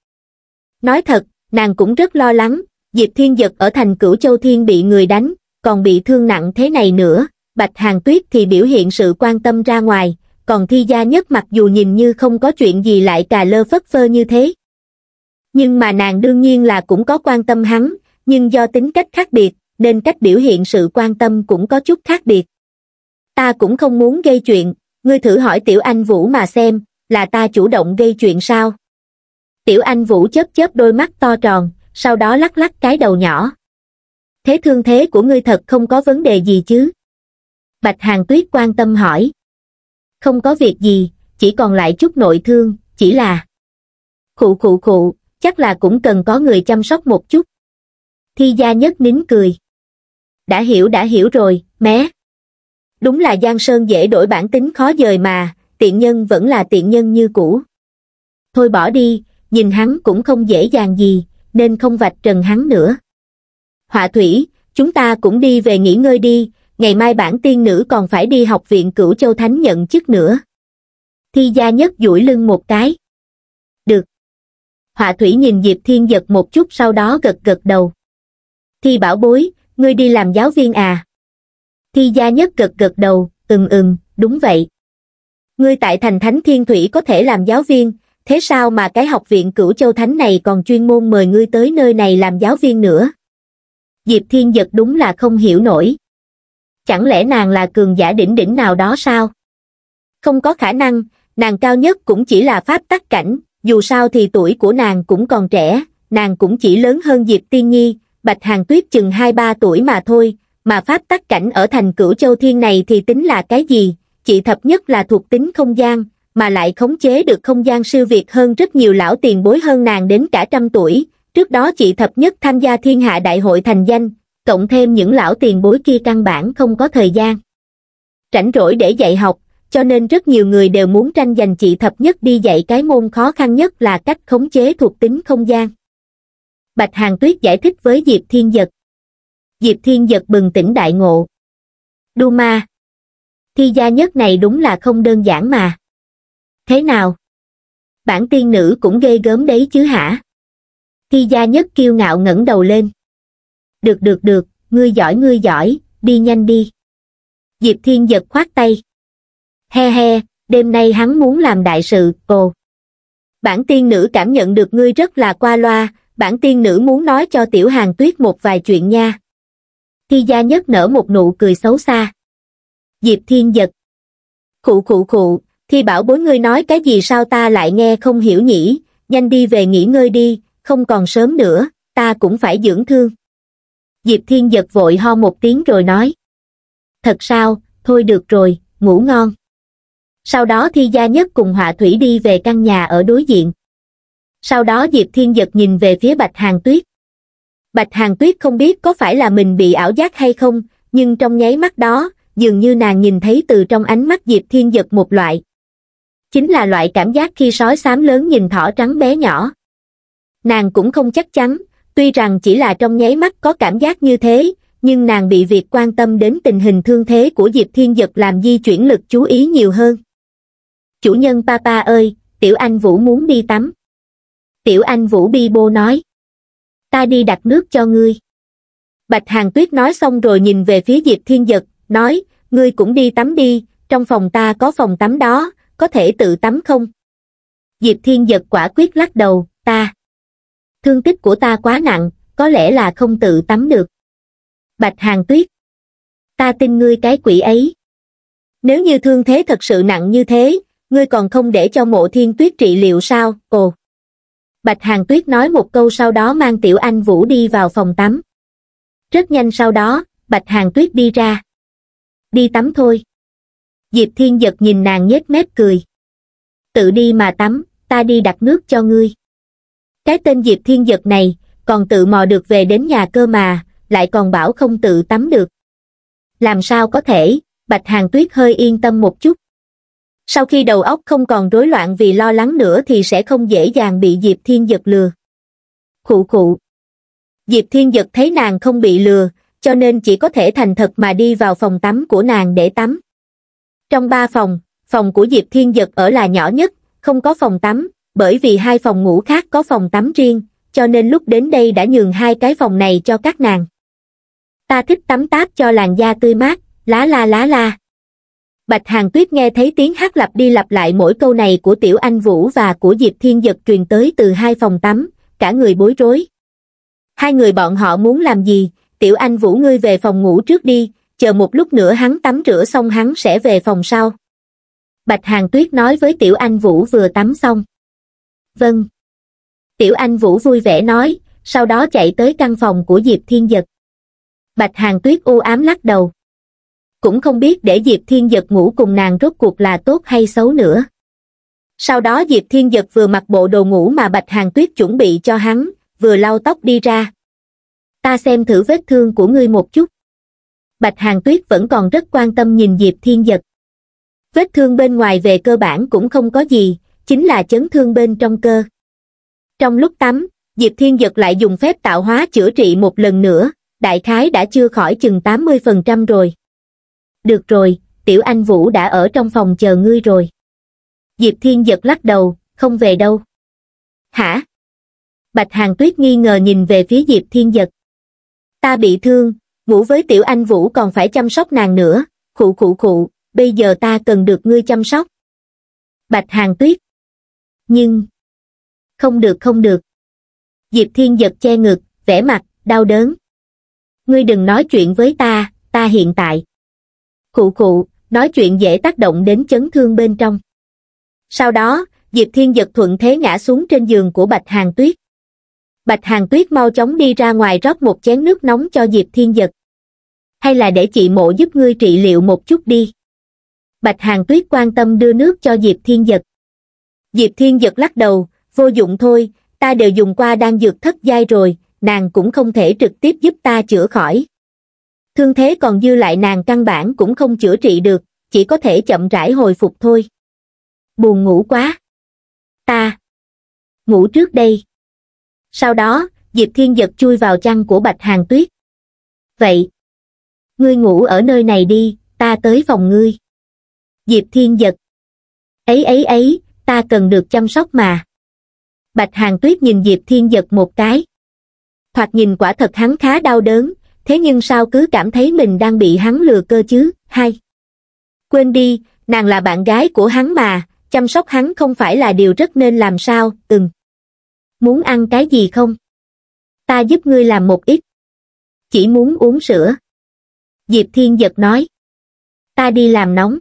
Nói thật, nàng cũng rất lo lắng, Diệp Thiên Dật ở thành cửu châu thiên bị người đánh, còn bị thương nặng thế này nữa, Bạch hàn Tuyết thì biểu hiện sự quan tâm ra ngoài, còn thi gia nhất mặc dù nhìn như không có chuyện gì lại cà lơ phất phơ như thế. Nhưng mà nàng đương nhiên là cũng có quan tâm hắn, nhưng do tính cách khác biệt, nên cách biểu hiện sự quan tâm cũng có chút khác biệt. Ta cũng không muốn gây chuyện, ngươi thử hỏi tiểu anh Vũ mà xem, là ta chủ động gây chuyện sao? tiểu anh vũ chớp chớp đôi mắt to tròn sau đó lắc lắc cái đầu nhỏ thế thương thế của ngươi thật không có vấn đề gì chứ bạch hàng tuyết quan tâm hỏi không có việc gì chỉ còn lại chút nội thương chỉ là khụ khụ khụ chắc là cũng cần có người chăm sóc một chút thi gia nhất nín cười đã hiểu đã hiểu rồi mé đúng là giang sơn dễ đổi bản tính khó dời mà tiện nhân vẫn là tiện nhân như cũ thôi bỏ đi nhìn hắn cũng không dễ dàng gì, nên không vạch trần hắn nữa. Họa thủy, chúng ta cũng đi về nghỉ ngơi đi, ngày mai bản tiên nữ còn phải đi học viện cửu châu thánh nhận chức nữa. Thi gia nhất duỗi lưng một cái. Được. Họa thủy nhìn Diệp Thiên giật một chút sau đó gật gật đầu. Thi bảo bối, ngươi đi làm giáo viên à? Thi gia nhất gật gật đầu, ừm ừm, đúng vậy. Ngươi tại thành thánh thiên thủy có thể làm giáo viên, thế sao mà cái học viện cửu châu thánh này còn chuyên môn mời ngươi tới nơi này làm giáo viên nữa? Diệp Thiên Giật đúng là không hiểu nổi. Chẳng lẽ nàng là cường giả đỉnh đỉnh nào đó sao? Không có khả năng, nàng cao nhất cũng chỉ là pháp tắc cảnh, dù sao thì tuổi của nàng cũng còn trẻ, nàng cũng chỉ lớn hơn Diệp Tiên Nhi, Bạch Hàng Tuyết chừng 2-3 tuổi mà thôi, mà pháp tắc cảnh ở thành cửu châu thiên này thì tính là cái gì? chỉ thập nhất là thuộc tính không gian, mà lại khống chế được không gian siêu việt hơn rất nhiều lão tiền bối hơn nàng đến cả trăm tuổi trước đó chị thập nhất tham gia thiên hạ đại hội thành danh cộng thêm những lão tiền bối kia căn bản không có thời gian rảnh rỗi để dạy học cho nên rất nhiều người đều muốn tranh giành chị thập nhất đi dạy cái môn khó khăn nhất là cách khống chế thuộc tính không gian bạch hàng tuyết giải thích với diệp thiên giật diệp thiên giật bừng tỉnh đại ngộ đu ma thi gia nhất này đúng là không đơn giản mà thế nào? Bản tiên nữ cũng ghê gớm đấy chứ hả? Thi gia nhất kiêu ngạo ngẩng đầu lên. Được được được, ngươi giỏi ngươi giỏi, đi nhanh đi. Diệp Thiên giật khoát tay. He he, đêm nay hắn muốn làm đại sự, ồ. Bản tiên nữ cảm nhận được ngươi rất là qua loa, bản tiên nữ muốn nói cho tiểu hàng tuyết một vài chuyện nha. Thi gia nhất nở một nụ cười xấu xa. Diệp Thiên giật. Khụ khụ khụ, thi bảo bối ngươi nói cái gì sao ta lại nghe không hiểu nhỉ nhanh đi về nghỉ ngơi đi không còn sớm nữa ta cũng phải dưỡng thương diệp thiên giật vội ho một tiếng rồi nói thật sao thôi được rồi ngủ ngon sau đó thi gia nhất cùng họa thủy đi về căn nhà ở đối diện sau đó diệp thiên giật nhìn về phía bạch hàng tuyết bạch hàng tuyết không biết có phải là mình bị ảo giác hay không nhưng trong nháy mắt đó dường như nàng nhìn thấy từ trong ánh mắt diệp thiên giật một loại chính là loại cảm giác khi sói xám lớn nhìn thỏ trắng bé nhỏ nàng cũng không chắc chắn tuy rằng chỉ là trong nháy mắt có cảm giác như thế nhưng nàng bị việc quan tâm đến tình hình thương thế của diệp thiên dật làm di chuyển lực chú ý nhiều hơn chủ nhân papa ơi tiểu anh vũ muốn đi tắm tiểu anh vũ bi bô nói ta đi đặt nước cho ngươi bạch hàng tuyết nói xong rồi nhìn về phía diệp thiên dật nói ngươi cũng đi tắm đi trong phòng ta có phòng tắm đó có thể tự tắm không? Diệp Thiên giật quả quyết lắc đầu, ta. Thương tích của ta quá nặng, có lẽ là không tự tắm được. Bạch Hàng Tuyết. Ta tin ngươi cái quỷ ấy. Nếu như thương thế thật sự nặng như thế, ngươi còn không để cho mộ thiên tuyết trị liệu sao, Cô. Bạch Hàng Tuyết nói một câu sau đó mang Tiểu Anh Vũ đi vào phòng tắm. Rất nhanh sau đó, Bạch Hàng Tuyết đi ra. Đi tắm thôi diệp thiên giật nhìn nàng nhếch mép cười tự đi mà tắm ta đi đặt nước cho ngươi cái tên diệp thiên giật này còn tự mò được về đến nhà cơ mà lại còn bảo không tự tắm được làm sao có thể bạch hàng tuyết hơi yên tâm một chút sau khi đầu óc không còn rối loạn vì lo lắng nữa thì sẽ không dễ dàng bị diệp thiên giật lừa khụ khụ diệp thiên giật thấy nàng không bị lừa cho nên chỉ có thể thành thật mà đi vào phòng tắm của nàng để tắm trong ba phòng, phòng của Diệp Thiên Giật ở là nhỏ nhất, không có phòng tắm, bởi vì hai phòng ngủ khác có phòng tắm riêng, cho nên lúc đến đây đã nhường hai cái phòng này cho các nàng. Ta thích tắm táp cho làn da tươi mát, lá la lá la. Bạch Hàng Tuyết nghe thấy tiếng hát lặp đi lặp lại mỗi câu này của Tiểu Anh Vũ và của Diệp Thiên Giật truyền tới từ hai phòng tắm, cả người bối rối. Hai người bọn họ muốn làm gì, Tiểu Anh Vũ ngươi về phòng ngủ trước đi, chờ một lúc nữa hắn tắm rửa xong hắn sẽ về phòng sau bạch hàng tuyết nói với tiểu anh vũ vừa tắm xong vâng tiểu anh vũ vui vẻ nói sau đó chạy tới căn phòng của diệp thiên giật bạch hàng tuyết u ám lắc đầu cũng không biết để diệp thiên giật ngủ cùng nàng rốt cuộc là tốt hay xấu nữa sau đó diệp thiên giật vừa mặc bộ đồ ngủ mà bạch hàng tuyết chuẩn bị cho hắn vừa lau tóc đi ra ta xem thử vết thương của ngươi một chút Bạch Hàng Tuyết vẫn còn rất quan tâm nhìn Diệp Thiên Giật. Vết thương bên ngoài về cơ bản cũng không có gì, chính là chấn thương bên trong cơ. Trong lúc tắm, Diệp Thiên Giật lại dùng phép tạo hóa chữa trị một lần nữa, đại khái đã chưa khỏi chừng 80% rồi. Được rồi, Tiểu Anh Vũ đã ở trong phòng chờ ngươi rồi. Diệp Thiên Giật lắc đầu, không về đâu. Hả? Bạch Hàng Tuyết nghi ngờ nhìn về phía Diệp Thiên Giật. Ta bị thương, Ngủ với tiểu anh Vũ còn phải chăm sóc nàng nữa, khụ khụ khụ, bây giờ ta cần được ngươi chăm sóc. Bạch Hàng Tuyết Nhưng Không được không được. Diệp Thiên giật che ngực, vẻ mặt, đau đớn. Ngươi đừng nói chuyện với ta, ta hiện tại. Khụ khụ, nói chuyện dễ tác động đến chấn thương bên trong. Sau đó, Diệp Thiên giật thuận thế ngã xuống trên giường của Bạch Hàng Tuyết. Bạch Hàng Tuyết mau chóng đi ra ngoài rót một chén nước nóng cho Diệp Thiên Giật hay là để chị mộ giúp ngươi trị liệu một chút đi bạch hàng tuyết quan tâm đưa nước cho diệp thiên giật diệp thiên giật lắc đầu vô dụng thôi ta đều dùng qua đan dược thất giai rồi nàng cũng không thể trực tiếp giúp ta chữa khỏi thương thế còn dư lại nàng căn bản cũng không chữa trị được chỉ có thể chậm rãi hồi phục thôi buồn ngủ quá ta ngủ trước đây sau đó diệp thiên giật chui vào chăn của bạch hàng tuyết vậy ngươi ngủ ở nơi này đi ta tới phòng ngươi diệp thiên giật ấy ấy ấy ta cần được chăm sóc mà bạch hàng tuyết nhìn diệp thiên giật một cái thoạt nhìn quả thật hắn khá đau đớn thế nhưng sao cứ cảm thấy mình đang bị hắn lừa cơ chứ hai quên đi nàng là bạn gái của hắn mà chăm sóc hắn không phải là điều rất nên làm sao từng muốn ăn cái gì không ta giúp ngươi làm một ít chỉ muốn uống sữa diệp thiên giật nói ta đi làm nóng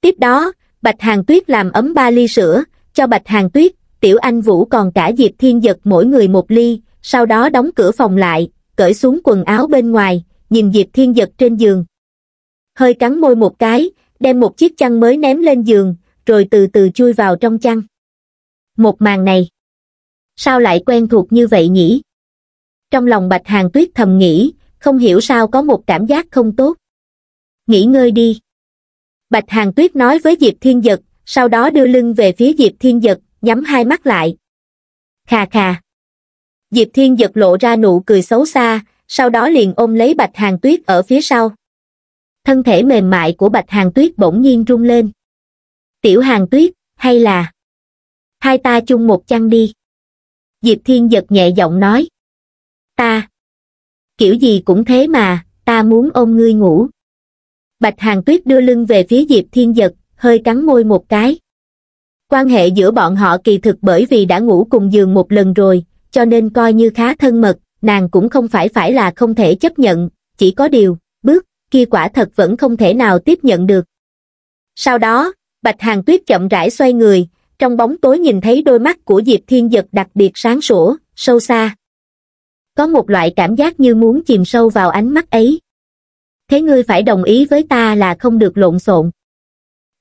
tiếp đó bạch hàng tuyết làm ấm ba ly sữa cho bạch hàng tuyết tiểu anh vũ còn cả diệp thiên giật mỗi người một ly sau đó đóng cửa phòng lại cởi xuống quần áo bên ngoài nhìn diệp thiên giật trên giường hơi cắn môi một cái đem một chiếc chăn mới ném lên giường rồi từ từ chui vào trong chăn một màn này sao lại quen thuộc như vậy nhỉ trong lòng bạch hàng tuyết thầm nghĩ không hiểu sao có một cảm giác không tốt nghỉ ngơi đi bạch hàng tuyết nói với diệp thiên giật sau đó đưa lưng về phía diệp thiên giật nhắm hai mắt lại khà khà diệp thiên giật lộ ra nụ cười xấu xa sau đó liền ôm lấy bạch hàng tuyết ở phía sau thân thể mềm mại của bạch hàng tuyết bỗng nhiên rung lên tiểu hàng tuyết hay là hai ta chung một chăn đi diệp thiên giật nhẹ giọng nói ta kiểu gì cũng thế mà ta muốn ôm ngươi ngủ bạch hàng tuyết đưa lưng về phía diệp thiên giật hơi cắn môi một cái quan hệ giữa bọn họ kỳ thực bởi vì đã ngủ cùng giường một lần rồi cho nên coi như khá thân mật nàng cũng không phải phải là không thể chấp nhận chỉ có điều bước kia quả thật vẫn không thể nào tiếp nhận được sau đó bạch hàng tuyết chậm rãi xoay người trong bóng tối nhìn thấy đôi mắt của diệp thiên giật đặc biệt sáng sủa sâu xa có một loại cảm giác như muốn chìm sâu vào ánh mắt ấy. Thế ngươi phải đồng ý với ta là không được lộn xộn.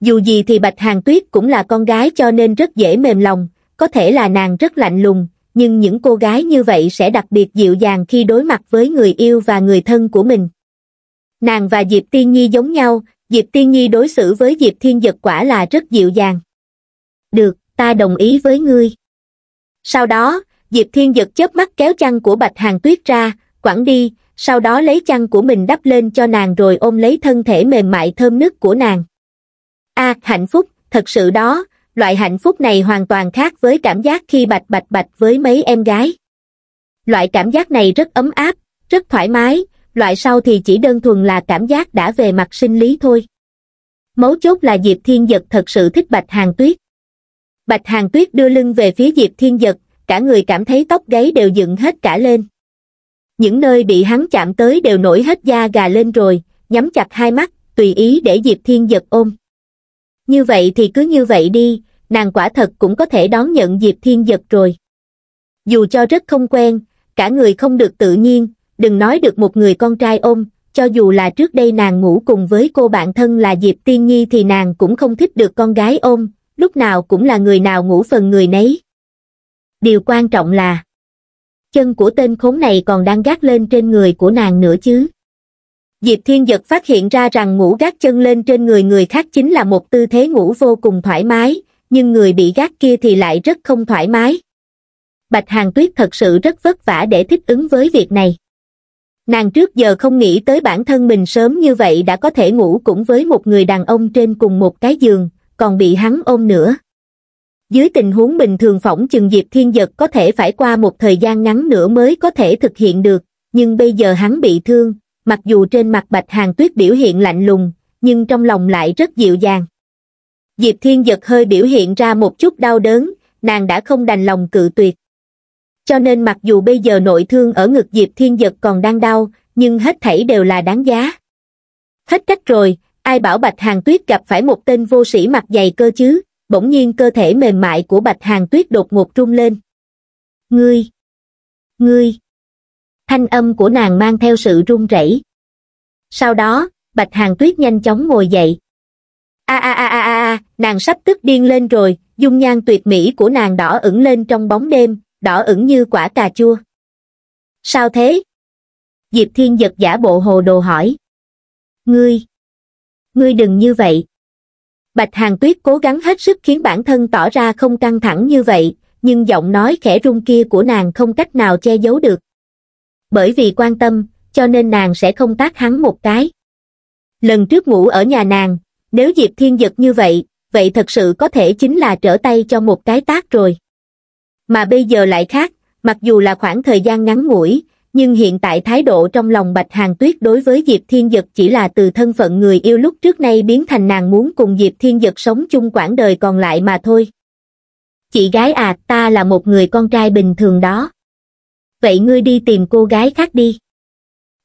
Dù gì thì Bạch Hàng Tuyết cũng là con gái cho nên rất dễ mềm lòng, có thể là nàng rất lạnh lùng, nhưng những cô gái như vậy sẽ đặc biệt dịu dàng khi đối mặt với người yêu và người thân của mình. Nàng và Diệp Tiên Nhi giống nhau, Diệp Tiên Nhi đối xử với Diệp Thiên Dật quả là rất dịu dàng. Được, ta đồng ý với ngươi. Sau đó, diệp thiên giật chớp mắt kéo chăn của bạch hàng tuyết ra quẳng đi sau đó lấy chăn của mình đắp lên cho nàng rồi ôm lấy thân thể mềm mại thơm nước của nàng a hạnh phúc thật sự đó loại hạnh phúc này hoàn toàn khác với cảm giác khi bạch bạch bạch với mấy em gái loại cảm giác này rất ấm áp rất thoải mái loại sau thì chỉ đơn thuần là cảm giác đã về mặt sinh lý thôi mấu chốt là diệp thiên giật thật sự thích bạch hàng tuyết bạch hàng tuyết đưa lưng về phía diệp thiên giật cả người cảm thấy tóc gáy đều dựng hết cả lên. Những nơi bị hắn chạm tới đều nổi hết da gà lên rồi, nhắm chặt hai mắt, tùy ý để Diệp Thiên giật ôm. Như vậy thì cứ như vậy đi, nàng quả thật cũng có thể đón nhận Diệp Thiên giật rồi. Dù cho rất không quen, cả người không được tự nhiên, đừng nói được một người con trai ôm, cho dù là trước đây nàng ngủ cùng với cô bạn thân là Diệp Tiên Nhi thì nàng cũng không thích được con gái ôm, lúc nào cũng là người nào ngủ phần người nấy điều quan trọng là chân của tên khốn này còn đang gác lên trên người của nàng nữa chứ diệp thiên giật phát hiện ra rằng ngủ gác chân lên trên người người khác chính là một tư thế ngủ vô cùng thoải mái nhưng người bị gác kia thì lại rất không thoải mái bạch hàng tuyết thật sự rất vất vả để thích ứng với việc này nàng trước giờ không nghĩ tới bản thân mình sớm như vậy đã có thể ngủ cũng với một người đàn ông trên cùng một cái giường còn bị hắn ôm nữa dưới tình huống bình thường phỏng chừng Diệp Thiên Giật có thể phải qua một thời gian ngắn nữa mới có thể thực hiện được, nhưng bây giờ hắn bị thương, mặc dù trên mặt Bạch Hàng Tuyết biểu hiện lạnh lùng, nhưng trong lòng lại rất dịu dàng. Diệp Thiên Giật hơi biểu hiện ra một chút đau đớn, nàng đã không đành lòng cự tuyệt. Cho nên mặc dù bây giờ nội thương ở ngực Diệp Thiên Giật còn đang đau, nhưng hết thảy đều là đáng giá. Hết cách rồi, ai bảo Bạch Hàng Tuyết gặp phải một tên vô sĩ mặt dày cơ chứ, bỗng nhiên cơ thể mềm mại của Bạch Hàng Tuyết đột ngột rung lên. Ngươi! Ngươi! Thanh âm của nàng mang theo sự run rẩy. Sau đó, Bạch Hàng Tuyết nhanh chóng ngồi dậy. A a a a a, nàng sắp tức điên lên rồi, dung nhan tuyệt mỹ của nàng đỏ ửng lên trong bóng đêm, đỏ ửng như quả cà chua. Sao thế? Diệp Thiên giật giả bộ hồ đồ hỏi. Ngươi! Ngươi đừng như vậy. Bạch Hàng Tuyết cố gắng hết sức khiến bản thân tỏ ra không căng thẳng như vậy, nhưng giọng nói khẽ run kia của nàng không cách nào che giấu được. Bởi vì quan tâm, cho nên nàng sẽ không tác hắn một cái. Lần trước ngủ ở nhà nàng, nếu Diệp Thiên giật như vậy, vậy thật sự có thể chính là trở tay cho một cái tác rồi. Mà bây giờ lại khác, mặc dù là khoảng thời gian ngắn ngủi, nhưng hiện tại thái độ trong lòng bạch hàng tuyết đối với diệp thiên dật chỉ là từ thân phận người yêu lúc trước nay biến thành nàng muốn cùng diệp thiên dật sống chung quãng đời còn lại mà thôi chị gái à ta là một người con trai bình thường đó vậy ngươi đi tìm cô gái khác đi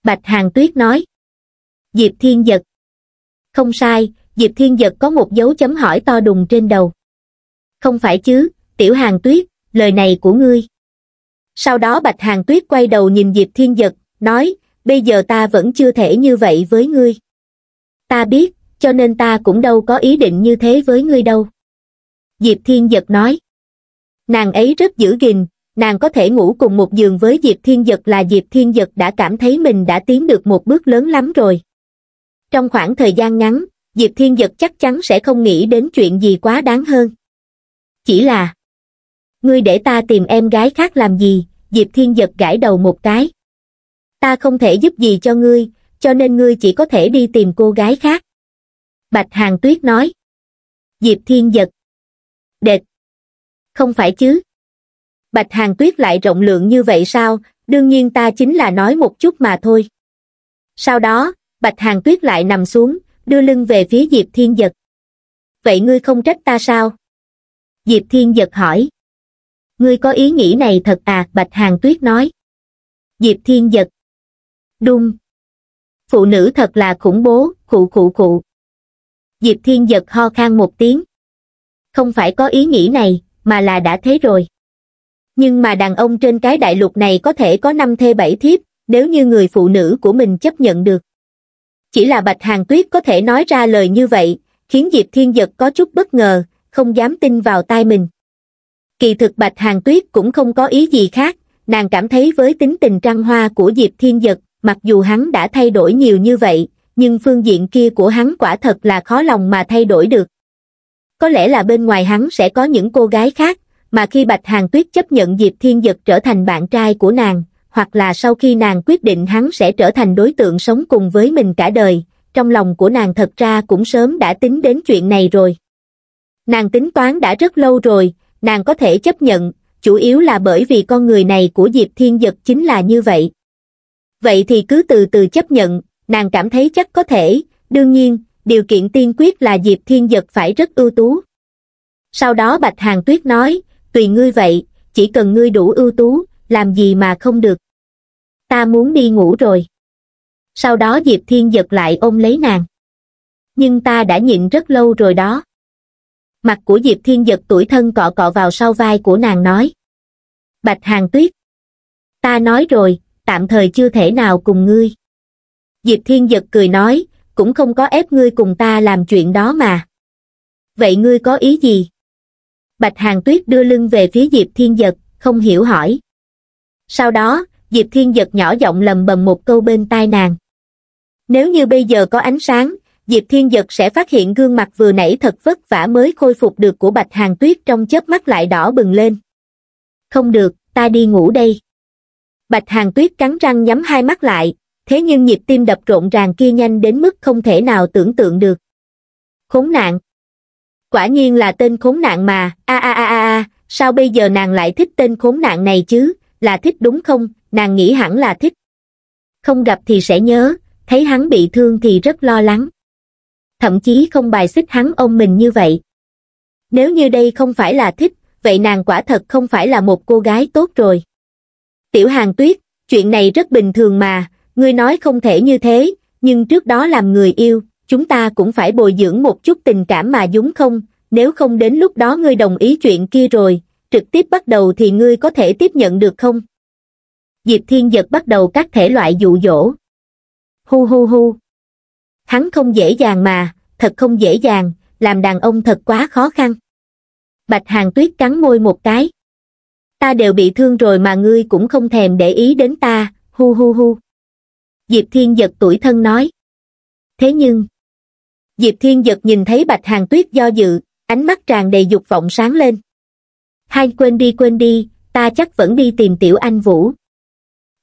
bạch hàng tuyết nói diệp thiên dật không sai diệp thiên dật có một dấu chấm hỏi to đùng trên đầu không phải chứ tiểu hàng tuyết lời này của ngươi sau đó bạch hàng tuyết quay đầu nhìn diệp thiên giật nói bây giờ ta vẫn chưa thể như vậy với ngươi ta biết cho nên ta cũng đâu có ý định như thế với ngươi đâu diệp thiên giật nói nàng ấy rất giữ gìn nàng có thể ngủ cùng một giường với diệp thiên giật là diệp thiên giật đã cảm thấy mình đã tiến được một bước lớn lắm rồi trong khoảng thời gian ngắn diệp thiên giật chắc chắn sẽ không nghĩ đến chuyện gì quá đáng hơn chỉ là ngươi để ta tìm em gái khác làm gì diệp thiên giật gãi đầu một cái ta không thể giúp gì cho ngươi cho nên ngươi chỉ có thể đi tìm cô gái khác bạch hàng tuyết nói diệp thiên giật đệt không phải chứ bạch hàng tuyết lại rộng lượng như vậy sao đương nhiên ta chính là nói một chút mà thôi sau đó bạch hàng tuyết lại nằm xuống đưa lưng về phía diệp thiên giật vậy ngươi không trách ta sao diệp thiên giật hỏi ngươi có ý nghĩ này thật à bạch hàng tuyết nói diệp thiên giật đung phụ nữ thật là khủng bố khụ khụ khụ diệp thiên giật ho khan một tiếng không phải có ý nghĩ này mà là đã thế rồi nhưng mà đàn ông trên cái đại lục này có thể có năm thê bảy thiếp nếu như người phụ nữ của mình chấp nhận được chỉ là bạch hàng tuyết có thể nói ra lời như vậy khiến diệp thiên giật có chút bất ngờ không dám tin vào tai mình kỳ thực bạch hàng tuyết cũng không có ý gì khác nàng cảm thấy với tính tình trăng hoa của diệp thiên dật mặc dù hắn đã thay đổi nhiều như vậy nhưng phương diện kia của hắn quả thật là khó lòng mà thay đổi được có lẽ là bên ngoài hắn sẽ có những cô gái khác mà khi bạch hàng tuyết chấp nhận diệp thiên dật trở thành bạn trai của nàng hoặc là sau khi nàng quyết định hắn sẽ trở thành đối tượng sống cùng với mình cả đời trong lòng của nàng thật ra cũng sớm đã tính đến chuyện này rồi nàng tính toán đã rất lâu rồi nàng có thể chấp nhận chủ yếu là bởi vì con người này của diệp thiên giật chính là như vậy vậy thì cứ từ từ chấp nhận nàng cảm thấy chắc có thể đương nhiên điều kiện tiên quyết là diệp thiên giật phải rất ưu tú sau đó bạch hàng tuyết nói tùy ngươi vậy chỉ cần ngươi đủ ưu tú làm gì mà không được ta muốn đi ngủ rồi sau đó diệp thiên giật lại ôm lấy nàng nhưng ta đã nhịn rất lâu rồi đó mặt của diệp thiên giật tuổi thân cọ cọ vào sau vai của nàng nói bạch hàng tuyết ta nói rồi tạm thời chưa thể nào cùng ngươi diệp thiên giật cười nói cũng không có ép ngươi cùng ta làm chuyện đó mà vậy ngươi có ý gì bạch hàng tuyết đưa lưng về phía diệp thiên giật không hiểu hỏi sau đó diệp thiên giật nhỏ giọng lầm bầm một câu bên tai nàng nếu như bây giờ có ánh sáng diệp thiên giật sẽ phát hiện gương mặt vừa nãy thật vất vả mới khôi phục được của bạch hàng tuyết trong chớp mắt lại đỏ bừng lên không được ta đi ngủ đây bạch hàng tuyết cắn răng nhắm hai mắt lại thế nhưng nhịp tim đập rộn ràng kia nhanh đến mức không thể nào tưởng tượng được khốn nạn quả nhiên là tên khốn nạn mà a a a a sao bây giờ nàng lại thích tên khốn nạn này chứ là thích đúng không nàng nghĩ hẳn là thích không gặp thì sẽ nhớ thấy hắn bị thương thì rất lo lắng thậm chí không bài xích hắn ông mình như vậy. Nếu như đây không phải là thích, vậy nàng quả thật không phải là một cô gái tốt rồi. Tiểu Hàng Tuyết, chuyện này rất bình thường mà, ngươi nói không thể như thế, nhưng trước đó làm người yêu, chúng ta cũng phải bồi dưỡng một chút tình cảm mà đúng không, nếu không đến lúc đó ngươi đồng ý chuyện kia rồi, trực tiếp bắt đầu thì ngươi có thể tiếp nhận được không? Diệp Thiên Giật bắt đầu các thể loại dụ dỗ. Hu hu hu. Hắn không dễ dàng mà, thật không dễ dàng làm đàn ông thật quá khó khăn bạch hàng tuyết cắn môi một cái ta đều bị thương rồi mà ngươi cũng không thèm để ý đến ta hu hu hu diệp thiên giật tuổi thân nói thế nhưng diệp thiên giật nhìn thấy bạch hàng tuyết do dự ánh mắt tràn đầy dục vọng sáng lên hai quên đi quên đi ta chắc vẫn đi tìm tiểu anh vũ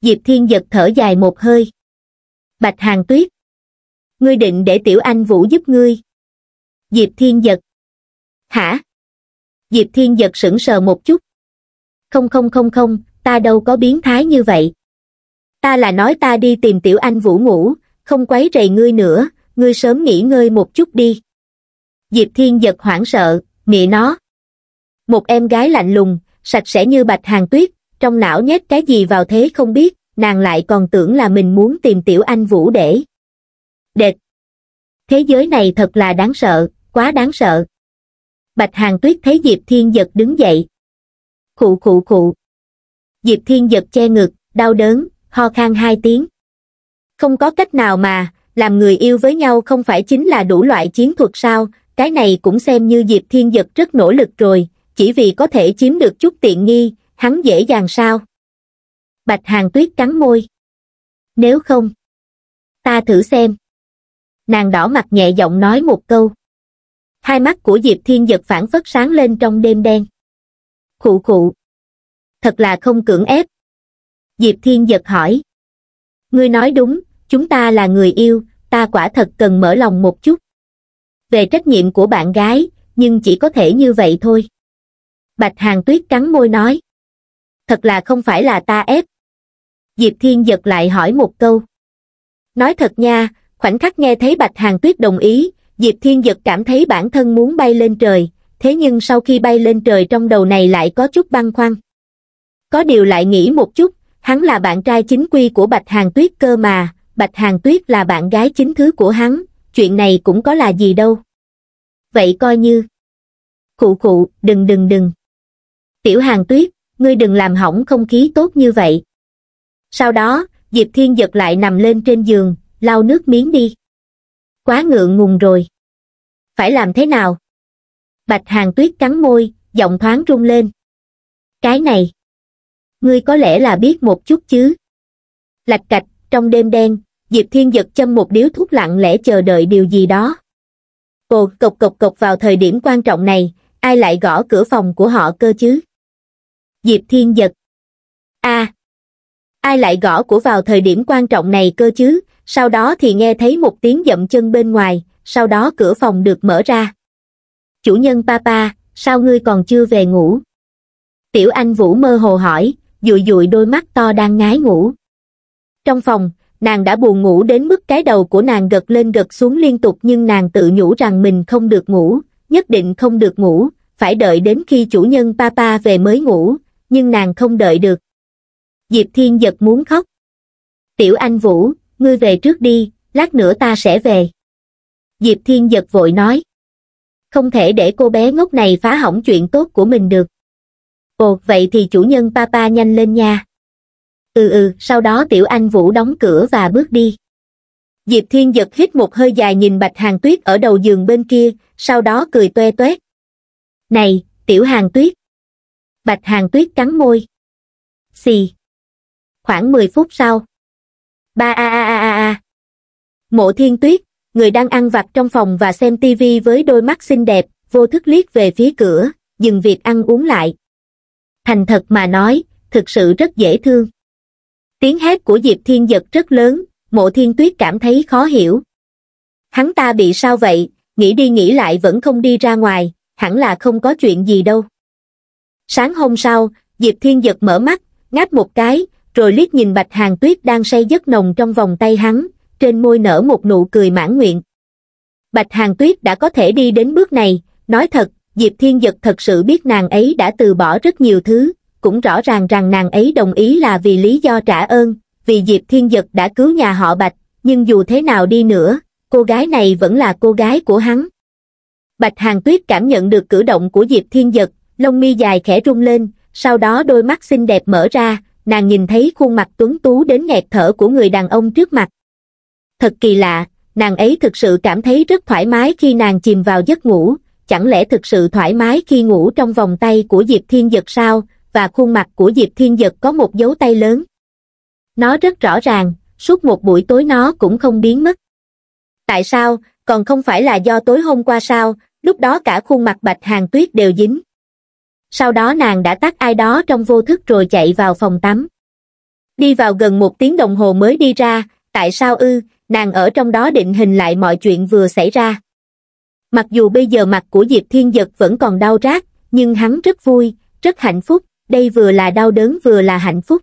diệp thiên giật thở dài một hơi bạch hàng tuyết ngươi định để tiểu anh vũ giúp ngươi diệp thiên giật hả diệp thiên giật sững sờ một chút không không không không ta đâu có biến thái như vậy ta là nói ta đi tìm tiểu anh vũ ngủ không quấy rầy ngươi nữa ngươi sớm nghỉ ngơi một chút đi diệp thiên giật hoảng sợ mẹ nó một em gái lạnh lùng sạch sẽ như bạch hàng tuyết trong não nhét cái gì vào thế không biết nàng lại còn tưởng là mình muốn tìm tiểu anh vũ để Đệt! Thế giới này thật là đáng sợ, quá đáng sợ. Bạch Hàng Tuyết thấy Diệp Thiên Giật đứng dậy. Khụ khụ khụ. Diệp Thiên Giật che ngực, đau đớn, ho khan hai tiếng. Không có cách nào mà, làm người yêu với nhau không phải chính là đủ loại chiến thuật sao, cái này cũng xem như Diệp Thiên Giật rất nỗ lực rồi, chỉ vì có thể chiếm được chút tiện nghi, hắn dễ dàng sao. Bạch Hàng Tuyết cắn môi. Nếu không, ta thử xem nàng đỏ mặt nhẹ giọng nói một câu. Hai mắt của Diệp Thiên Giật phản phất sáng lên trong đêm đen. Khụ khụ. Thật là không cưỡng ép. Diệp Thiên Giật hỏi. Ngươi nói đúng, chúng ta là người yêu, ta quả thật cần mở lòng một chút. Về trách nhiệm của bạn gái, nhưng chỉ có thể như vậy thôi. Bạch Hàng Tuyết cắn môi nói. Thật là không phải là ta ép. Diệp Thiên Giật lại hỏi một câu. Nói thật nha, khoảnh khắc nghe thấy bạch hàng tuyết đồng ý diệp thiên giật cảm thấy bản thân muốn bay lên trời thế nhưng sau khi bay lên trời trong đầu này lại có chút băn khoăn có điều lại nghĩ một chút hắn là bạn trai chính quy của bạch hàng tuyết cơ mà bạch hàng tuyết là bạn gái chính thứ của hắn chuyện này cũng có là gì đâu vậy coi như khụ khụ đừng đừng đừng tiểu hàng tuyết ngươi đừng làm hỏng không khí tốt như vậy sau đó diệp thiên giật lại nằm lên trên giường lau nước miếng đi. Quá ngượng ngùng rồi. Phải làm thế nào? Bạch hàng tuyết cắn môi, giọng thoáng rung lên. Cái này. Ngươi có lẽ là biết một chút chứ. Lạch cạch, trong đêm đen, Diệp Thiên giật châm một điếu thuốc lặng lẽ chờ đợi điều gì đó. Cô cộc cộc cộc vào thời điểm quan trọng này, ai lại gõ cửa phòng của họ cơ chứ? Diệp Thiên giật. a à, ai lại gõ của vào thời điểm quan trọng này cơ chứ, sau đó thì nghe thấy một tiếng dậm chân bên ngoài, sau đó cửa phòng được mở ra. Chủ nhân papa, sao ngươi còn chưa về ngủ? Tiểu Anh Vũ mơ hồ hỏi, dụi dụi đôi mắt to đang ngái ngủ. Trong phòng, nàng đã buồn ngủ đến mức cái đầu của nàng gật lên gật xuống liên tục nhưng nàng tự nhủ rằng mình không được ngủ, nhất định không được ngủ, phải đợi đến khi chủ nhân papa về mới ngủ, nhưng nàng không đợi được. Diệp Thiên giật muốn khóc. Tiểu Anh Vũ, ngươi về trước đi, lát nữa ta sẽ về. Diệp Thiên giật vội nói. Không thể để cô bé ngốc này phá hỏng chuyện tốt của mình được. Ồ, vậy thì chủ nhân papa nhanh lên nha. Ừ ừ, sau đó Tiểu Anh Vũ đóng cửa và bước đi. Diệp Thiên giật hít một hơi dài nhìn Bạch Hàng Tuyết ở đầu giường bên kia, sau đó cười toe toét. Này, Tiểu Hàng Tuyết. Bạch Hàng Tuyết cắn môi. Xì. Khoảng 10 phút sau. Ba a a a a a. Mộ thiên tuyết, người đang ăn vặt trong phòng và xem tivi với đôi mắt xinh đẹp, vô thức liếc về phía cửa, dừng việc ăn uống lại. Thành thật mà nói, thực sự rất dễ thương. Tiếng hét của Diệp Thiên Giật rất lớn, mộ thiên tuyết cảm thấy khó hiểu. Hắn ta bị sao vậy, nghĩ đi nghĩ lại vẫn không đi ra ngoài, hẳn là không có chuyện gì đâu. Sáng hôm sau, Diệp Thiên Giật mở mắt, ngáp một cái, rồi liếc nhìn bạch hàng tuyết đang say giấc nồng trong vòng tay hắn, trên môi nở một nụ cười mãn nguyện. Bạch hàng tuyết đã có thể đi đến bước này, nói thật, Diệp Thiên Dật thật sự biết nàng ấy đã từ bỏ rất nhiều thứ, cũng rõ ràng rằng nàng ấy đồng ý là vì lý do trả ơn, vì Diệp Thiên Dật đã cứu nhà họ Bạch, nhưng dù thế nào đi nữa, cô gái này vẫn là cô gái của hắn. Bạch Hàng Tuyết cảm nhận được cử động của Diệp Thiên Dật, lông mi dài khẽ rung lên, sau đó đôi mắt xinh đẹp mở ra, nàng nhìn thấy khuôn mặt tuấn tú đến nghẹt thở của người đàn ông trước mặt thật kỳ lạ nàng ấy thực sự cảm thấy rất thoải mái khi nàng chìm vào giấc ngủ chẳng lẽ thực sự thoải mái khi ngủ trong vòng tay của diệp thiên giật sao và khuôn mặt của diệp thiên giật có một dấu tay lớn nó rất rõ ràng suốt một buổi tối nó cũng không biến mất tại sao còn không phải là do tối hôm qua sao lúc đó cả khuôn mặt bạch hàng tuyết đều dính sau đó nàng đã tắt ai đó trong vô thức rồi chạy vào phòng tắm. Đi vào gần một tiếng đồng hồ mới đi ra, tại sao ư, nàng ở trong đó định hình lại mọi chuyện vừa xảy ra. Mặc dù bây giờ mặt của Diệp Thiên Dật vẫn còn đau rát, nhưng hắn rất vui, rất hạnh phúc, đây vừa là đau đớn vừa là hạnh phúc.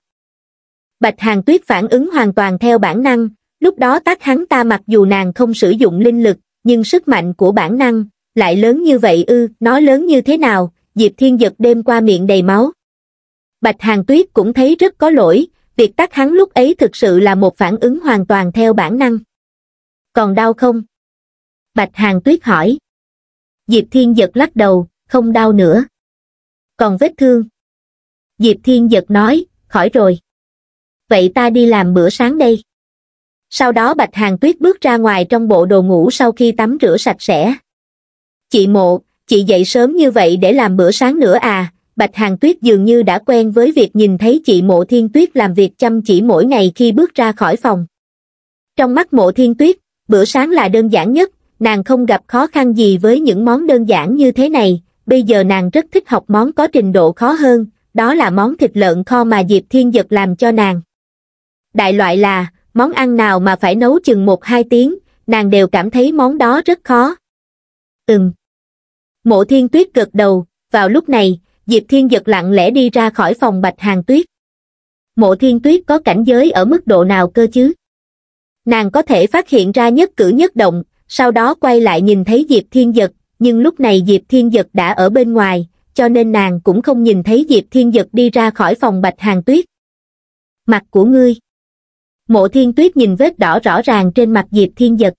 Bạch Hàng Tuyết phản ứng hoàn toàn theo bản năng, lúc đó tác hắn ta mặc dù nàng không sử dụng linh lực, nhưng sức mạnh của bản năng, lại lớn như vậy ư, nó lớn như thế nào, Diệp Thiên giật đêm qua miệng đầy máu. Bạch Hàng Tuyết cũng thấy rất có lỗi, việc tắt hắn lúc ấy thực sự là một phản ứng hoàn toàn theo bản năng. Còn đau không? Bạch Hàng Tuyết hỏi. Diệp Thiên giật lắc đầu, không đau nữa. Còn vết thương? Diệp Thiên giật nói, khỏi rồi. Vậy ta đi làm bữa sáng đây. Sau đó Bạch Hàng Tuyết bước ra ngoài trong bộ đồ ngủ sau khi tắm rửa sạch sẽ. Chị Mộ, chị dậy sớm như vậy để làm bữa sáng nữa à bạch hàng tuyết dường như đã quen với việc nhìn thấy chị mộ thiên tuyết làm việc chăm chỉ mỗi ngày khi bước ra khỏi phòng trong mắt mộ thiên tuyết bữa sáng là đơn giản nhất nàng không gặp khó khăn gì với những món đơn giản như thế này bây giờ nàng rất thích học món có trình độ khó hơn đó là món thịt lợn kho mà diệp thiên giật làm cho nàng đại loại là món ăn nào mà phải nấu chừng một hai tiếng nàng đều cảm thấy món đó rất khó ừm Mộ thiên tuyết gật đầu, vào lúc này, Diệp Thiên Giật lặng lẽ đi ra khỏi phòng bạch hàng tuyết. Mộ thiên tuyết có cảnh giới ở mức độ nào cơ chứ? Nàng có thể phát hiện ra nhất cử nhất động, sau đó quay lại nhìn thấy Diệp Thiên Giật, nhưng lúc này Diệp Thiên Giật đã ở bên ngoài, cho nên nàng cũng không nhìn thấy Diệp Thiên Giật đi ra khỏi phòng bạch hàng tuyết. Mặt của ngươi. Mộ thiên tuyết nhìn vết đỏ rõ ràng trên mặt Diệp Thiên Giật.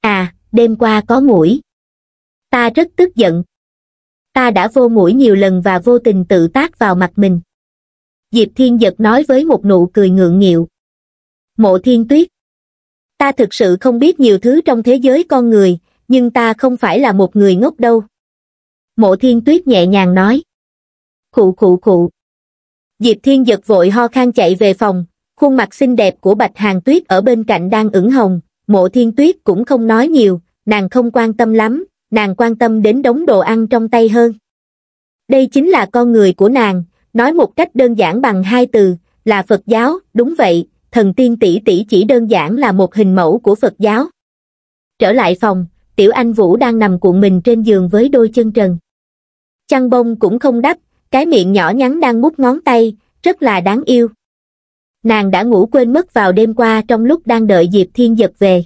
À, đêm qua có mũi ta rất tức giận ta đã vô mũi nhiều lần và vô tình tự tác vào mặt mình diệp thiên giật nói với một nụ cười ngượng nghịu mộ thiên tuyết ta thực sự không biết nhiều thứ trong thế giới con người nhưng ta không phải là một người ngốc đâu mộ thiên tuyết nhẹ nhàng nói khụ khụ khụ diệp thiên giật vội ho khan chạy về phòng khuôn mặt xinh đẹp của bạch hàng tuyết ở bên cạnh đang ửng hồng mộ thiên tuyết cũng không nói nhiều nàng không quan tâm lắm nàng quan tâm đến đống đồ ăn trong tay hơn đây chính là con người của nàng nói một cách đơn giản bằng hai từ là phật giáo đúng vậy thần tiên tỷ tỷ chỉ đơn giản là một hình mẫu của phật giáo trở lại phòng tiểu anh vũ đang nằm cuộn mình trên giường với đôi chân trần chăn bông cũng không đắp cái miệng nhỏ nhắn đang mút ngón tay rất là đáng yêu nàng đã ngủ quên mất vào đêm qua trong lúc đang đợi diệp thiên giật về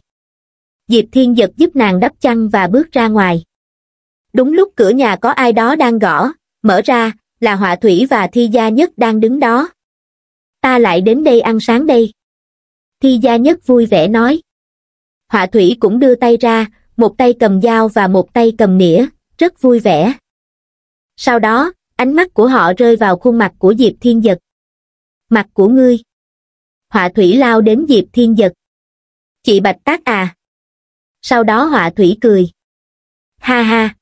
diệp thiên giật giúp nàng đắp chăn và bước ra ngoài đúng lúc cửa nhà có ai đó đang gõ mở ra là họa thủy và thi gia nhất đang đứng đó ta lại đến đây ăn sáng đây thi gia nhất vui vẻ nói họa thủy cũng đưa tay ra một tay cầm dao và một tay cầm nĩa rất vui vẻ sau đó ánh mắt của họ rơi vào khuôn mặt của diệp thiên giật mặt của ngươi họa thủy lao đến diệp thiên giật chị bạch tác à sau đó họa thủy cười ha ha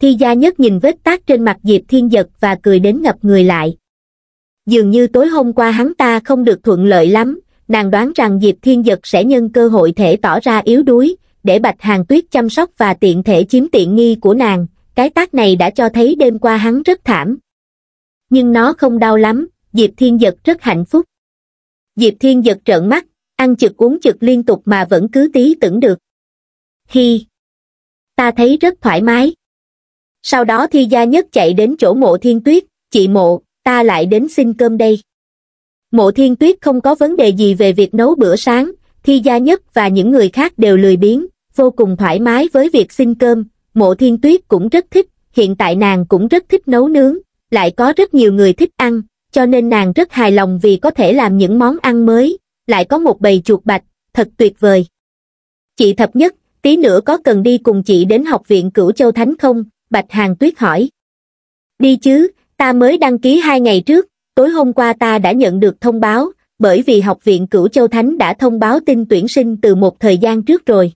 thi gia nhất nhìn vết tác trên mặt diệp thiên giật và cười đến ngập người lại dường như tối hôm qua hắn ta không được thuận lợi lắm nàng đoán rằng diệp thiên giật sẽ nhân cơ hội thể tỏ ra yếu đuối để bạch hàng tuyết chăm sóc và tiện thể chiếm tiện nghi của nàng cái tác này đã cho thấy đêm qua hắn rất thảm nhưng nó không đau lắm diệp thiên giật rất hạnh phúc diệp thiên giật trợn mắt ăn chực uống chực liên tục mà vẫn cứ tí tưởng được hi. Ta thấy rất thoải mái. Sau đó thi gia nhất chạy đến chỗ mộ thiên tuyết, chị mộ, ta lại đến xin cơm đây. Mộ thiên tuyết không có vấn đề gì về việc nấu bữa sáng, thi gia nhất và những người khác đều lười biếng, vô cùng thoải mái với việc xin cơm, mộ thiên tuyết cũng rất thích, hiện tại nàng cũng rất thích nấu nướng, lại có rất nhiều người thích ăn, cho nên nàng rất hài lòng vì có thể làm những món ăn mới, lại có một bầy chuột bạch, thật tuyệt vời. Chị Thập Nhất, tí nữa có cần đi cùng chị đến học viện cửu châu thánh không bạch hàng tuyết hỏi đi chứ ta mới đăng ký hai ngày trước tối hôm qua ta đã nhận được thông báo bởi vì học viện cửu châu thánh đã thông báo tin tuyển sinh từ một thời gian trước rồi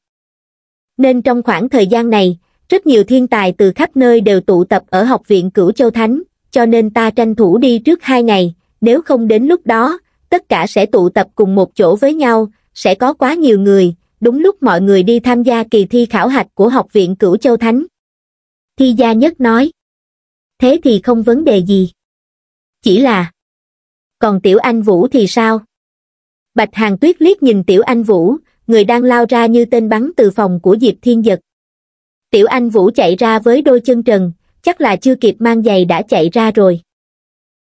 nên trong khoảng thời gian này rất nhiều thiên tài từ khắp nơi đều tụ tập ở học viện cửu châu thánh cho nên ta tranh thủ đi trước hai ngày nếu không đến lúc đó tất cả sẽ tụ tập cùng một chỗ với nhau sẽ có quá nhiều người đúng lúc mọi người đi tham gia kỳ thi khảo hạch của Học viện Cửu Châu Thánh. Thi gia nhất nói, thế thì không vấn đề gì. Chỉ là, còn Tiểu Anh Vũ thì sao? Bạch Hàng Tuyết liếc nhìn Tiểu Anh Vũ, người đang lao ra như tên bắn từ phòng của Diệp Thiên Dật. Tiểu Anh Vũ chạy ra với đôi chân trần, chắc là chưa kịp mang giày đã chạy ra rồi.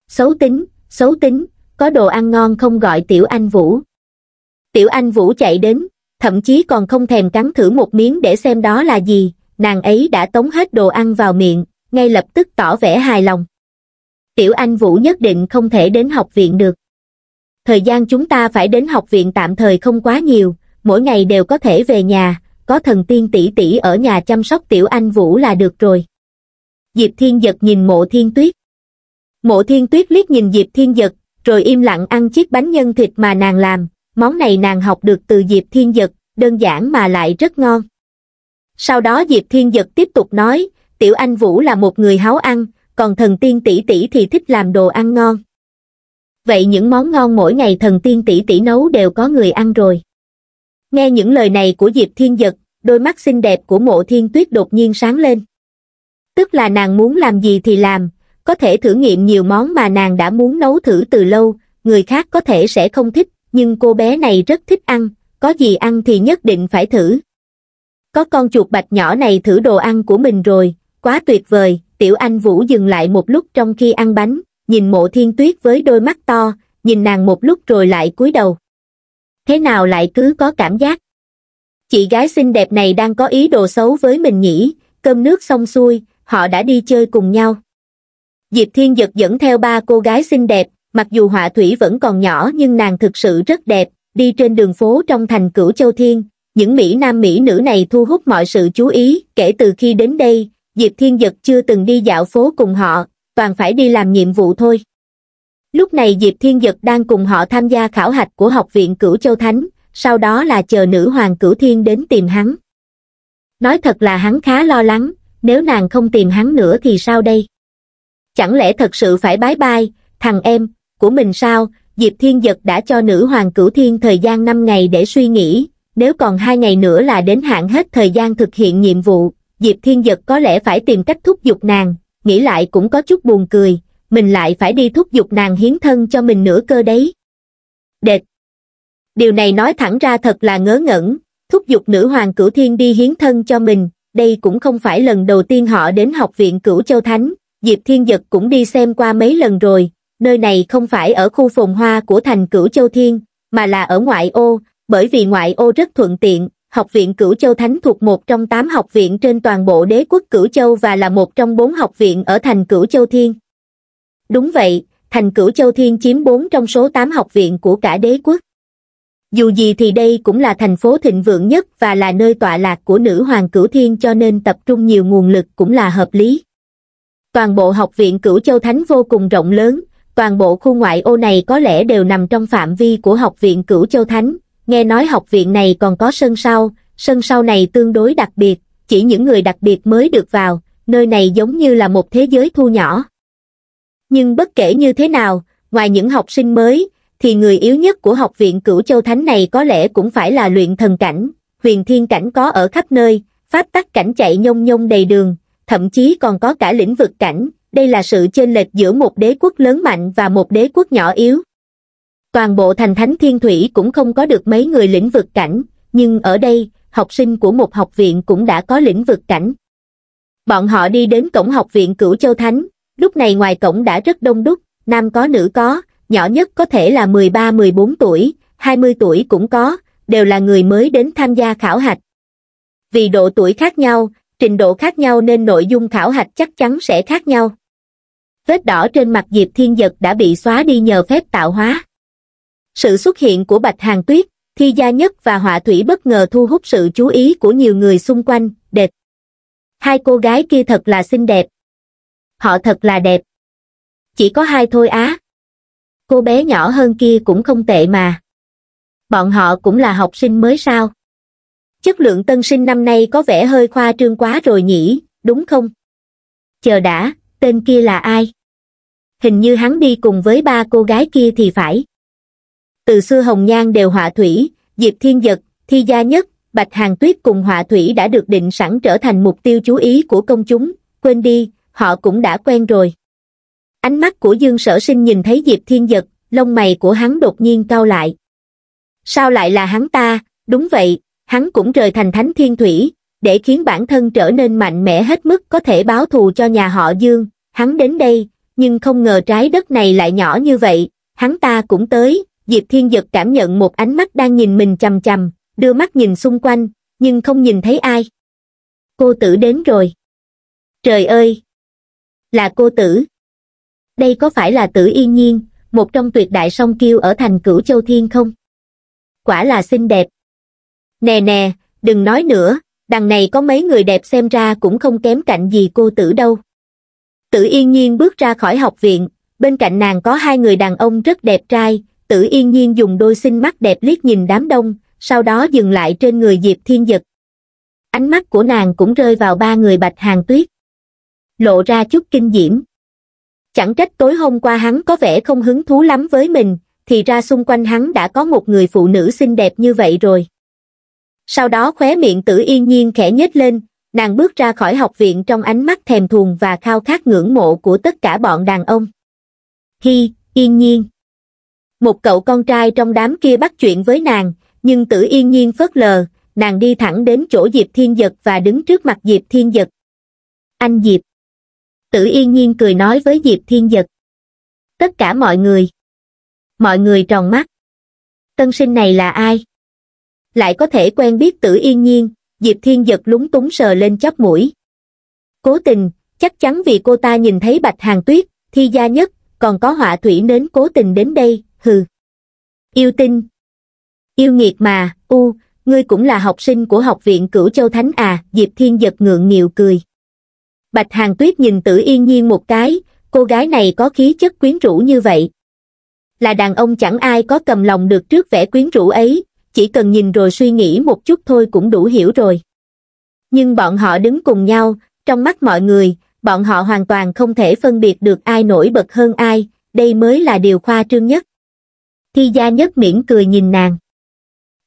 Xấu tính, xấu tính, có đồ ăn ngon không gọi Tiểu Anh Vũ. Tiểu Anh Vũ chạy đến, thậm chí còn không thèm cắn thử một miếng để xem đó là gì, nàng ấy đã tống hết đồ ăn vào miệng, ngay lập tức tỏ vẻ hài lòng. Tiểu Anh Vũ nhất định không thể đến học viện được. Thời gian chúng ta phải đến học viện tạm thời không quá nhiều, mỗi ngày đều có thể về nhà, có thần tiên tỷ tỷ ở nhà chăm sóc Tiểu Anh Vũ là được rồi. Diệp Thiên Giật nhìn mộ thiên tuyết. Mộ thiên tuyết liếc nhìn Diệp Thiên Giật, rồi im lặng ăn chiếc bánh nhân thịt mà nàng làm, món này nàng học được từ Diệp Thiên Dật, đơn giản mà lại rất ngon. Sau đó Diệp Thiên Dật tiếp tục nói, Tiểu Anh Vũ là một người háo ăn, còn thần tiên tỷ tỷ thì thích làm đồ ăn ngon. Vậy những món ngon mỗi ngày thần tiên tỷ tỷ nấu đều có người ăn rồi. Nghe những lời này của Diệp Thiên Dật, đôi mắt xinh đẹp của mộ thiên tuyết đột nhiên sáng lên. Tức là nàng muốn làm gì thì làm, có thể thử nghiệm nhiều món mà nàng đã muốn nấu thử từ lâu, người khác có thể sẽ không thích, nhưng cô bé này rất thích ăn, có gì ăn thì nhất định phải thử. Có con chuột bạch nhỏ này thử đồ ăn của mình rồi, quá tuyệt vời, tiểu anh Vũ dừng lại một lúc trong khi ăn bánh, nhìn mộ thiên tuyết với đôi mắt to, nhìn nàng một lúc rồi lại cúi đầu. Thế nào lại cứ có cảm giác? Chị gái xinh đẹp này đang có ý đồ xấu với mình nhỉ, cơm nước xong xuôi, họ đã đi chơi cùng nhau. Diệp Thiên Dật dẫn theo ba cô gái xinh đẹp, mặc dù họa thủy vẫn còn nhỏ nhưng nàng thực sự rất đẹp, đi trên đường phố trong thành cửu châu thiên, những Mỹ nam Mỹ nữ này thu hút mọi sự chú ý, kể từ khi đến đây, Diệp Thiên Dật chưa từng đi dạo phố cùng họ, toàn phải đi làm nhiệm vụ thôi. Lúc này Diệp Thiên Dật đang cùng họ tham gia khảo hạch của Học viện Cửu Châu Thánh, sau đó là chờ nữ hoàng Cửu Thiên đến tìm hắn. Nói thật là hắn khá lo lắng, nếu nàng không tìm hắn nữa thì sao đây? Chẳng lẽ thật sự phải bái bai, thằng em, của mình sao, Diệp Thiên Giật đã cho nữ hoàng cửu thiên thời gian 5 ngày để suy nghĩ, nếu còn 2 ngày nữa là đến hạn hết thời gian thực hiện nhiệm vụ, Diệp Thiên Giật có lẽ phải tìm cách thúc giục nàng, nghĩ lại cũng có chút buồn cười, mình lại phải đi thúc giục nàng hiến thân cho mình nửa cơ đấy. Đệt Điều này nói thẳng ra thật là ngớ ngẩn, thúc giục nữ hoàng cửu thiên đi hiến thân cho mình, đây cũng không phải lần đầu tiên họ đến học viện cửu châu thánh, Diệp Thiên Giật cũng đi xem qua mấy lần rồi, nơi này không phải ở khu phồn hoa của thành Cửu Châu Thiên, mà là ở ngoại ô, bởi vì ngoại ô rất thuận tiện, Học viện Cửu Châu Thánh thuộc một trong tám học viện trên toàn bộ đế quốc Cửu Châu và là một trong bốn học viện ở thành Cửu Châu Thiên. Đúng vậy, thành Cửu Châu Thiên chiếm bốn trong số tám học viện của cả đế quốc. Dù gì thì đây cũng là thành phố thịnh vượng nhất và là nơi tọa lạc của nữ hoàng Cửu Thiên cho nên tập trung nhiều nguồn lực cũng là hợp lý. Toàn bộ học viện Cửu Châu Thánh vô cùng rộng lớn, toàn bộ khu ngoại ô này có lẽ đều nằm trong phạm vi của học viện Cửu Châu Thánh, nghe nói học viện này còn có sân sau, sân sau này tương đối đặc biệt, chỉ những người đặc biệt mới được vào, nơi này giống như là một thế giới thu nhỏ. Nhưng bất kể như thế nào, ngoài những học sinh mới, thì người yếu nhất của học viện Cửu Châu Thánh này có lẽ cũng phải là luyện thần cảnh, huyền thiên cảnh có ở khắp nơi, pháp tắc cảnh chạy nhông nhông đầy đường, thậm chí còn có cả lĩnh vực cảnh, đây là sự chênh lệch giữa một đế quốc lớn mạnh và một đế quốc nhỏ yếu. Toàn bộ thành thánh thiên thủy cũng không có được mấy người lĩnh vực cảnh, nhưng ở đây, học sinh của một học viện cũng đã có lĩnh vực cảnh. Bọn họ đi đến cổng học viện Cửu Châu Thánh, lúc này ngoài cổng đã rất đông đúc, nam có nữ có, nhỏ nhất có thể là 13-14 tuổi, 20 tuổi cũng có, đều là người mới đến tham gia khảo hạch. Vì độ tuổi khác nhau, trình độ khác nhau nên nội dung khảo hạch chắc chắn sẽ khác nhau. Vết đỏ trên mặt Diệp Thiên Dật đã bị xóa đi nhờ phép tạo hóa. Sự xuất hiện của Bạch Hàng Tuyết, Thi Gia Nhất và Họa Thủy bất ngờ thu hút sự chú ý của nhiều người xung quanh, đẹp Hai cô gái kia thật là xinh đẹp. Họ thật là đẹp. Chỉ có hai thôi á. Cô bé nhỏ hơn kia cũng không tệ mà. Bọn họ cũng là học sinh mới sao chất lượng tân sinh năm nay có vẻ hơi khoa trương quá rồi nhỉ, đúng không? Chờ đã, tên kia là ai? Hình như hắn đi cùng với ba cô gái kia thì phải. Từ xưa Hồng Nhan đều họa thủy, Diệp Thiên Giật, Thi Gia Nhất, Bạch Hàng Tuyết cùng họa thủy đã được định sẵn trở thành mục tiêu chú ý của công chúng, quên đi, họ cũng đã quen rồi. Ánh mắt của Dương Sở Sinh nhìn thấy Diệp Thiên Giật, lông mày của hắn đột nhiên cau lại. Sao lại là hắn ta, đúng vậy, hắn cũng rời thành thánh thiên thủy, để khiến bản thân trở nên mạnh mẽ hết mức có thể báo thù cho nhà họ Dương. Hắn đến đây, nhưng không ngờ trái đất này lại nhỏ như vậy, hắn ta cũng tới, Diệp Thiên Dật cảm nhận một ánh mắt đang nhìn mình chầm chầm, đưa mắt nhìn xung quanh, nhưng không nhìn thấy ai. Cô tử đến rồi. Trời ơi! Là cô tử. Đây có phải là tử yên nhiên, một trong tuyệt đại song kiêu ở thành cửu châu thiên không? Quả là xinh đẹp, Nè nè, đừng nói nữa, đằng này có mấy người đẹp xem ra cũng không kém cạnh gì cô tử đâu. Tử yên nhiên bước ra khỏi học viện, bên cạnh nàng có hai người đàn ông rất đẹp trai, tử yên nhiên dùng đôi xinh mắt đẹp liếc nhìn đám đông, sau đó dừng lại trên người Diệp Thiên Dật. Ánh mắt của nàng cũng rơi vào ba người bạch hàng tuyết. Lộ ra chút kinh diễm. Chẳng trách tối hôm qua hắn có vẻ không hứng thú lắm với mình, thì ra xung quanh hắn đã có một người phụ nữ xinh đẹp như vậy rồi sau đó khóe miệng tử yên nhiên khẽ nhếch lên, nàng bước ra khỏi học viện trong ánh mắt thèm thuồng và khao khát ngưỡng mộ của tất cả bọn đàn ông. Hi, yên nhiên. Một cậu con trai trong đám kia bắt chuyện với nàng, nhưng tử yên nhiên phớt lờ, nàng đi thẳng đến chỗ Diệp Thiên Dật và đứng trước mặt Diệp Thiên Dật. Anh Diệp. Tử yên nhiên cười nói với Diệp Thiên Dật. Tất cả mọi người. Mọi người tròn mắt. Tân sinh này là ai? lại có thể quen biết tử yên nhiên, Diệp Thiên giật lúng túng sờ lên chóp mũi. Cố tình, chắc chắn vì cô ta nhìn thấy bạch hàng tuyết, thi gia nhất, còn có họa thủy nến cố tình đến đây, hừ. Yêu tinh. Yêu nghiệt mà, u, ngươi cũng là học sinh của học viện cửu châu thánh à, Diệp Thiên giật ngượng nghịu cười. Bạch hàng tuyết nhìn tử yên nhiên một cái, cô gái này có khí chất quyến rũ như vậy. Là đàn ông chẳng ai có cầm lòng được trước vẻ quyến rũ ấy, chỉ cần nhìn rồi suy nghĩ một chút thôi cũng đủ hiểu rồi. Nhưng bọn họ đứng cùng nhau, trong mắt mọi người, bọn họ hoàn toàn không thể phân biệt được ai nổi bật hơn ai, đây mới là điều khoa trương nhất. Thi gia nhất miễn cười nhìn nàng.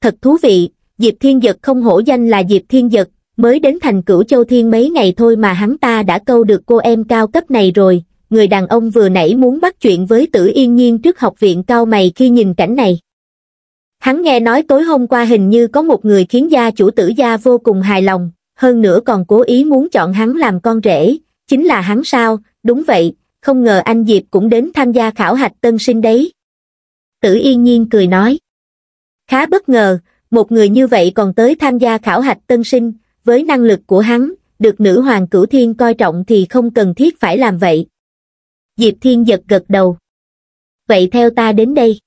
Thật thú vị, Diệp Thiên Giật không hổ danh là Diệp Thiên Giật, mới đến thành cửu châu thiên mấy ngày thôi mà hắn ta đã câu được cô em cao cấp này rồi, người đàn ông vừa nãy muốn bắt chuyện với tử yên nhiên trước học viện cao mày khi nhìn cảnh này hắn nghe nói tối hôm qua hình như có một người khiến gia chủ tử gia vô cùng hài lòng hơn nữa còn cố ý muốn chọn hắn làm con rể chính là hắn sao đúng vậy không ngờ anh diệp cũng đến tham gia khảo hạch tân sinh đấy tử yên nhiên cười nói khá bất ngờ một người như vậy còn tới tham gia khảo hạch tân sinh với năng lực của hắn được nữ hoàng cửu thiên coi trọng thì không cần thiết phải làm vậy diệp thiên giật gật đầu vậy theo ta đến đây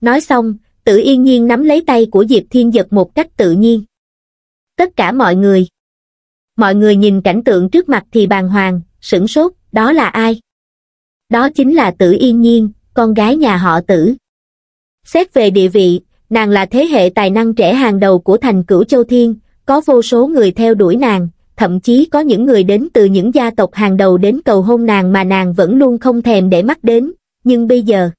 nói xong tự yên nhiên nắm lấy tay của Diệp Thiên giật một cách tự nhiên. Tất cả mọi người. Mọi người nhìn cảnh tượng trước mặt thì bàng hoàng, sửng sốt, đó là ai? Đó chính là tử yên nhiên, con gái nhà họ tử. Xét về địa vị, nàng là thế hệ tài năng trẻ hàng đầu của thành cửu châu thiên, có vô số người theo đuổi nàng, thậm chí có những người đến từ những gia tộc hàng đầu đến cầu hôn nàng mà nàng vẫn luôn không thèm để mắt đến, nhưng bây giờ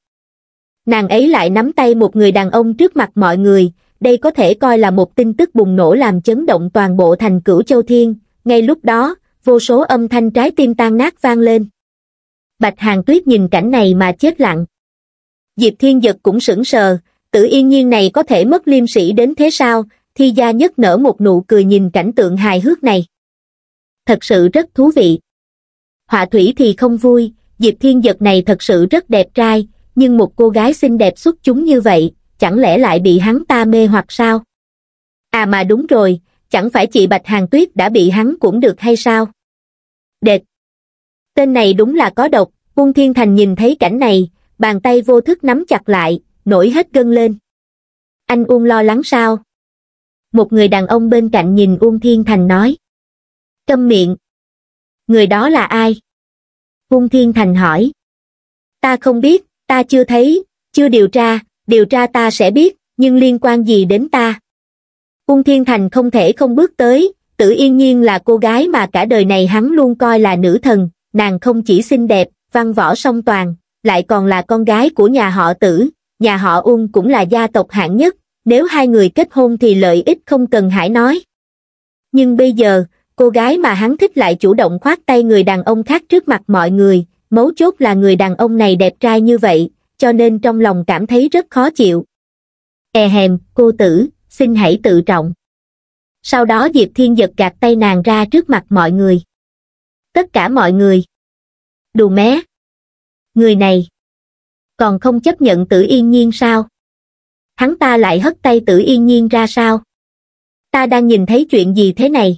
nàng ấy lại nắm tay một người đàn ông trước mặt mọi người, đây có thể coi là một tin tức bùng nổ làm chấn động toàn bộ thành cửu châu thiên, ngay lúc đó, vô số âm thanh trái tim tan nát vang lên. Bạch Hàng Tuyết nhìn cảnh này mà chết lặng. Diệp Thiên Dật cũng sững sờ, tự yên nhiên này có thể mất liêm sĩ đến thế sao, thi gia nhất nở một nụ cười nhìn cảnh tượng hài hước này. Thật sự rất thú vị. Họa thủy thì không vui, Diệp Thiên Dật này thật sự rất đẹp trai, nhưng một cô gái xinh đẹp xuất chúng như vậy, chẳng lẽ lại bị hắn ta mê hoặc sao? À mà đúng rồi, chẳng phải chị Bạch Hàng Tuyết đã bị hắn cũng được hay sao? Đệt! Tên này đúng là có độc, Quân Thiên Thành nhìn thấy cảnh này, bàn tay vô thức nắm chặt lại, nổi hết gân lên. Anh Uông lo lắng sao? Một người đàn ông bên cạnh nhìn Uông Thiên Thành nói. Câm miệng! Người đó là ai? Uông Thiên Thành hỏi. Ta không biết, ta chưa thấy chưa điều tra điều tra ta sẽ biết nhưng liên quan gì đến ta ung thiên thành không thể không bước tới tử yên nhiên là cô gái mà cả đời này hắn luôn coi là nữ thần nàng không chỉ xinh đẹp văn võ song toàn lại còn là con gái của nhà họ tử nhà họ ung cũng là gia tộc hạng nhất nếu hai người kết hôn thì lợi ích không cần hãy nói nhưng bây giờ cô gái mà hắn thích lại chủ động khoát tay người đàn ông khác trước mặt mọi người mấu chốt là người đàn ông này đẹp trai như vậy cho nên trong lòng cảm thấy rất khó chịu e hèm cô tử xin hãy tự trọng sau đó diệp thiên giật gạt tay nàng ra trước mặt mọi người tất cả mọi người đù mé người này còn không chấp nhận tử yên nhiên sao hắn ta lại hất tay tử yên nhiên ra sao ta đang nhìn thấy chuyện gì thế này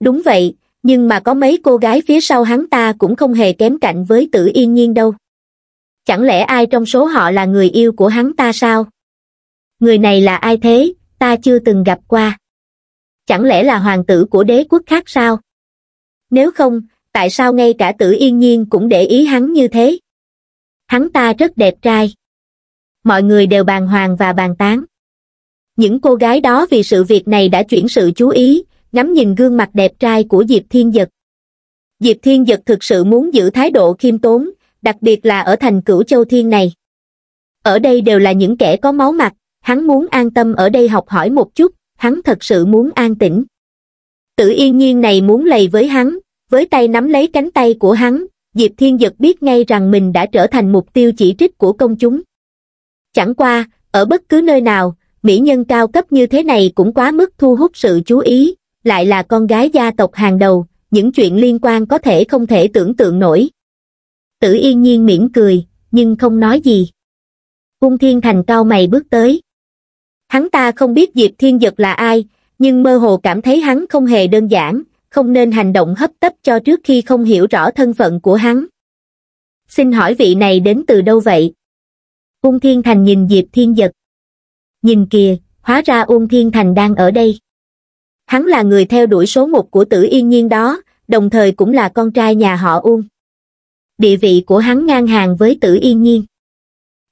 đúng vậy nhưng mà có mấy cô gái phía sau hắn ta cũng không hề kém cạnh với tử yên nhiên đâu chẳng lẽ ai trong số họ là người yêu của hắn ta sao người này là ai thế ta chưa từng gặp qua chẳng lẽ là hoàng tử của đế quốc khác sao nếu không tại sao ngay cả tử yên nhiên cũng để ý hắn như thế hắn ta rất đẹp trai mọi người đều bàn hoàng và bàn tán những cô gái đó vì sự việc này đã chuyển sự chú ý ngắm nhìn gương mặt đẹp trai của diệp thiên dật diệp thiên dật thực sự muốn giữ thái độ khiêm tốn đặc biệt là ở thành cửu châu thiên này ở đây đều là những kẻ có máu mặt hắn muốn an tâm ở đây học hỏi một chút hắn thật sự muốn an tĩnh tử yên nhiên này muốn lầy với hắn với tay nắm lấy cánh tay của hắn diệp thiên dật biết ngay rằng mình đã trở thành mục tiêu chỉ trích của công chúng chẳng qua ở bất cứ nơi nào mỹ nhân cao cấp như thế này cũng quá mức thu hút sự chú ý lại là con gái gia tộc hàng đầu, những chuyện liên quan có thể không thể tưởng tượng nổi. Tử yên nhiên mỉm cười, nhưng không nói gì. Cung thiên thành cao mày bước tới. Hắn ta không biết Diệp Thiên Dật là ai, nhưng mơ hồ cảm thấy hắn không hề đơn giản, không nên hành động hấp tấp cho trước khi không hiểu rõ thân phận của hắn. Xin hỏi vị này đến từ đâu vậy? Ung Thiên Thành nhìn Diệp Thiên Dật. Nhìn kìa, hóa ra Ung Thiên Thành đang ở đây hắn là người theo đuổi số một của tử yên nhiên đó đồng thời cũng là con trai nhà họ uông địa vị của hắn ngang hàng với tử yên nhiên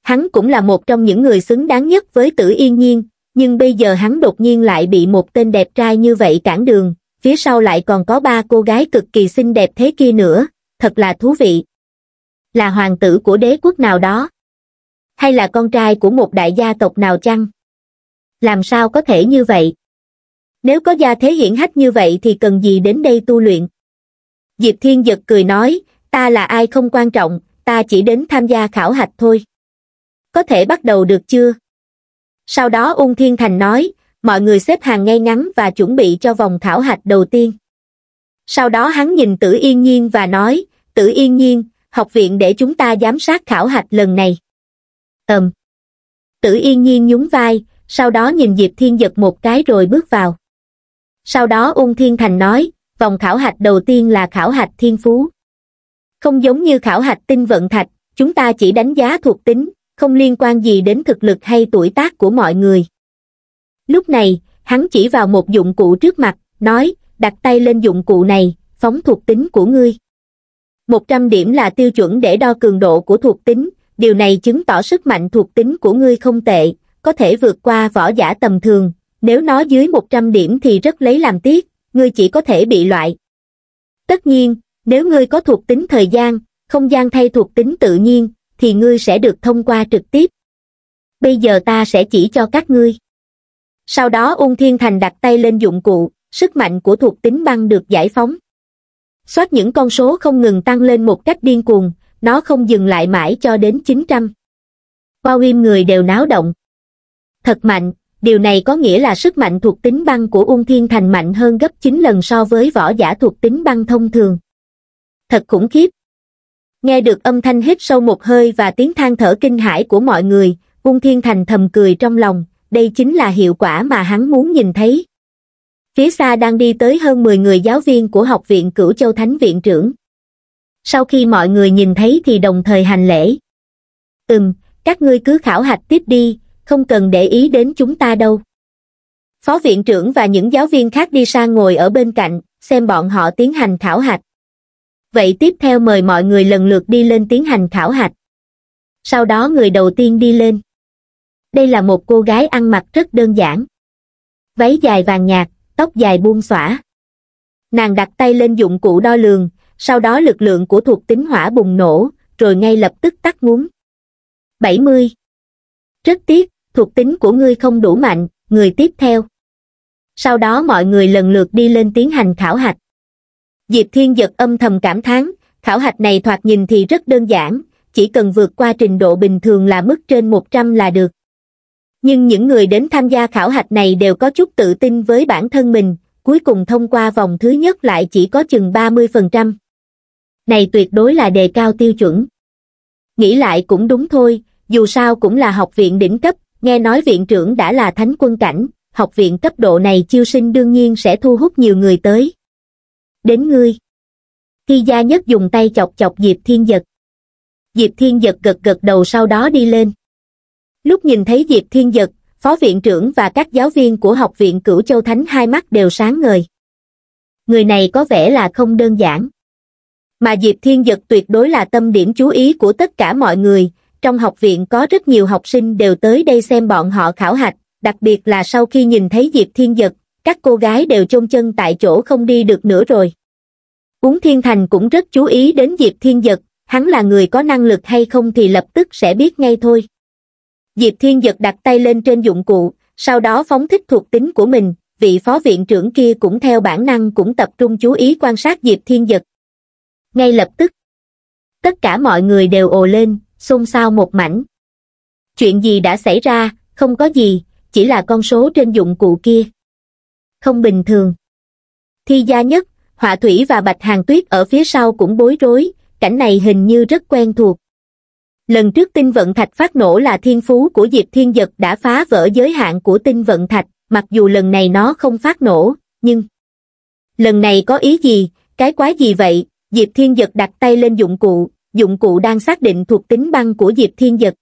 hắn cũng là một trong những người xứng đáng nhất với tử yên nhiên nhưng bây giờ hắn đột nhiên lại bị một tên đẹp trai như vậy cản đường phía sau lại còn có ba cô gái cực kỳ xinh đẹp thế kia nữa thật là thú vị là hoàng tử của đế quốc nào đó hay là con trai của một đại gia tộc nào chăng làm sao có thể như vậy nếu có gia thế hiển hách như vậy thì cần gì đến đây tu luyện diệp thiên giật cười nói ta là ai không quan trọng ta chỉ đến tham gia khảo hạch thôi có thể bắt đầu được chưa sau đó ung thiên thành nói mọi người xếp hàng ngay ngắn và chuẩn bị cho vòng khảo hạch đầu tiên sau đó hắn nhìn tử yên nhiên và nói tử yên nhiên học viện để chúng ta giám sát khảo hạch lần này ầm tử yên nhiên nhún vai sau đó nhìn diệp thiên giật một cái rồi bước vào sau đó ung thiên thành nói vòng khảo hạch đầu tiên là khảo hạch thiên phú không giống như khảo hạch tinh vận thạch chúng ta chỉ đánh giá thuộc tính không liên quan gì đến thực lực hay tuổi tác của mọi người lúc này hắn chỉ vào một dụng cụ trước mặt nói đặt tay lên dụng cụ này phóng thuộc tính của ngươi một trăm điểm là tiêu chuẩn để đo cường độ của thuộc tính điều này chứng tỏ sức mạnh thuộc tính của ngươi không tệ có thể vượt qua võ giả tầm thường nếu nó dưới 100 điểm thì rất lấy làm tiếc, ngươi chỉ có thể bị loại. Tất nhiên, nếu ngươi có thuộc tính thời gian, không gian thay thuộc tính tự nhiên, thì ngươi sẽ được thông qua trực tiếp. Bây giờ ta sẽ chỉ cho các ngươi. Sau đó Ung Thiên Thành đặt tay lên dụng cụ, sức mạnh của thuộc tính băng được giải phóng. Xoát những con số không ngừng tăng lên một cách điên cuồng, nó không dừng lại mãi cho đến 900. Bao im người đều náo động. Thật mạnh, điều này có nghĩa là sức mạnh thuộc tính băng của Ung Thiên Thành mạnh hơn gấp 9 lần so với võ giả thuộc tính băng thông thường. Thật khủng khiếp. Nghe được âm thanh hít sâu một hơi và tiếng than thở kinh hãi của mọi người, Ung Thiên Thành thầm cười trong lòng, đây chính là hiệu quả mà hắn muốn nhìn thấy. Phía xa đang đi tới hơn 10 người giáo viên của học viện Cửu Châu Thánh Viện trưởng. Sau khi mọi người nhìn thấy thì đồng thời hành lễ. Ừm, các ngươi cứ khảo hạch tiếp đi, không cần để ý đến chúng ta đâu. Phó viện trưởng và những giáo viên khác đi sang ngồi ở bên cạnh, xem bọn họ tiến hành khảo hạch. Vậy tiếp theo mời mọi người lần lượt đi lên tiến hành khảo hạch. Sau đó người đầu tiên đi lên. Đây là một cô gái ăn mặc rất đơn giản. Váy dài vàng nhạt, tóc dài buông xõa. Nàng đặt tay lên dụng cụ đo lường, sau đó lực lượng của thuộc tính hỏa bùng nổ, rồi ngay lập tức tắt ngúm. 70 rất tiếc, thuộc tính của ngươi không đủ mạnh, người tiếp theo. Sau đó mọi người lần lượt đi lên tiến hành khảo hạch. Diệp Thiên Giật âm thầm cảm thán, khảo hạch này thoạt nhìn thì rất đơn giản, chỉ cần vượt qua trình độ bình thường là mức trên 100 là được. Nhưng những người đến tham gia khảo hạch này đều có chút tự tin với bản thân mình, cuối cùng thông qua vòng thứ nhất lại chỉ có chừng 30%. Này tuyệt đối là đề cao tiêu chuẩn. Nghĩ lại cũng đúng thôi, dù sao cũng là học viện đỉnh cấp, nghe nói viện trưởng đã là thánh quân cảnh, học viện cấp độ này chiêu sinh đương nhiên sẽ thu hút nhiều người tới. Đến ngươi. thi gia nhất dùng tay chọc chọc Diệp Thiên Giật. Diệp Thiên Giật gật gật đầu sau đó đi lên. Lúc nhìn thấy Diệp Thiên Giật, phó viện trưởng và các giáo viên của học viện Cửu Châu Thánh hai mắt đều sáng ngời. Người này có vẻ là không đơn giản. Mà Diệp Thiên Giật tuyệt đối là tâm điểm chú ý của tất cả mọi người, trong học viện có rất nhiều học sinh đều tới đây xem bọn họ khảo hạch, đặc biệt là sau khi nhìn thấy Diệp Thiên Dật, các cô gái đều chôn chân tại chỗ không đi được nữa rồi. Uống Thiên Thành cũng rất chú ý đến Diệp Thiên Dật, hắn là người có năng lực hay không thì lập tức sẽ biết ngay thôi. Diệp Thiên Dật đặt tay lên trên dụng cụ, sau đó phóng thích thuộc tính của mình, vị phó viện trưởng kia cũng theo bản năng cũng tập trung chú ý quan sát Diệp Thiên Dật. Ngay lập tức, tất cả mọi người đều ồ lên, xôn xao một mảnh. Chuyện gì đã xảy ra, không có gì, chỉ là con số trên dụng cụ kia. Không bình thường. Thi gia nhất, họa thủy và bạch hàng tuyết ở phía sau cũng bối rối, cảnh này hình như rất quen thuộc. Lần trước tinh vận thạch phát nổ là thiên phú của Diệp Thiên Dật đã phá vỡ giới hạn của tinh vận thạch, mặc dù lần này nó không phát nổ, nhưng... Lần này có ý gì, cái quái gì vậy? Diệp Thiên Dật đặt tay lên dụng cụ, dụng cụ đang xác định thuộc tính băng của Diệp Thiên Dật.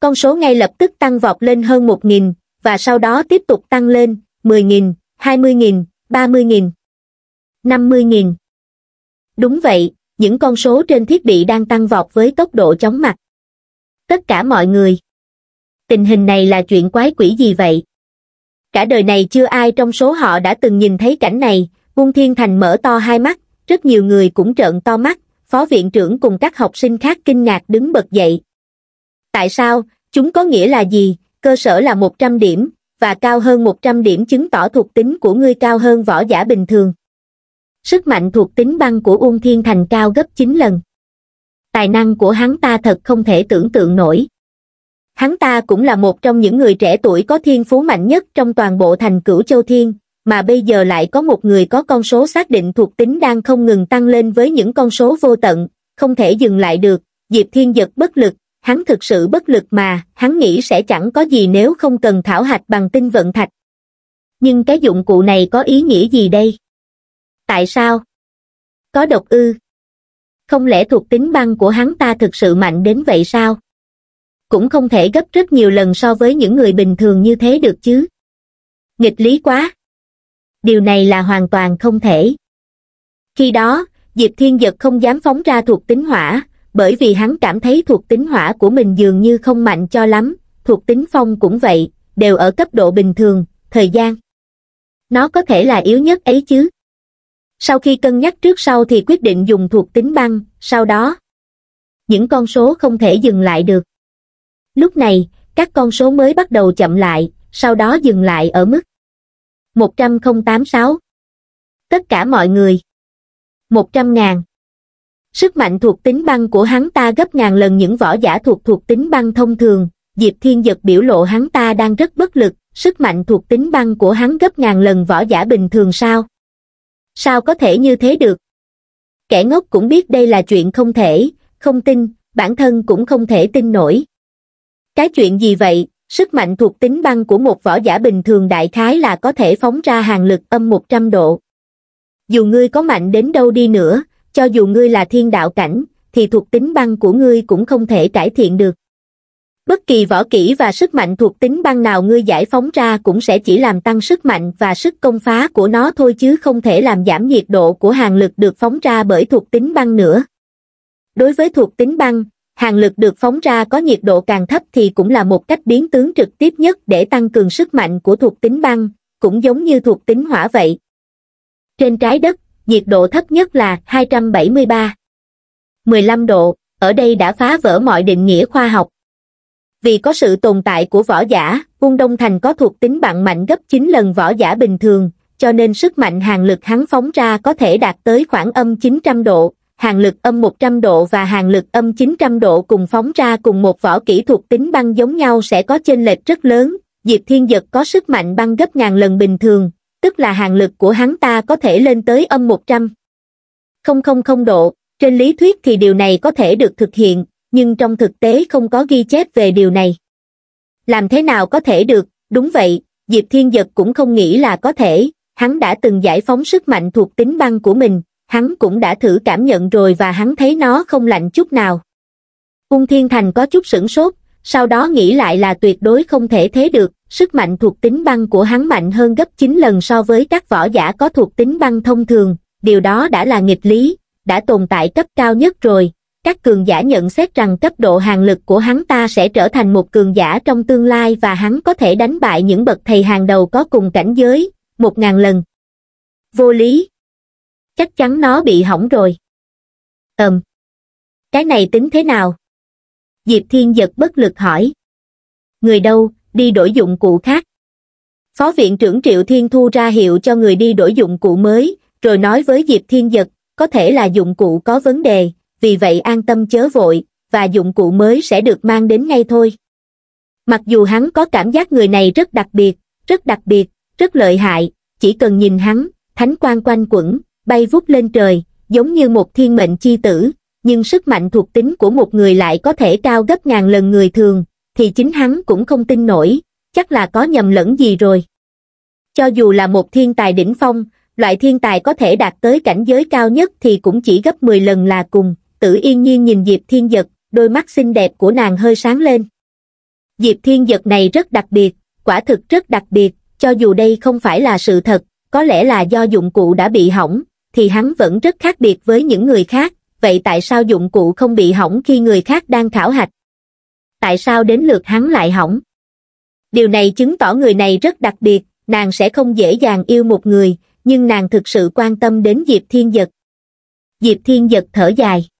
Con số ngay lập tức tăng vọt lên hơn 1.000, và sau đó tiếp tục tăng lên, 10.000, 20.000, 30.000, 50.000. Đúng vậy, những con số trên thiết bị đang tăng vọt với tốc độ chóng mặt. Tất cả mọi người. Tình hình này là chuyện quái quỷ gì vậy? Cả đời này chưa ai trong số họ đã từng nhìn thấy cảnh này, Ung Thiên Thành mở to hai mắt, rất nhiều người cũng trợn to mắt, phó viện trưởng cùng các học sinh khác kinh ngạc đứng bật dậy. Tại sao, chúng có nghĩa là gì, cơ sở là 100 điểm, và cao hơn 100 điểm chứng tỏ thuộc tính của ngươi cao hơn võ giả bình thường. Sức mạnh thuộc tính băng của Ung Thiên Thành cao gấp 9 lần. Tài năng của hắn ta thật không thể tưởng tượng nổi. Hắn ta cũng là một trong những người trẻ tuổi có thiên phú mạnh nhất trong toàn bộ thành cửu châu thiên, mà bây giờ lại có một người có con số xác định thuộc tính đang không ngừng tăng lên với những con số vô tận, không thể dừng lại được, Diệp Thiên giật bất lực, hắn thực sự bất lực mà, hắn nghĩ sẽ chẳng có gì nếu không cần thảo hạch bằng tinh vận thạch. Nhưng cái dụng cụ này có ý nghĩa gì đây? Tại sao? Có độc ư? Không lẽ thuộc tính băng của hắn ta thực sự mạnh đến vậy sao? Cũng không thể gấp rất nhiều lần so với những người bình thường như thế được chứ. Nghịch lý quá điều này là hoàn toàn không thể khi đó diệp thiên giật không dám phóng ra thuộc tính hỏa bởi vì hắn cảm thấy thuộc tính hỏa của mình dường như không mạnh cho lắm thuộc tính phong cũng vậy đều ở cấp độ bình thường thời gian nó có thể là yếu nhất ấy chứ sau khi cân nhắc trước sau thì quyết định dùng thuộc tính băng sau đó những con số không thể dừng lại được lúc này các con số mới bắt đầu chậm lại sau đó dừng lại ở mức 1086. Tất cả mọi người. 100 ngàn. Sức mạnh thuộc tính băng của hắn ta gấp ngàn lần những võ giả thuộc thuộc tính băng thông thường, Diệp Thiên Giật biểu lộ hắn ta đang rất bất lực, sức mạnh thuộc tính băng của hắn gấp ngàn lần võ giả bình thường sao? Sao có thể như thế được? Kẻ ngốc cũng biết đây là chuyện không thể, không tin, bản thân cũng không thể tin nổi. Cái chuyện gì vậy, sức mạnh thuộc tính băng của một võ giả bình thường đại khái là có thể phóng ra hàng lực âm 100 độ. Dù ngươi có mạnh đến đâu đi nữa, cho dù ngươi là thiên đạo cảnh, thì thuộc tính băng của ngươi cũng không thể cải thiện được. Bất kỳ võ kỹ và sức mạnh thuộc tính băng nào ngươi giải phóng ra cũng sẽ chỉ làm tăng sức mạnh và sức công phá của nó thôi chứ không thể làm giảm nhiệt độ của hàng lực được phóng ra bởi thuộc tính băng nữa. Đối với thuộc tính băng, hàng lực được phóng ra có nhiệt độ càng thấp thì cũng là một cách biến tướng trực tiếp nhất để tăng cường sức mạnh của thuộc tính băng, cũng giống như thuộc tính hỏa vậy. Trên trái đất, nhiệt độ thấp nhất là 273. 15 độ, ở đây đã phá vỡ mọi định nghĩa khoa học. Vì có sự tồn tại của võ giả, quân Đông Thành có thuộc tính bạn mạnh gấp 9 lần võ giả bình thường, cho nên sức mạnh hàng lực hắn phóng ra có thể đạt tới khoảng âm 900 độ, hàng lực âm 100 độ và hàng lực âm 900 độ cùng phóng ra cùng một vỏ kỹ thuật tính băng giống nhau sẽ có chênh lệch rất lớn, Diệp Thiên Dật có sức mạnh băng gấp ngàn lần bình thường, tức là hàng lực của hắn ta có thể lên tới âm 100. 000 độ, trên lý thuyết thì điều này có thể được thực hiện, nhưng trong thực tế không có ghi chép về điều này. Làm thế nào có thể được, đúng vậy, Diệp Thiên Dật cũng không nghĩ là có thể, hắn đã từng giải phóng sức mạnh thuộc tính băng của mình, hắn cũng đã thử cảm nhận rồi và hắn thấy nó không lạnh chút nào. Ung Thiên Thành có chút sửng sốt, sau đó nghĩ lại là tuyệt đối không thể thế được, sức mạnh thuộc tính băng của hắn mạnh hơn gấp 9 lần so với các võ giả có thuộc tính băng thông thường, điều đó đã là nghịch lý, đã tồn tại cấp cao nhất rồi. Các cường giả nhận xét rằng cấp độ hàng lực của hắn ta sẽ trở thành một cường giả trong tương lai và hắn có thể đánh bại những bậc thầy hàng đầu có cùng cảnh giới, một ngàn lần. Vô lý, chắc chắn nó bị hỏng rồi ầm cái này tính thế nào diệp thiên giật bất lực hỏi người đâu đi đổi dụng cụ khác phó viện trưởng triệu thiên thu ra hiệu cho người đi đổi dụng cụ mới rồi nói với diệp thiên giật có thể là dụng cụ có vấn đề vì vậy an tâm chớ vội và dụng cụ mới sẽ được mang đến ngay thôi mặc dù hắn có cảm giác người này rất đặc biệt rất đặc biệt rất lợi hại chỉ cần nhìn hắn thánh quan quanh quẩn bay vút lên trời, giống như một thiên mệnh chi tử, nhưng sức mạnh thuộc tính của một người lại có thể cao gấp ngàn lần người thường, thì chính hắn cũng không tin nổi, chắc là có nhầm lẫn gì rồi. Cho dù là một thiên tài đỉnh phong, loại thiên tài có thể đạt tới cảnh giới cao nhất thì cũng chỉ gấp 10 lần là cùng, Tử yên nhiên nhìn Diệp Thiên Giật, đôi mắt xinh đẹp của nàng hơi sáng lên. Diệp Thiên Giật này rất đặc biệt, quả thực rất đặc biệt, cho dù đây không phải là sự thật, có lẽ là do dụng cụ đã bị hỏng, thì hắn vẫn rất khác biệt với những người khác, vậy tại sao dụng cụ không bị hỏng khi người khác đang khảo hạch? Tại sao đến lượt hắn lại hỏng? Điều này chứng tỏ người này rất đặc biệt, nàng sẽ không dễ dàng yêu một người, nhưng nàng thực sự quan tâm đến Diệp Thiên Giật. Diệp Thiên Giật thở dài.